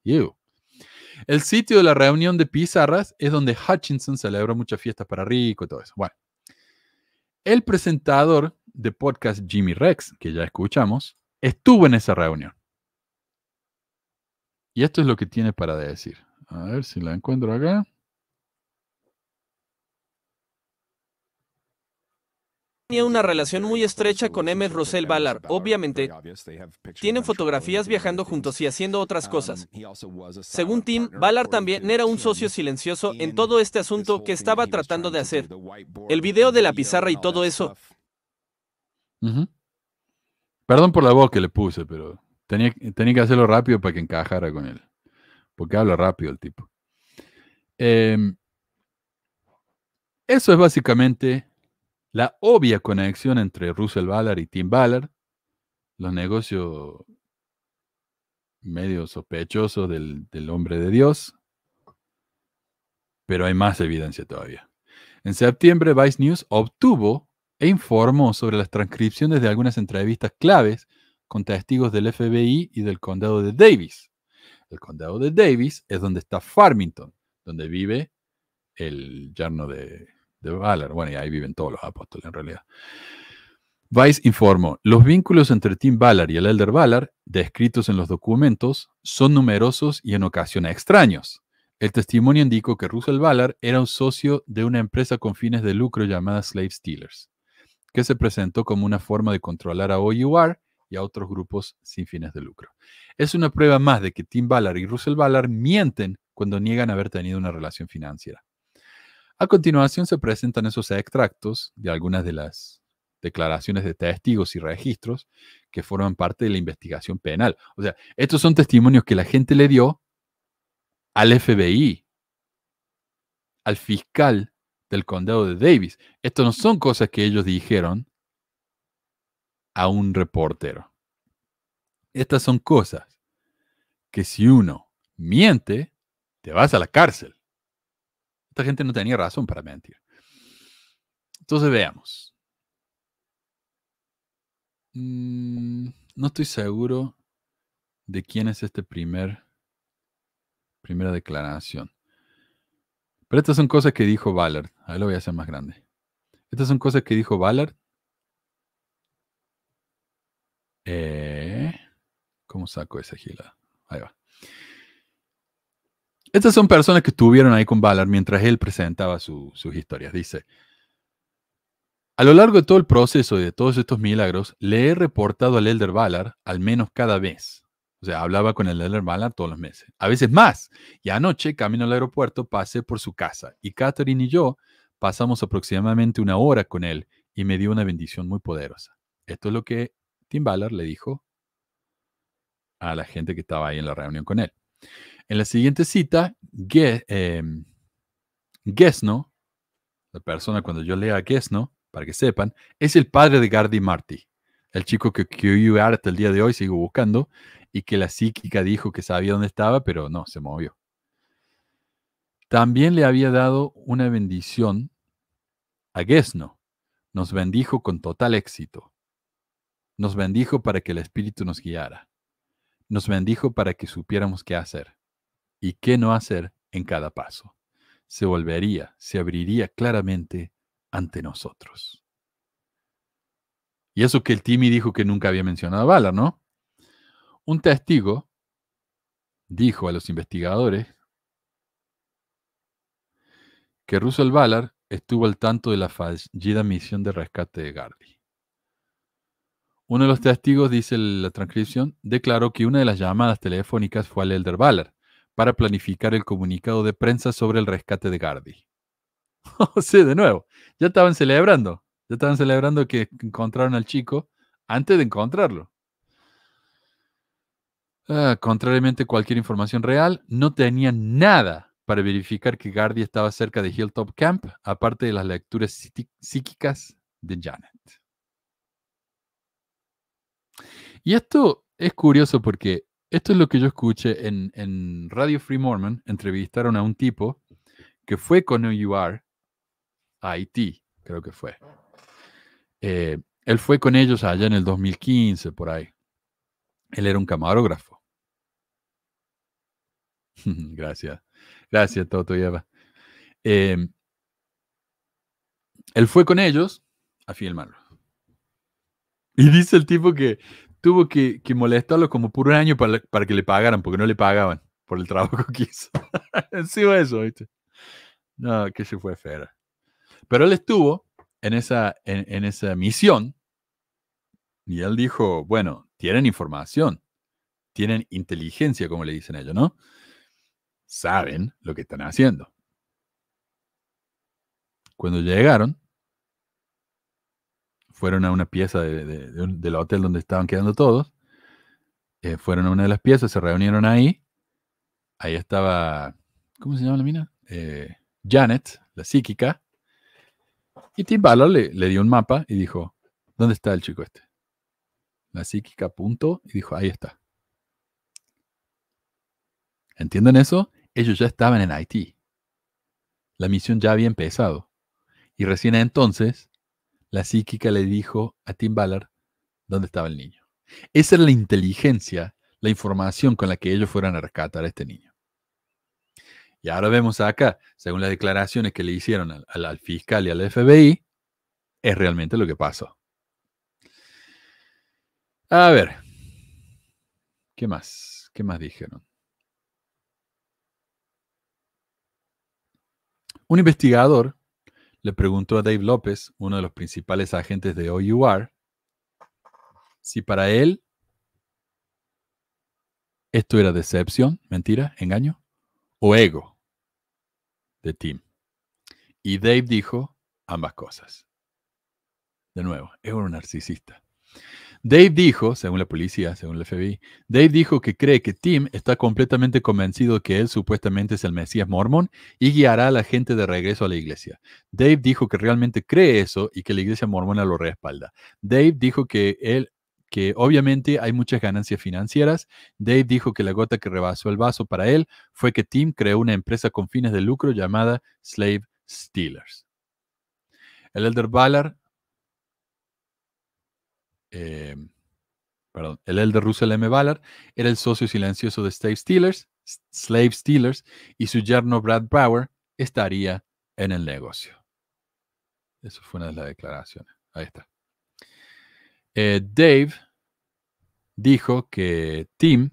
El sitio de la reunión de pizarras es donde Hutchinson celebra muchas fiestas para rico y todo eso. Bueno, el presentador de podcast Jimmy Rex, que ya escuchamos, estuvo en esa reunión. Y esto es lo que tiene para decir. A ver si la encuentro acá. tenía una relación muy estrecha con M. Russell Ballard, obviamente. Tienen fotografías viajando juntos y haciendo otras cosas. Según Tim, Ballard también era un socio silencioso en todo este asunto que estaba tratando de hacer. El video de la pizarra y todo eso. Perdón por la voz que le puse, pero Tenía, que hacerlo rápido para que encajara con él. Porque habla rápido el tipo. Em, eso es básicamente la obvia conexión entre Russell Ballard y Tim Ballard, los negocios medio sospechosos del, del hombre de Dios, pero hay más evidencia todavía. En septiembre, Vice News obtuvo e informó sobre las transcripciones de algunas entrevistas claves con testigos del FBI y del condado de Davis. El condado de Davis es donde está Farmington, donde vive el yerno de, de Bueno, y ahí viven todos los apóstoles en realidad. Weiss informó, los vínculos entre Tim Ballard y el Elder Ballard, descritos en los documentos, son numerosos y en ocasiones extraños. El testimonio indicó que Russell Ballard era un socio de una empresa con fines de lucro llamada Slave Stealers, que se presentó como una forma de controlar a OUR y a otros grupos sin fines de lucro. Es una prueba más de que Tim Ballard y Russell Ballard mienten cuando niegan haber tenido una relación financiera. A continuación se presentan esos extractos de algunas de las declaraciones de testigos y registros que forman parte de la investigación penal. O sea, estos son testimonios que la gente le dio al FBI, al fiscal del condado de Davis. Estos no son cosas que ellos dijeron a un reportero. Estas son cosas que si uno miente, te vas a la cárcel. Esta gente no tenía razón para mentir. Entonces veamos. Mm, no estoy seguro de quién es este primer, primera declaración. Pero estas son cosas que dijo Ballard. Ahí lo voy a hacer más grande. Estas son cosas que dijo Ballard eh, ¿Cómo saco esa gila? Ahí va. Estas son personas que estuvieron ahí con Ballard mientras él presentaba sus historias. Dice, a lo largo de todo el proceso y de todos estos milagros, le he reportado al Elder Ballard al menos cada vez. O sea, hablaba con el Elder Ballard todos los meses. A veces más. Y anoche, camino al aeropuerto, pasé por su casa. Y Catherine y yo pasamos aproximadamente una hora con él y me dio una bendición muy poderosa. Esto es lo que Tim Ballard le dijo a la gente que estaba ahí en la reunión con él. En la siguiente cita, Gesno, eh, la persona cuando yo lea a Gesno, para que sepan, es el padre de Gardi Marty, el chico que QU hasta el día de hoy sigo buscando y que la psíquica dijo que sabía dónde estaba, pero no, se movió. También le había dado una bendición a Gesno. Nos bendijo con total éxito. Nos bendijo para que el Espíritu nos guiara. Nos bendijo para que supiéramos qué hacer y qué no hacer en cada paso. Se volvería, se abriría claramente ante nosotros. Y eso que el Timmy dijo que nunca había mencionado a Bala, ¿no? Un testigo dijo a los investigadores que Russell Valar estuvo al tanto de la fallida misión de rescate de Gardy. Uno de los testigos, dice la transcripción, declaró que una de las llamadas telefónicas fue al Elder Baller para planificar el comunicado de prensa sobre el rescate de Gardy. sí, de nuevo, ya estaban celebrando, ya estaban celebrando que encontraron al chico antes de encontrarlo. Ah, contrariamente a cualquier información real, no tenía nada para verificar que Gardy estaba cerca de Hilltop Camp, aparte de las lecturas psíquicas de Janet. Y esto es curioso porque esto es lo que yo escuché en, Radio Free Mormon. Entrevistaron a un tipo que fue con OUR a Haití, creo que fue. Eh, él fue con ellos allá en el 2015, por ahí. Él era un camarógrafo. Gracias. Gracias, Toto y Eva. Eh, él fue con ellos a filmarlo. Y dice el tipo que tuvo que, que molestarlo como por un año para, que le pagaran, porque no le pagaban por el trabajo que hizo. Encima de eso, ¿viste? No, que se fue fera. Pero él estuvo en esa, en esa misión y él dijo, bueno, tienen información, tienen inteligencia, como le dicen ellos, ¿no? Saben lo que están haciendo. Cuando llegaron, fueron a una pieza del hotel donde estaban quedando todos, eh, fueron a una de las piezas, se reunieron ahí, ahí estaba, ¿cómo se llama la mina? Eh, Janet, la psíquica, y Tim le, le, dio un mapa y dijo, ¿dónde está el chico este? La psíquica apuntó y dijo, ahí está. ¿Entienden eso? Ellos ya estaban en Haití. La misión ya había empezado. Y recién entonces la psíquica le dijo a Tim Ballard dónde estaba el niño. Esa era la inteligencia, la información con la que ellos fueron a rescatar a este niño. Y ahora vemos acá, según las declaraciones que le hicieron al fiscal y al FBI, es realmente lo que pasó. A ver, ¿qué más? ¿Qué más dijeron? Un investigador le preguntó a Dave López, uno de los principales agentes de OUR, si para él esto era decepción, mentira, engaño o ego de Tim. Y Dave dijo ambas cosas. De nuevo, ego narcisista. Dave dijo, según la policía, según el FBI, Dave dijo que cree que Tim está completamente convencido que él supuestamente es el Mesías mormón y guiará a la gente de regreso a la iglesia. Dave dijo que realmente cree eso y que la iglesia mormona lo respalda. Dave dijo que él que obviamente hay muchas ganancias financieras. Dave dijo que la gota que rebasó el vaso para él fue que Tim creó una empresa con fines de lucro llamada Slave Stealers. El elder Ballard eh, perdón, el de Russell M. Ballard era el socio silencioso de Slave Steelers, Slave Steelers y su yerno Brad Bauer estaría en el negocio. Eso fue una de las declaraciones. Ahí está. Eh, Dave dijo que Tim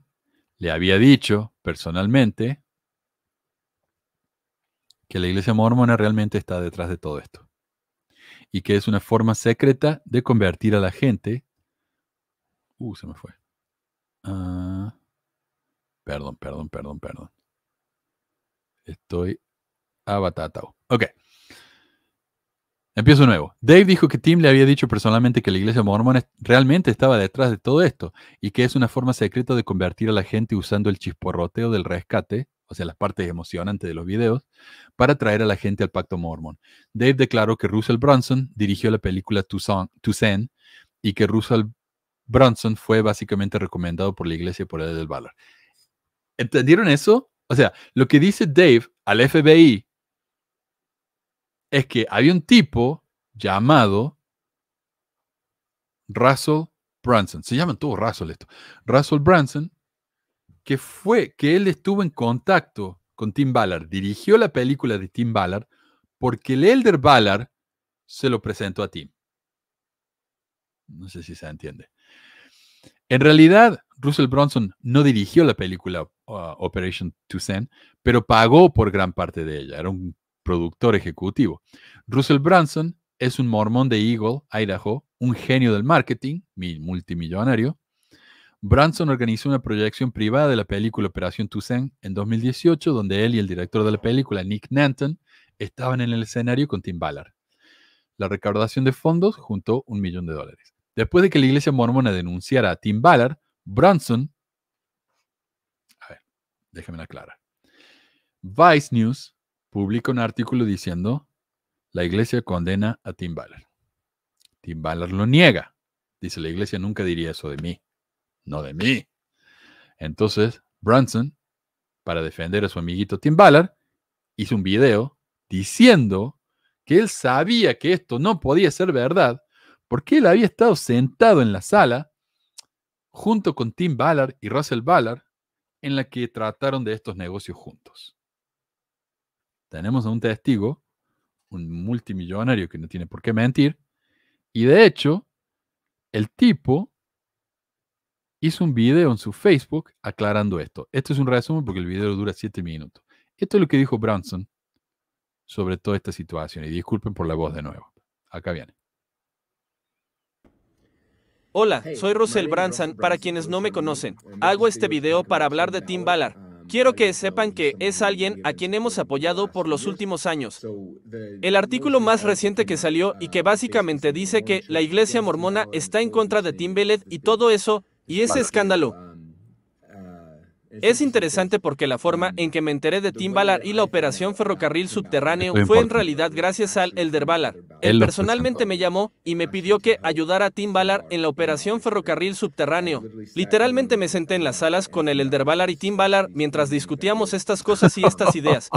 le había dicho personalmente que la iglesia mormona realmente está detrás de todo esto y que es una forma secreta de convertir a la gente Uh, se me fue. Ah, perdón, perdón, perdón, perdón. Estoy abatatado. Ok. Empiezo nuevo. Dave dijo que Tim le había dicho personalmente que la iglesia mormona realmente estaba detrás de todo esto y que es una forma secreta de convertir a la gente usando el chisporroteo del rescate, o sea, las partes emocionantes de los videos, para atraer a la gente al pacto mormón. Dave declaró que Russell Brunson dirigió la película To Send y que Russell Branson fue básicamente recomendado por la iglesia por el del Ballard. ¿Entendieron eso? O sea, lo que dice Dave al FBI es que había un tipo llamado Russell Branson. Se llaman todos Russell esto. Russell Branson, que fue, que él estuvo en contacto con Tim Ballard, dirigió la película de Tim Ballard porque el Elder Ballard se lo presentó a Tim. No sé si se entiende. En realidad, Russell Bronson no dirigió la película uh, Operation Toussaint, pero pagó por gran parte de ella. Era un productor ejecutivo. Russell Brunson es un mormón de Eagle, Idaho, un genio del marketing, multimillonario. Brunson organizó una proyección privada de la película Operación Toussaint en 2018, donde él y el director de la película, Nick Nanton, estaban en el escenario con Tim Ballard. La recaudación de fondos juntó un millón de dólares. Después de que la iglesia mormona denunciara a Tim Ballard, Bronson, a ver, clara, clara. Vice News publica un artículo diciendo, la iglesia condena a Tim Ballard. Tim Ballard lo niega. Dice, la iglesia nunca diría eso de mí, no de mí. Entonces, Bronson, para defender a su amiguito Tim Ballard, hizo un video diciendo que él sabía que esto no podía ser verdad porque él había estado sentado en la sala junto con Tim Ballard y Russell Ballard en la que trataron de estos negocios juntos. Tenemos a un testigo, un multimillonario que no tiene por qué mentir, y de hecho, el tipo hizo un video en su Facebook aclarando esto. Esto es un resumen porque el video dura siete minutos. Esto es lo que dijo Branson sobre toda esta situación. Y disculpen por la voz de nuevo. Acá viene. Hola, soy Russell Branson. Para quienes no me conocen, hago este video para hablar de Tim Ballard. Um, Quiero que sepan que es alguien a quien hemos apoyado por los últimos años. El artículo más reciente que salió y uh, que básicamente dice que la iglesia mormona está en contra de Tim Bellet y todo eso, y ese escándalo, uh, es interesante porque la forma en que me enteré de Tim y la operación ferrocarril subterráneo fue en realidad gracias al Elder Él pues, personalmente me llamó y me pidió que ayudara a Tim en la operación ferrocarril subterráneo. Literalmente me senté en las salas con el Elder y Tim mientras discutíamos estas cosas y estas ideas.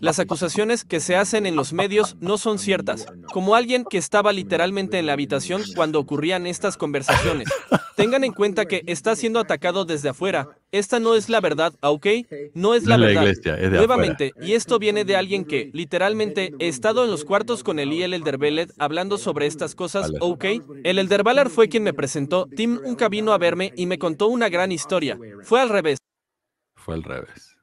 Las acusaciones que se hacen en los medios no son ciertas, como alguien que estaba literalmente en la habitación cuando ocurrían estas conversaciones. Tengan en cuenta que está siendo atacado desde afuera, esta no es la verdad, ¿ah, ¿ok? No es la, verdad. iglesia, Nuevamente, y esto viene de alguien que, literalmente, he estado en los cuartos con y el Velet hablando sobre estas cosas, ¿ok? El Elder Baller fue quien me presentó, Tim un vino a verme y me contó una gran historia. Fue al revés. Fue al revés.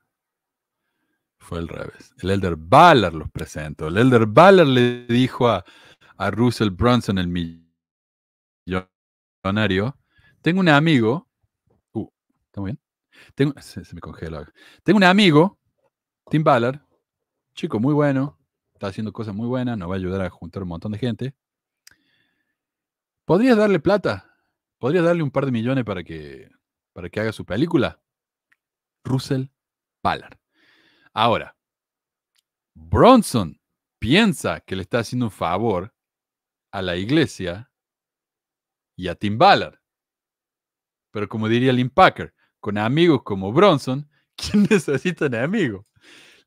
Fue al revés. El Elder Baller los presentó. El Elder Baller le dijo a, a Russell Brunson, el millonario, tengo un amigo. Uh, ¿está bien? Tengo, se, me Tengo un amigo, Tim Ballard, chico muy bueno, está haciendo cosas muy buenas, nos va a ayudar a juntar un montón de gente. ¿Podrías darle plata? ¿Podrías darle un par de millones para que, para que haga su película? Russell Ballard. Ahora, Bronson piensa que le está haciendo un favor a la iglesia y a Tim Ballard. Pero como diría Lynn Packer, con amigos como Bronson, ¿quién necesita un amigo?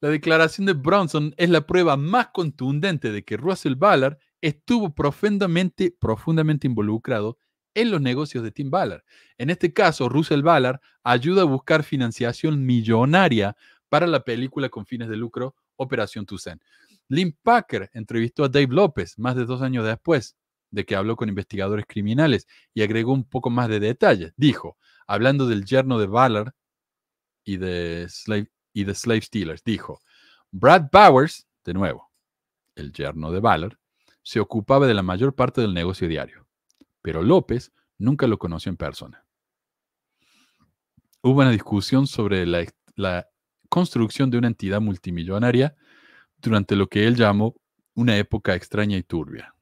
La declaración de Bronson es la prueba más contundente de que Russell Ballard estuvo profundamente, profundamente involucrado en los negocios de Tim Ballard. En este caso, Russell Ballard ayuda a buscar financiación millonaria para la película con fines de lucro Operación Tucson. Lynn Packer entrevistó a Dave López más de dos años después de que habló con investigadores criminales y agregó un poco más de detalles. Dijo, hablando del yerno de Valor y de Slave, y slave dijo, Brad Bowers, de nuevo, el yerno de valor se ocupaba de la mayor parte del negocio diario, pero López nunca lo conoció en persona. Hubo una discusión sobre la construcción de una entidad multimillonaria durante lo que él llamó una época extraña y turbia.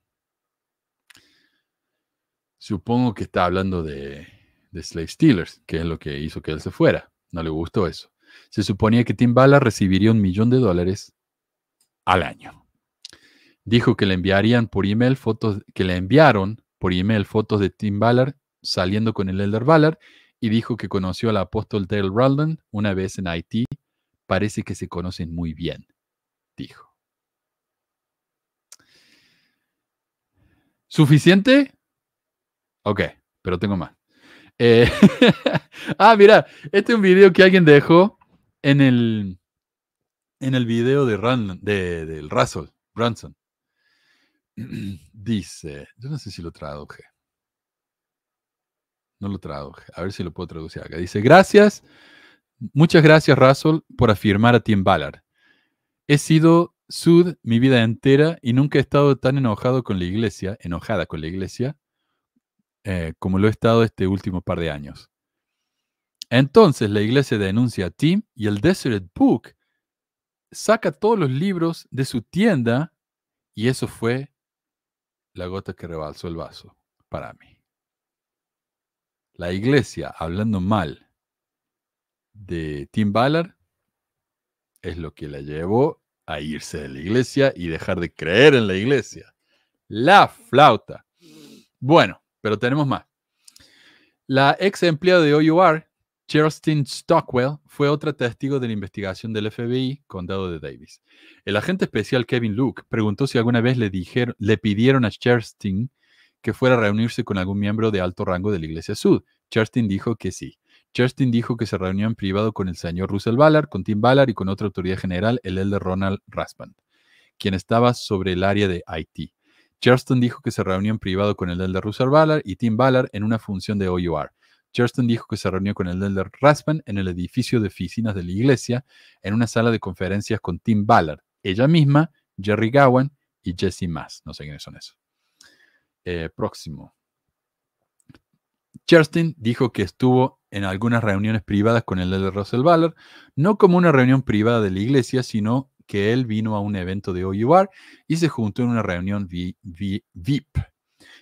Supongo que está hablando de de Slave Steelers, que es lo que hizo que él se fuera. No le gustó eso. Se suponía que Tim Ballard recibiría un millón de dólares al año. Dijo que le enviarían por email fotos, que le enviaron por email fotos de Tim Ballard saliendo con el Elder Ballard y dijo que conoció al apóstol Dale Ralden una vez en Haití. Parece que se conocen muy bien, dijo. ¿Suficiente? Ok, pero tengo más. Eh, ah, mira, este es un video que alguien dejó en el, en el video de del Russell, Branson. Dice, yo no sé si lo traduje. No lo traduje. A ver si lo puedo traducir acá. Dice, gracias, muchas gracias Russell por afirmar a Tim Ballard. He sido Sud mi vida entera y nunca he estado tan enojado con la iglesia, enojada con la iglesia, eh, como lo he estado este último par de años. Entonces la iglesia denuncia a Tim y el Desert Book saca todos los libros de su tienda y eso fue la gota que rebalsó el vaso para mí. La iglesia hablando mal de Tim Ballard es lo que la llevó a irse de la iglesia y dejar de creer en la iglesia. La flauta. Bueno, pero tenemos más. La ex empleada de OUR, Cherstin Stockwell, fue otra testigo de la investigación del FBI, condado de Davis. El agente especial Kevin Luke preguntó si alguna vez le, dijeron, le pidieron a Cherstin que fuera a reunirse con algún miembro de alto rango de la Iglesia Sud. Cherstin dijo que sí. Cherstin dijo que se reunió en privado con el señor Russell Ballard, con Tim Ballard y con otra autoridad general, el elder Ronald Raspand, quien estaba sobre el área de Haití. Charleston dijo que se reunió en privado con el del Russell Ballard y Tim Ballard en una función de OUR. Charleston dijo que se reunió con el Elder Raspan en el edificio de oficinas de la iglesia, en una sala de conferencias con Tim Ballard, ella misma, Jerry Gowan y Jesse Mass. No sé quiénes son esos. Eh, próximo. Charleston dijo que estuvo en algunas reuniones privadas con el Elder Russell Ballard, no como una reunión privada de la iglesia, sino que él vino a un evento de OUR y se juntó en una reunión VIP.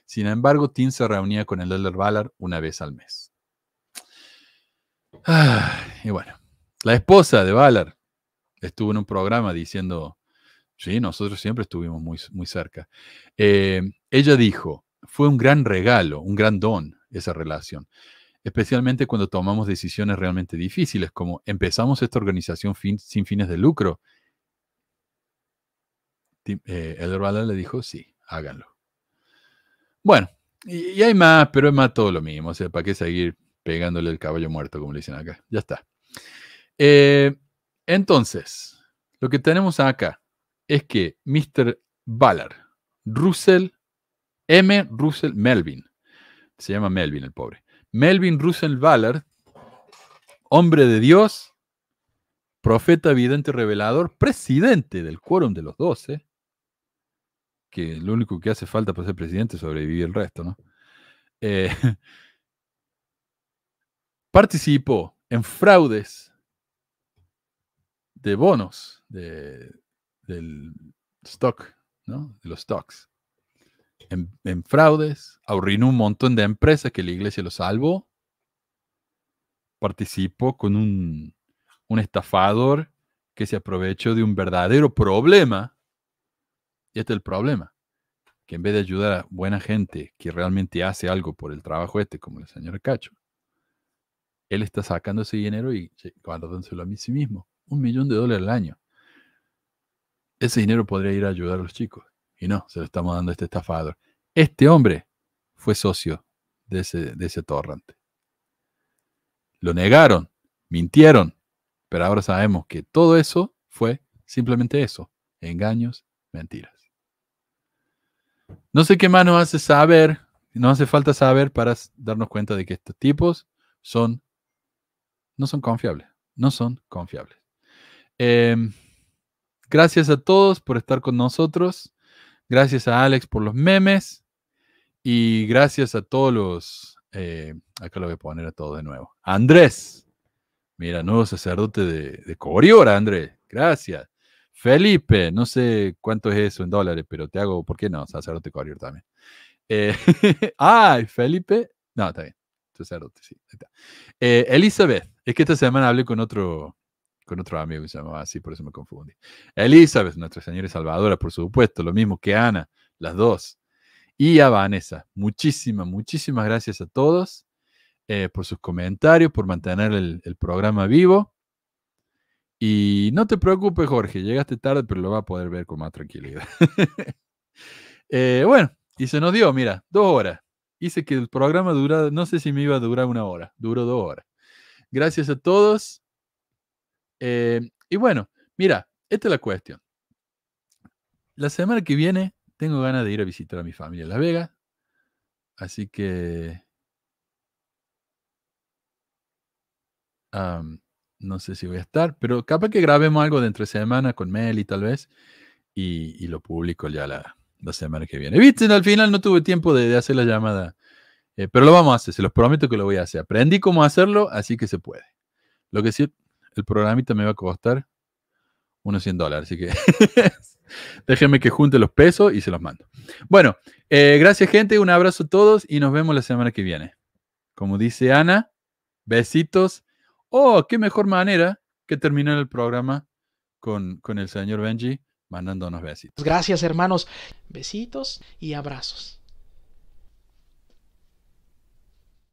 Sin embargo, Tim se reunía con el Elder Valar una vez al mes. y bueno, la esposa de Valar estuvo en un programa diciendo, sí, nosotros siempre estuvimos muy, muy cerca. Eh, ella dijo, fue un gran regalo, un gran don esa relación especialmente cuando tomamos decisiones realmente difíciles, como empezamos esta organización sin fines de lucro el eh, le dijo, sí, háganlo. Bueno, y, hay más, pero es más todo lo mismo. O sea, ¿para qué seguir pegándole el caballo muerto, como le dicen acá? Ya está. Eh, entonces, lo que tenemos acá es que Mr. Ballard, Russell, M. Russell Melvin, se llama Melvin el pobre, Melvin Russell Ballard, hombre de Dios, profeta vidente revelador, presidente del Quórum de los Doce, que lo único que hace falta para ser presidente es sobrevivir el resto, ¿no? Eh, en fraudes de bonos de, del stock, ¿no? De los stocks. En, fraudes, arruinó un montón de empresas que la iglesia lo salvó. Participo con un, un estafador que se aprovechó de un verdadero problema y este es el problema, que en vez de ayudar a buena gente que realmente hace algo por el trabajo este, como el señor Cacho, él está sacando ese dinero y guardándoselo a mí sí mismo, un millón de dólares al año. Ese dinero podría ir a ayudar a los chicos. Y no, se lo estamos dando a este estafador. Este hombre fue socio de ese, de ese torrante. Lo negaron, mintieron, pero ahora sabemos que todo eso fue simplemente eso, engaños, mentiras. No sé qué más nos hace saber, nos hace falta saber para darnos cuenta de que estos tipos son, no son confiables, no son confiables. Em, gracias a todos por estar con nosotros, gracias a Alex por los memes y gracias a todos los, eh, acá lo voy a poner a todos de nuevo. Andrés, mira, nuevo sacerdote de, de Coriora, Andrés, gracias. Felipe, no sé cuánto es eso en dólares, pero te hago, ¿por qué no? Sacerdote Courier también. Eh, ¡Ay, Felipe! No, está bien. Sacerdote, sí. Está. Eh, Elizabeth, es que esta semana hablé con otro, con otro amigo que se llamaba así, por eso me confundí. Elizabeth, Nuestra Señora Salvadora, por supuesto, lo mismo que Ana, las dos. Y a Vanessa, muchísimas, muchísimas gracias a todos eh, por sus comentarios, por mantener el programa vivo. Y no te preocupes, Jorge, llegaste tarde, pero lo va a poder ver con más tranquilidad. Eh, bueno, y se nos dio, mira, dos horas. Hice que el programa dura, no sé si me iba a durar una hora, duró dos horas. Gracias a todos. Eh, y bueno, mira, esta es la cuestión. La semana que viene tengo ganas de ir a visitar a mi familia en Las Vegas. Así que... No sé si voy a estar, pero capaz que grabemos algo dentro de semana con y tal vez y, lo publico ya la, la, semana que viene. Viste, al final no tuve tiempo de, hacer la llamada, eh, pero lo vamos a hacer, se los prometo que lo voy a hacer. Aprendí cómo hacerlo, así que se puede. Lo que sí, el programita me va a costar unos 100 dólares, así que déjenme que junte los pesos y se los mando. Bueno, eh, gracias gente, un abrazo a todos y nos vemos la semana que viene. Como dice Ana, besitos Oh, qué mejor manera que terminar el programa con, el señor Benji mandándonos besitos. Gracias, hermanos. Besitos y abrazos.